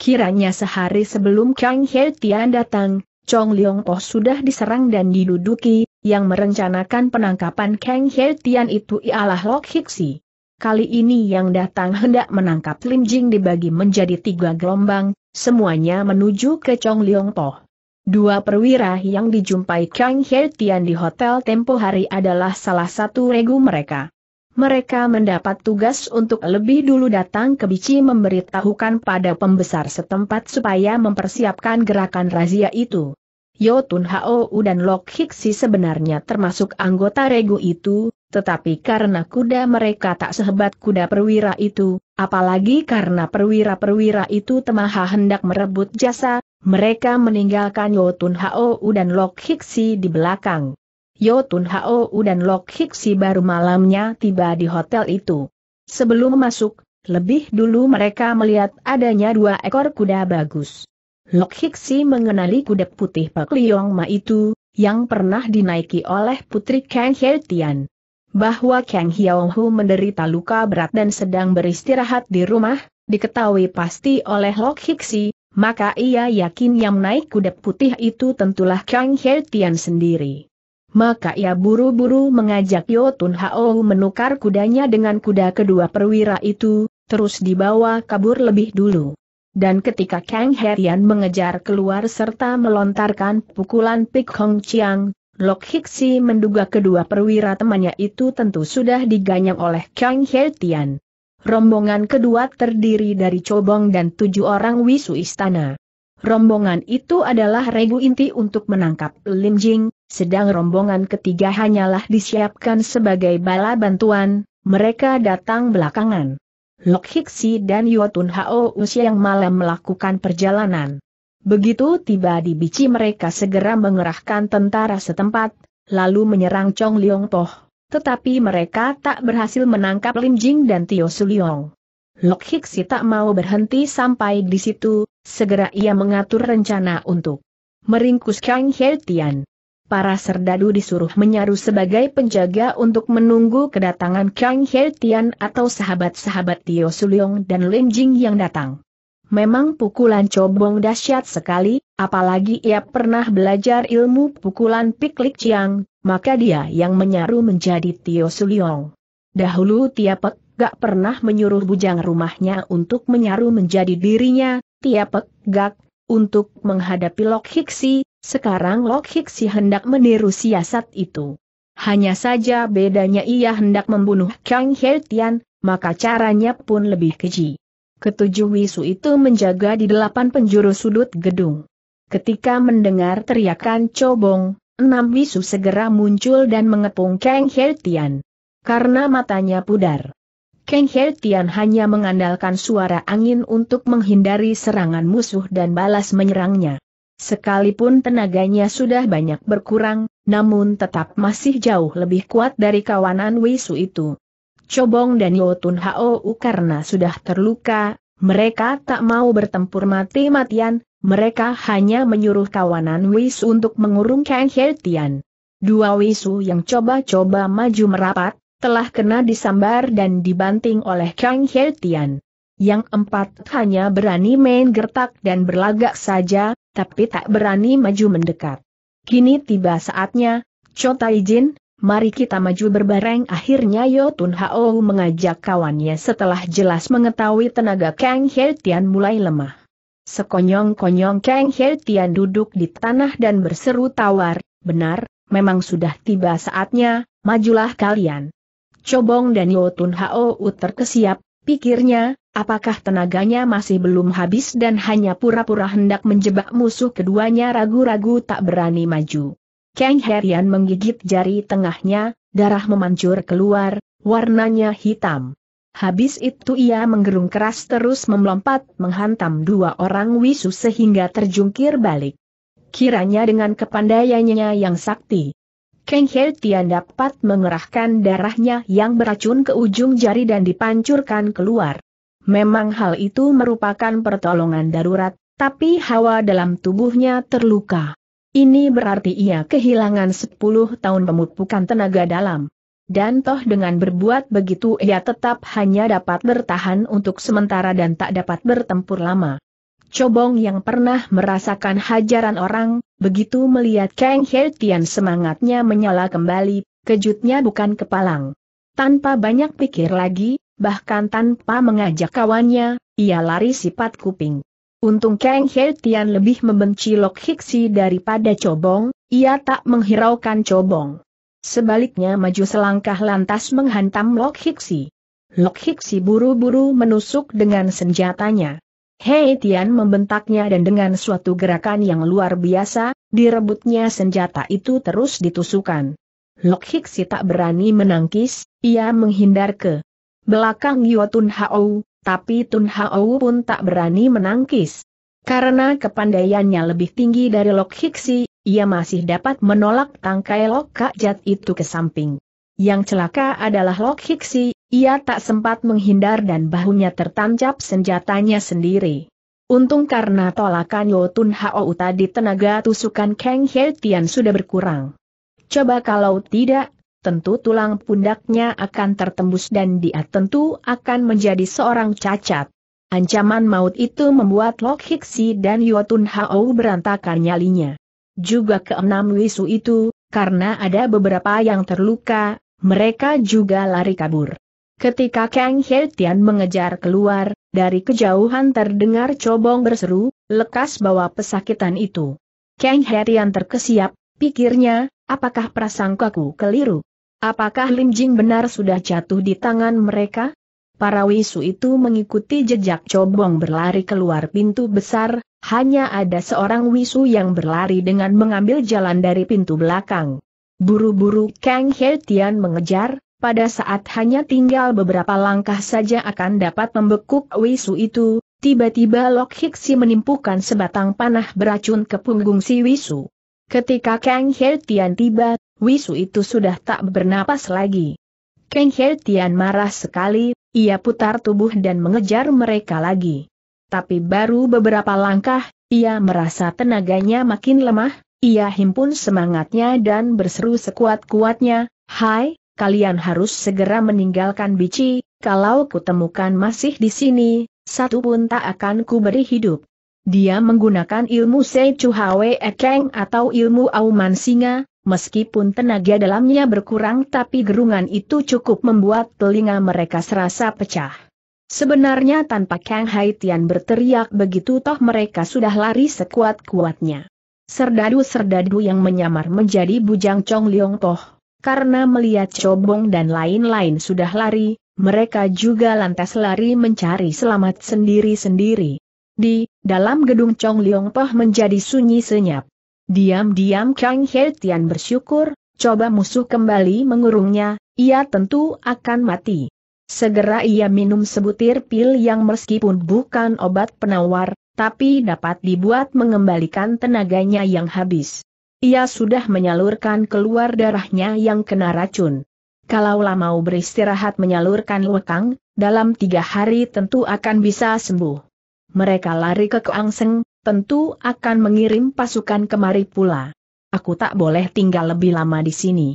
Kiranya sehari sebelum Kang He Tian datang, Chong Leong Po oh sudah diserang dan diduduki, yang merencanakan penangkapan Kang He Tian itu ialah Lok Hiksi. Kali ini yang datang hendak menangkap Lim Jing dibagi menjadi tiga gelombang, semuanya menuju ke Chong Leong Po. Oh. Dua perwira yang dijumpai Kang He Tian di Hotel Tempo Hari adalah salah satu regu mereka. Mereka mendapat tugas untuk lebih dulu datang ke Bici memberitahukan pada pembesar setempat supaya mempersiapkan gerakan razia itu. Yotun Hou dan Lok Hiksi sebenarnya termasuk anggota regu itu, tetapi karena kuda mereka tak sehebat kuda perwira itu, apalagi karena perwira-perwira itu temaha hendak merebut jasa, mereka meninggalkan Yotun Hou dan Lok Hiksi di belakang. Yotun Hou dan Lok Hiksi baru malamnya tiba di hotel itu. Sebelum masuk, lebih dulu mereka melihat adanya dua ekor kuda bagus. Lok Hiksi mengenali kuda putih Pak Liong Ma itu, yang pernah dinaiki oleh putri Kang He Tian. Bahwa Kang Hiao Hu menderita luka berat dan sedang beristirahat di rumah, diketahui pasti oleh Lok Hiksi, maka ia yakin yang naik kuda putih itu tentulah Kang He Tian sendiri. Maka ia buru-buru mengajak Yotun Hao menukar kudanya dengan kuda kedua perwira itu, terus dibawa kabur lebih dulu. Dan ketika Kang Herian mengejar keluar serta melontarkan pukulan Pik Hong Chiang, Lok Hiksi menduga kedua perwira temannya itu tentu sudah diganyang oleh Kang Herian. Rombongan kedua terdiri dari Cobong dan tujuh orang wisu istana. Rombongan itu adalah regu inti untuk menangkap Lim Jing, sedang rombongan ketiga hanyalah disiapkan sebagai bala bantuan, mereka datang belakangan. Lok Hiksi dan Yotun Hao yang malam melakukan perjalanan. Begitu tiba di bici mereka segera mengerahkan tentara setempat, lalu menyerang Chong Liong Poh. Tetapi mereka tak berhasil menangkap Lim Jing dan Tio Liong. Lok Hiksi tak mau berhenti sampai di situ, segera ia mengatur rencana untuk meringkus Kang Hei Tian para serdadu disuruh menyaru sebagai penjaga untuk menunggu kedatangan Kang He atau sahabat-sahabat Tio Suliong dan Lin Jing yang datang. Memang pukulan cobong dahsyat sekali, apalagi ia pernah belajar ilmu pukulan piklik ciang, maka dia yang menyaru menjadi Tio Suliong. Dahulu Tiapek gak pernah menyuruh bujang rumahnya untuk menyaru menjadi dirinya, Tiapek gak, untuk menghadapi Lok Hiksi, sekarang Lok Hiksi hendak meniru siasat itu. Hanya saja bedanya ia hendak membunuh Kang He Tian, maka caranya pun lebih keji. Ketujuh wisu itu menjaga di delapan penjuru sudut gedung. Ketika mendengar teriakan cobong, enam wisu segera muncul dan mengepung Kang He Tian. Karena matanya pudar. Kang He Tian hanya mengandalkan suara angin untuk menghindari serangan musuh dan balas menyerangnya. Sekalipun tenaganya sudah banyak berkurang, namun tetap masih jauh lebih kuat dari kawanan Wisu itu. Cobong dan Yotun Hou karena sudah terluka, mereka tak mau bertempur mati-matian, mereka hanya menyuruh kawanan Wisu untuk mengurung Kang Hertian. Dua Wisu yang coba-coba maju merapat, telah kena disambar dan dibanting oleh Kang Hertian. Yang empat hanya berani main gertak dan berlagak saja, tapi tak berani maju mendekat. Kini tiba saatnya, Cho izin, mari kita maju berbareng akhirnya Yo Tun Hao mengajak kawannya setelah jelas mengetahui tenaga Kang Heltian mulai lemah. Sekonyong-konyong Kang Heltian duduk di tanah dan berseru tawar, benar, memang sudah tiba saatnya, majulah kalian. Cobong dan Yo Tun Hao terkesiap, Pikirnya, apakah tenaganya masih belum habis dan hanya pura-pura hendak menjebak musuh keduanya ragu-ragu tak berani maju. Kang Herian menggigit jari tengahnya, darah memancur keluar, warnanya hitam. Habis itu ia menggerung keras terus melompat menghantam dua orang wisu sehingga terjungkir balik. Kiranya dengan kepandaiannya yang sakti, Kang Hei Tian dapat mengerahkan darahnya yang beracun ke ujung jari dan dipancurkan keluar. Memang hal itu merupakan pertolongan darurat, tapi hawa dalam tubuhnya terluka. Ini berarti ia kehilangan 10 tahun pemupukan tenaga dalam. Dan toh dengan berbuat begitu ia tetap hanya dapat bertahan untuk sementara dan tak dapat bertempur lama. Cobong yang pernah merasakan hajaran orang, begitu melihat Kang He Tian semangatnya menyala kembali, kejutnya bukan kepalang. Tanpa banyak pikir lagi, bahkan tanpa mengajak kawannya, ia lari sifat kuping. Untung Kang He Tian lebih membenci Lok Hiksi daripada Cobong, ia tak menghiraukan Cobong. Sebaliknya maju selangkah lantas menghantam Lok Hiksi. Lok Hiksi buru-buru menusuk dengan senjatanya. Hei Tian membentaknya dan dengan suatu gerakan yang luar biasa, direbutnya senjata itu terus ditusukan. Lok Hiksi tak berani menangkis, ia menghindar ke belakang Yo Tun Hao, tapi Tun Hao pun tak berani menangkis. Karena kepandaiannya lebih tinggi dari Lok Hiksi, ia masih dapat menolak tangkai Lok Kak Jat itu ke samping. Yang celaka adalah Lok Hiksi, ia tak sempat menghindar dan bahunya tertancap senjatanya sendiri. Untung karena tolakan Yotun Hao tadi tenaga tusukan Kang He Tian sudah berkurang. Coba kalau tidak, tentu tulang pundaknya akan tertembus dan dia tentu akan menjadi seorang cacat. Ancaman maut itu membuat Lok Hiksi dan Yotun Hao berantakan nyalinya. Juga keenam wisu itu, karena ada beberapa yang terluka, mereka juga lari kabur. Ketika Kang He Tian mengejar keluar, dari kejauhan terdengar cobong berseru, lekas bawa pesakitan itu. Kang He Tian terkesiap, pikirnya, apakah prasangkaku keliru? Apakah Lim Jing benar sudah jatuh di tangan mereka? Para wisu itu mengikuti jejak cobong berlari keluar pintu besar, hanya ada seorang wisu yang berlari dengan mengambil jalan dari pintu belakang. Buru-buru Kang He Tian mengejar, pada saat hanya tinggal beberapa langkah saja akan dapat membekuk Wisu itu, tiba-tiba Lok Hiksi menimpukan sebatang panah beracun ke punggung si Wisu. Ketika Kang Hertian tiba, Wisu itu sudah tak bernapas lagi. Kang Hertian marah sekali, ia putar tubuh dan mengejar mereka lagi. Tapi baru beberapa langkah, ia merasa tenaganya makin lemah, ia himpun semangatnya dan berseru sekuat-kuatnya, Hai, kalian harus segera meninggalkan Bici, kalau kutemukan masih di sini, satu pun tak akan kuberi hidup. Dia menggunakan ilmu Sei Chu Hwe Ekeng atau ilmu Auman Singa, Meskipun tenaga dalamnya berkurang tapi gerungan itu cukup membuat telinga mereka serasa pecah. Sebenarnya tanpa Kang Haitian berteriak begitu toh mereka sudah lari sekuat-kuatnya. Serdadu-serdadu yang menyamar menjadi bujang Chong Liong Toh, karena melihat Cobong dan lain-lain sudah lari, mereka juga lantas lari mencari selamat sendiri-sendiri. Di dalam gedung Chong Liong Poh menjadi sunyi senyap. Diam-diam Kang He Tian bersyukur, coba musuh kembali mengurungnya, ia tentu akan mati. Segera ia minum sebutir pil yang meskipun bukan obat penawar, tapi dapat dibuat mengembalikan tenaganya yang habis. Ia sudah menyalurkan keluar darahnya yang kena racun. Kalaulah mau beristirahat menyalurkan lekang, dalam tiga hari tentu akan bisa sembuh. Mereka lari ke Keangseng, tentu akan mengirim pasukan kemari pula. Aku tak boleh tinggal lebih lama di sini.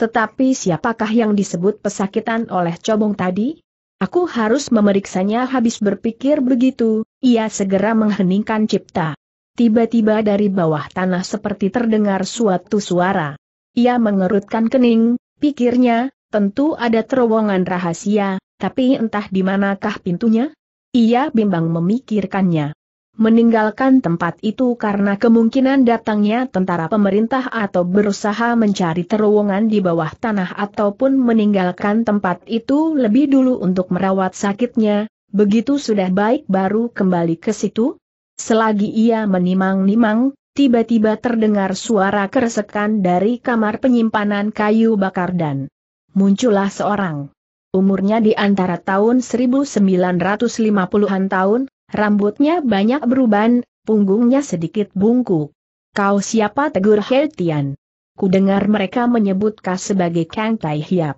Tetapi siapakah yang disebut pesakitan oleh cobong tadi? Aku harus memeriksanya habis berpikir begitu, ia segera mengheningkan cipta. Tiba-tiba dari bawah tanah seperti terdengar suatu suara. Ia mengerutkan kening, pikirnya, tentu ada terowongan rahasia, tapi entah di manakah pintunya? Ia bimbang memikirkannya. Meninggalkan tempat itu karena kemungkinan datangnya tentara pemerintah atau berusaha mencari terowongan di bawah tanah ataupun meninggalkan tempat itu lebih dulu untuk merawat sakitnya, begitu sudah baik baru kembali ke situ, Selagi ia menimang-nimang, tiba-tiba terdengar suara keresekan dari kamar penyimpanan kayu bakar dan muncullah seorang. Umurnya di antara tahun 1950-an tahun, rambutnya banyak beruban, punggungnya sedikit bungkuk. Kau siapa tegur Heltian? dengar mereka menyebut kau sebagai Kang Tai Hiap.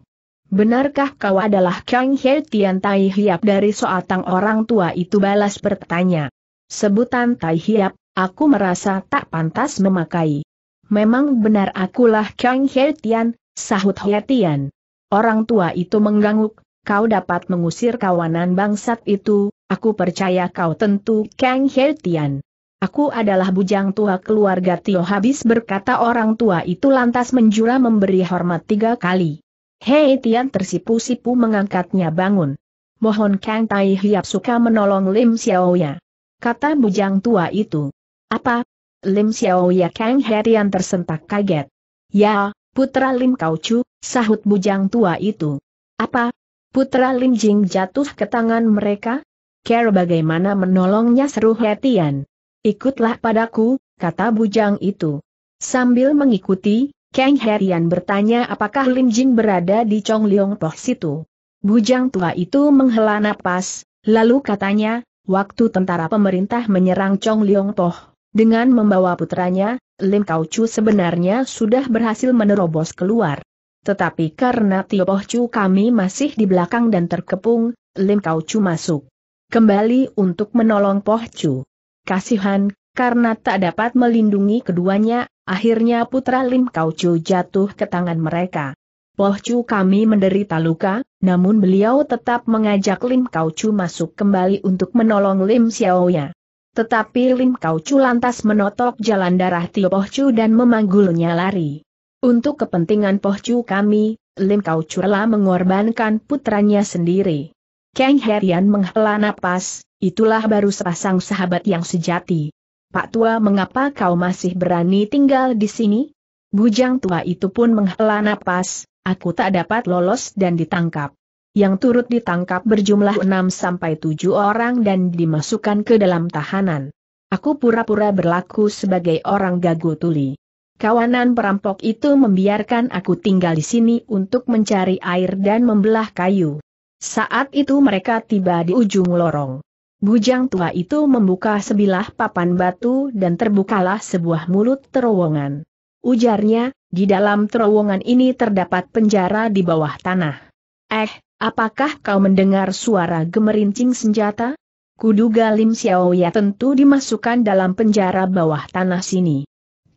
Benarkah kau adalah Kang Heltian Tai Hiap dari soatang orang tua itu balas bertanya. Sebutan Tai Hiap, aku merasa tak pantas memakai. Memang benar akulah Kang Tian, sahut Hetian. Orang tua itu mengganggu, kau dapat mengusir kawanan bangsat itu, aku percaya kau tentu Kang Tian. Aku adalah bujang tua keluarga Tio habis berkata orang tua itu lantas menjura memberi hormat tiga kali. Hei Tian tersipu-sipu mengangkatnya bangun. Mohon Kang Tai Hiap suka menolong Lim Xiaoya kata bujang tua itu. Apa? Lim Xiao Ya Kang Herian tersentak kaget. Ya, putra Lim Kau Chu, sahut bujang tua itu. Apa? Putra Lim Jing jatuh ke tangan mereka? Care bagaimana menolongnya seru herian Ikutlah padaku, kata bujang itu. Sambil mengikuti, Kang Herian bertanya apakah Lim Jing berada di Chong Leong Poh situ. Bujang tua itu menghela napas, lalu katanya, waktu tentara pemerintah menyerang Chong Liong Toh, dengan membawa putranya, Lim Kau Chu sebenarnya sudah berhasil menerobos keluar. Tetapi karena Tio Poh Chu kami masih di belakang dan terkepung, Lim Kau Chu masuk. Kembali untuk menolong Poh Chu. Kasihan, karena tak dapat melindungi keduanya, akhirnya putra Lim Kau Chu jatuh ke tangan mereka. Pohcu kami menderita luka, namun beliau tetap mengajak Lim Kaucu masuk kembali untuk menolong Lim Xiaoya. Tetapi Lim Kaucu lantas menotok jalan darah Tio Pohcu dan memanggulnya lari. Untuk kepentingan Pohcu kami, Lim Kaucu rela mengorbankan putranya sendiri. Kang Herian menghela napas, itulah baru sepasang sahabat yang sejati. Pak Tua mengapa kau masih berani tinggal di sini? Bujang tua itu pun menghela napas, aku tak dapat lolos dan ditangkap. Yang turut ditangkap berjumlah 6-7 orang dan dimasukkan ke dalam tahanan. Aku pura-pura berlaku sebagai orang gagu tuli. Kawanan perampok itu membiarkan aku tinggal di sini untuk mencari air dan membelah kayu. Saat itu mereka tiba di ujung lorong. Bujang tua itu membuka sebilah papan batu dan terbukalah sebuah mulut terowongan. Ujarnya, di dalam terowongan ini terdapat penjara di bawah tanah. Eh, apakah kau mendengar suara gemerincing senjata? Kuduga Lim Xiaoya tentu dimasukkan dalam penjara bawah tanah sini.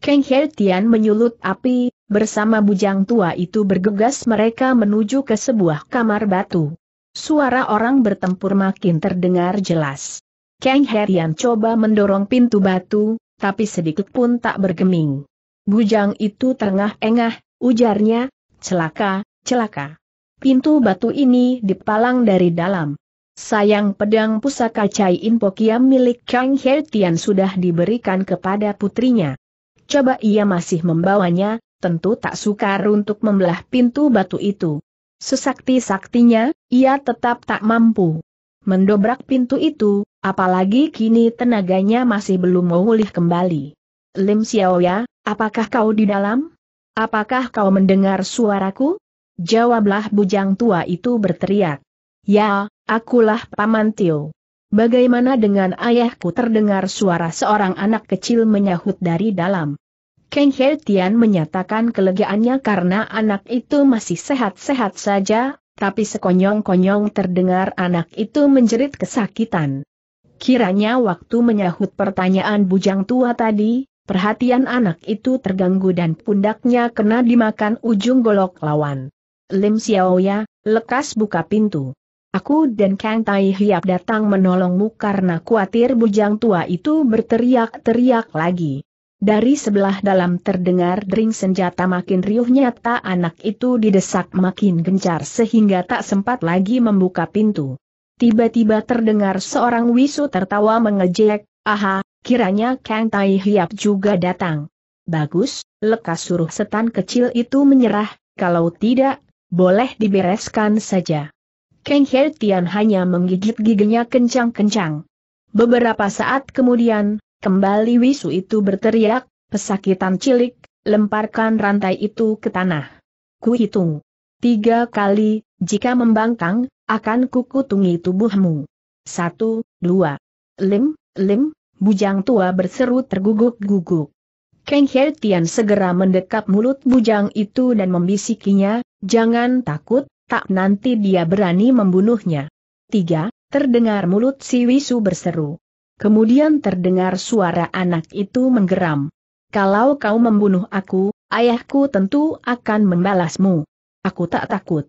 Kang He Tian menyulut api, bersama bujang tua itu bergegas mereka menuju ke sebuah kamar batu. Suara orang bertempur makin terdengar jelas. Kang He Tian coba mendorong pintu batu, tapi sedikit pun tak bergeming. Bujang itu tengah engah ujarnya, celaka, celaka. Pintu batu ini dipalang dari dalam. Sayang pedang pusaka Cai po Kiam milik Kang Hertian sudah diberikan kepada putrinya. Coba ia masih membawanya, tentu tak sukar untuk membelah pintu batu itu. Sesakti-saktinya, ia tetap tak mampu. Mendobrak pintu itu, apalagi kini tenaganya masih belum memulih kembali. Lim Xiaoya, Apakah kau di dalam? Apakah kau mendengar suaraku? Jawablah bujang tua itu berteriak. Ya, akulah Paman Tio. Bagaimana dengan ayahku terdengar suara seorang anak kecil menyahut dari dalam. Kang He Tian menyatakan kelegaannya karena anak itu masih sehat-sehat saja, tapi sekonyong-konyong terdengar anak itu menjerit kesakitan. Kiranya waktu menyahut pertanyaan bujang tua tadi, Perhatian anak itu terganggu dan pundaknya kena dimakan ujung golok lawan. Lim Xiaoya, lekas buka pintu. Aku dan Kang Tai Hiap datang menolongmu karena kuatir bujang tua itu berteriak-teriak lagi. Dari sebelah dalam terdengar dering senjata makin riuh nyata anak itu didesak makin gencar sehingga tak sempat lagi membuka pintu. Tiba-tiba terdengar seorang wisu tertawa mengejek, aha, Kiranya Kang Tai Hiap juga datang. Bagus, lekas suruh setan kecil itu menyerah, kalau tidak, boleh dibereskan saja. Kang He Tian hanya menggigit giginya kencang-kencang. Beberapa saat kemudian, kembali Wisu itu berteriak, pesakitan cilik, lemparkan rantai itu ke tanah. Kuhitung. Tiga kali, jika membangkang, akan kukutungi tubuhmu. Satu, dua. Lim, lim, Bujang tua berseru terguguk-guguk. Kang He Tian segera mendekap mulut bujang itu dan membisikinya, jangan takut, tak nanti dia berani membunuhnya. Tiga, Terdengar mulut si Wisu berseru. Kemudian terdengar suara anak itu menggeram. Kalau kau membunuh aku, ayahku tentu akan membalasmu. Aku tak takut.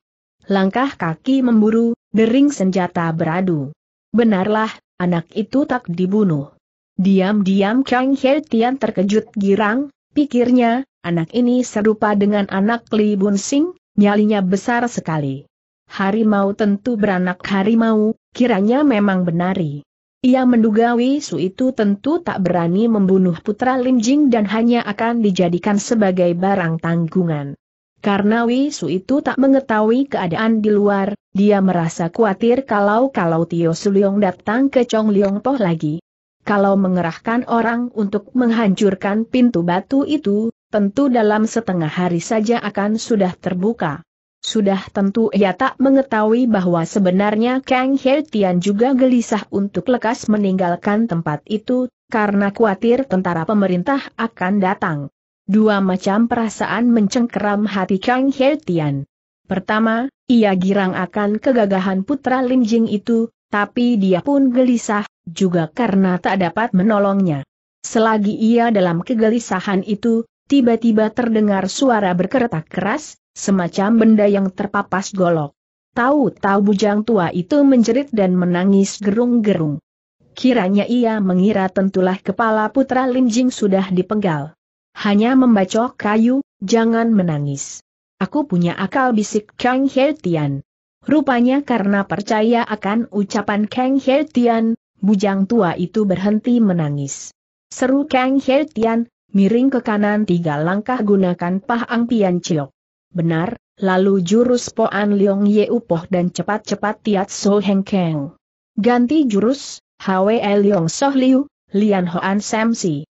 Langkah kaki memburu, dering senjata beradu. Benarlah, anak itu tak dibunuh. Diam-diam Kang He Tian terkejut girang, pikirnya, anak ini serupa dengan anak Li Bun Sing, nyalinya besar sekali. Harimau tentu beranak harimau, kiranya memang benari. Ia menduga Wisu itu tentu tak berani membunuh putra Lim Jing dan hanya akan dijadikan sebagai barang tanggungan. Karena Wisu itu tak mengetahui keadaan di luar, dia merasa khawatir kalau-kalau Tio Suliong datang ke Chong Liong Poh lagi kalau mengerahkan orang untuk menghancurkan pintu batu itu, tentu dalam setengah hari saja akan sudah terbuka. Sudah tentu ia tak mengetahui bahwa sebenarnya Kang Hertian Tian juga gelisah untuk lekas meninggalkan tempat itu, karena khawatir tentara pemerintah akan datang. Dua macam perasaan mencengkeram hati Kang Hertian. Tian. Pertama, ia girang akan kegagahan putra Lim Jing itu, tapi dia pun gelisah, juga karena tak dapat menolongnya. Selagi ia dalam kegelisahan itu, tiba-tiba terdengar suara berkeretak keras, semacam benda yang terpapas golok. Tahu-tahu bujang tua itu menjerit dan menangis gerung-gerung. Kiranya ia mengira tentulah kepala putra Lin Jing sudah dipenggal. Hanya membacok kayu, jangan menangis. Aku punya akal bisik Kang He Tian. Rupanya karena percaya akan ucapan Kang He Tian, bujang tua itu berhenti menangis. Seru Kang He Tian, miring ke kanan tiga langkah gunakan Pah Ang Pian Chiok. Benar, lalu jurus An Leong Ye Upoh dan cepat-cepat Tiat So Heng Keng. Ganti jurus, Hwe e Leong Soh Liu, Lian Hoan Sam Si.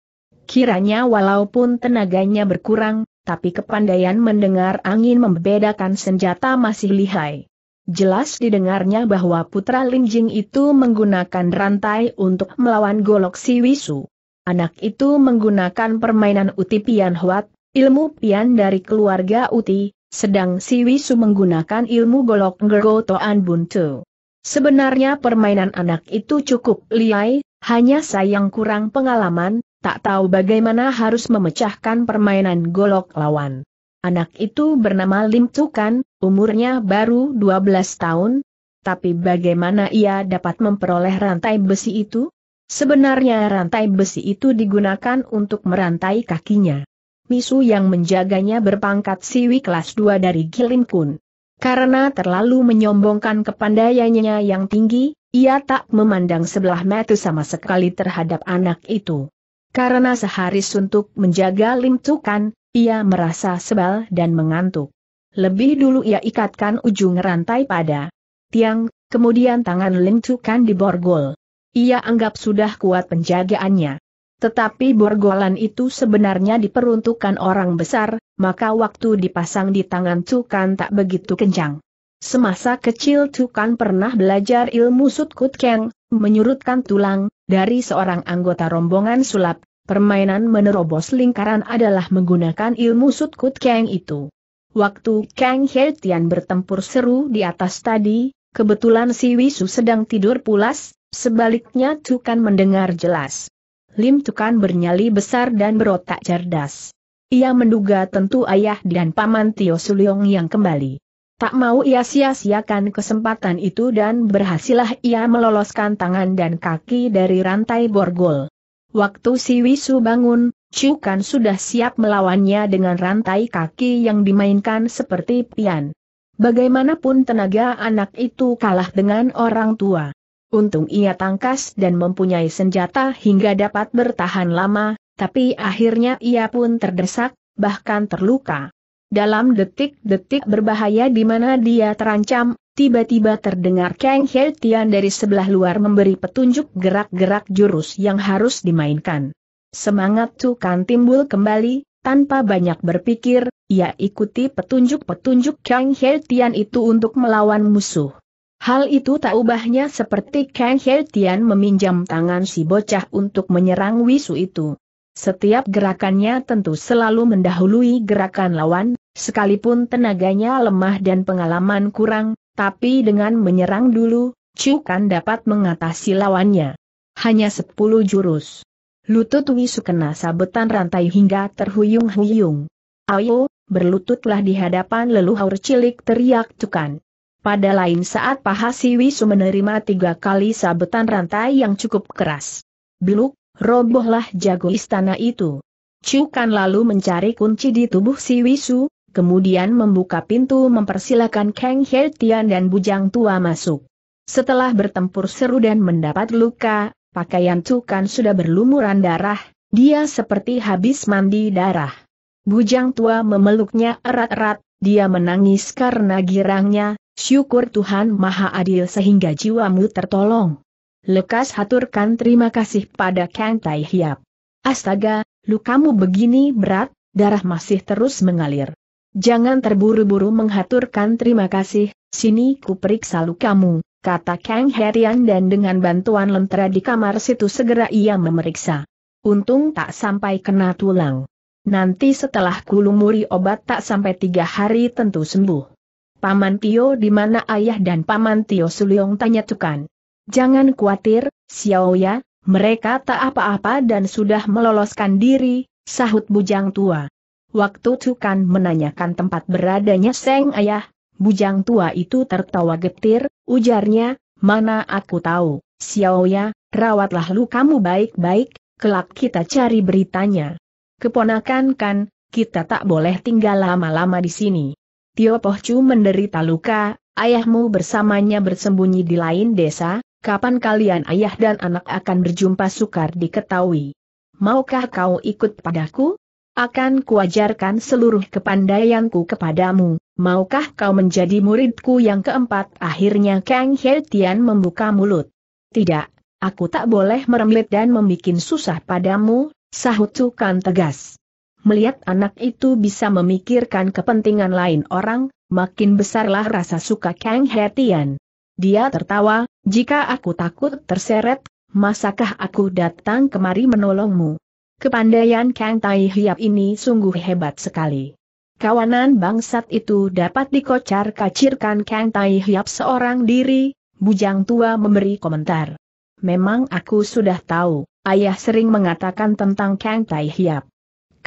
Kiranya walaupun tenaganya berkurang, tapi kepandaian mendengar angin membedakan senjata masih lihai. Jelas didengarnya bahwa putra Linjing itu menggunakan rantai untuk melawan golok si Wisu. Anak itu menggunakan permainan uti pian huat, ilmu pian dari keluarga uti, sedang si Wisu menggunakan ilmu golok Ngergo Toan buntu. Sebenarnya permainan anak itu cukup liai, hanya sayang kurang pengalaman, tak tahu bagaimana harus memecahkan permainan golok lawan. Anak itu bernama Lim Tukan, umurnya baru 12 tahun, tapi bagaimana ia dapat memperoleh rantai besi itu? Sebenarnya rantai besi itu digunakan untuk merantai kakinya. Misu yang menjaganya berpangkat siwi kelas 2 dari Gilim Kun. Karena terlalu menyombongkan kepandaiannya yang tinggi, ia tak memandang sebelah mata sama sekali terhadap anak itu. Karena sehari suntuk menjaga Lim Tukan, ia merasa sebal dan mengantuk. Lebih dulu ia ikatkan ujung rantai pada tiang, kemudian tangan lentukan di borgol. Ia anggap sudah kuat penjagaannya. Tetapi borgolan itu sebenarnya diperuntukkan orang besar, maka waktu dipasang di tangan Cukan tak begitu kencang. Semasa kecil Cukan pernah belajar ilmu Sutkut Keng, menyurutkan tulang, dari seorang anggota rombongan sulap, Permainan menerobos lingkaran adalah menggunakan ilmu Sutkut Kang itu. Waktu Kang He Tian bertempur seru di atas tadi, kebetulan si Wisu sedang tidur pulas, sebaliknya Tukan mendengar jelas. Lim Tukan bernyali besar dan berotak cerdas. Ia menduga tentu ayah dan paman Tio Suliong yang kembali. Tak mau ia sia-siakan kesempatan itu dan berhasillah ia meloloskan tangan dan kaki dari rantai borgol. Waktu si Wisu bangun, kan sudah siap melawannya dengan rantai kaki yang dimainkan seperti pian. Bagaimanapun tenaga anak itu kalah dengan orang tua. Untung ia tangkas dan mempunyai senjata hingga dapat bertahan lama, tapi akhirnya ia pun terdesak, bahkan terluka. Dalam detik-detik berbahaya di mana dia terancam, Tiba-tiba terdengar Kang He Tian dari sebelah luar memberi petunjuk gerak-gerak jurus yang harus dimainkan. Semangat Tukan timbul kembali, tanpa banyak berpikir, ia ikuti petunjuk-petunjuk Kang He Tian itu untuk melawan musuh. Hal itu tak ubahnya seperti Kang He Tian meminjam tangan si bocah untuk menyerang Wisu itu. Setiap gerakannya tentu selalu mendahului gerakan lawan, sekalipun tenaganya lemah dan pengalaman kurang, tapi dengan menyerang dulu, Kan dapat mengatasi lawannya. Hanya sepuluh jurus. Lutut Wisu kena sabetan rantai hingga terhuyung-huyung. Ayo, berlututlah di hadapan leluhur cilik teriak Cukan. Pada lain saat paha Si Wisu menerima tiga kali sabetan rantai yang cukup keras. Biluk, robohlah jago istana itu. Kan lalu mencari kunci di tubuh si Wisu, kemudian membuka pintu mempersilahkan Kang He Tian dan bujang tua masuk. Setelah bertempur seru dan mendapat luka, pakaian Tukan sudah berlumuran darah, dia seperti habis mandi darah. Bujang tua memeluknya erat-erat, dia menangis karena girangnya, syukur Tuhan Maha Adil sehingga jiwamu tertolong. Lekas haturkan terima kasih pada Kang Tai Hiap. Astaga, lukamu begini berat, darah masih terus mengalir. Jangan terburu-buru menghaturkan terima kasih, sini ku periksa lukamu, kata Kang Herian dan dengan bantuan lentera di kamar situ segera ia memeriksa. Untung tak sampai kena tulang. Nanti setelah kulumuri obat tak sampai tiga hari tentu sembuh. Paman Tio di mana ayah dan Paman Tio Suliong tanya Tukan. Jangan khawatir, Ya, mereka tak apa-apa dan sudah meloloskan diri, sahut bujang tua. Waktu Cukan menanyakan tempat beradanya Seng Ayah, bujang tua itu tertawa getir, ujarnya, mana aku tahu, Xiaoya, rawatlah lu kamu baik-baik, kelak kita cari beritanya. Keponakan kan, kita tak boleh tinggal lama-lama di sini. Tio Pohcu menderita luka, ayahmu bersamanya bersembunyi di lain desa, kapan kalian ayah dan anak akan berjumpa sukar diketahui. Maukah kau ikut padaku? akan kuajarkan seluruh kepandaianku kepadamu, maukah kau menjadi muridku yang keempat? Akhirnya Kang He Tian membuka mulut. Tidak, aku tak boleh meremit dan membuat susah padamu, sahut Cukan tegas. Melihat anak itu bisa memikirkan kepentingan lain orang, makin besarlah rasa suka Kang He Tian. Dia tertawa, jika aku takut terseret, masakah aku datang kemari menolongmu? Kepandaian Kang Tai Hiap ini sungguh hebat sekali. Kawanan bangsat itu dapat dikocar kacirkan Kang Tai Hiap seorang diri, bujang tua memberi komentar. Memang aku sudah tahu, ayah sering mengatakan tentang Kang Tai Hiap.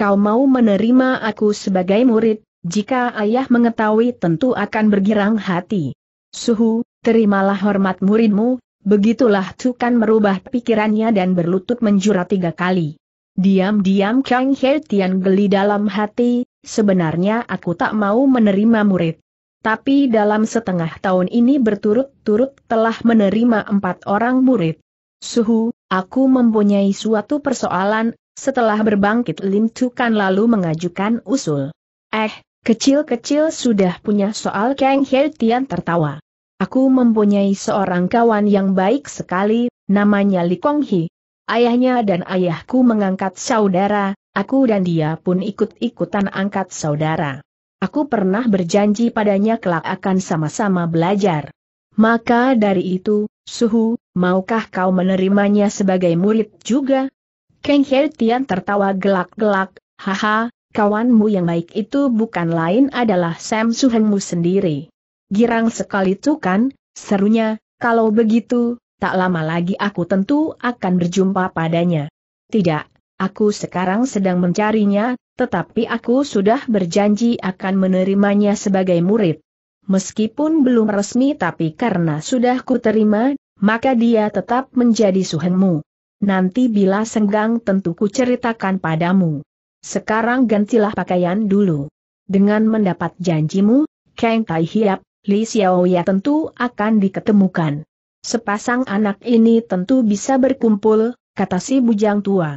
Kau mau menerima aku sebagai murid, jika ayah mengetahui tentu akan bergirang hati. Suhu, terimalah hormat muridmu, begitulah Tukan merubah pikirannya dan berlutut menjura tiga kali. Diam-diam Kang He Tian geli dalam hati, sebenarnya aku tak mau menerima murid. Tapi dalam setengah tahun ini berturut-turut telah menerima empat orang murid. Suhu, aku mempunyai suatu persoalan, setelah berbangkit Lim Tukan lalu mengajukan usul. Eh, kecil-kecil sudah punya soal Kang He Tian tertawa. Aku mempunyai seorang kawan yang baik sekali, namanya Li Kong Hi ayahnya dan ayahku mengangkat saudara, aku dan dia pun ikut-ikutan angkat saudara. Aku pernah berjanji padanya kelak akan sama-sama belajar. Maka dari itu, Suhu, maukah kau menerimanya sebagai murid juga? Kang Tian tertawa gelak-gelak, haha, kawanmu yang baik itu bukan lain adalah Sam Suhengmu sendiri. Girang sekali tuh kan, serunya, kalau begitu, tak lama lagi aku tentu akan berjumpa padanya. Tidak, aku sekarang sedang mencarinya, tetapi aku sudah berjanji akan menerimanya sebagai murid. Meskipun belum resmi tapi karena sudah kuterima, maka dia tetap menjadi suhengmu. Nanti bila senggang tentu kuceritakan padamu. Sekarang gantilah pakaian dulu. Dengan mendapat janjimu, Kang Tai Hiap, Li Xiaoya tentu akan diketemukan. Sepasang anak ini tentu bisa berkumpul, kata si bujang tua.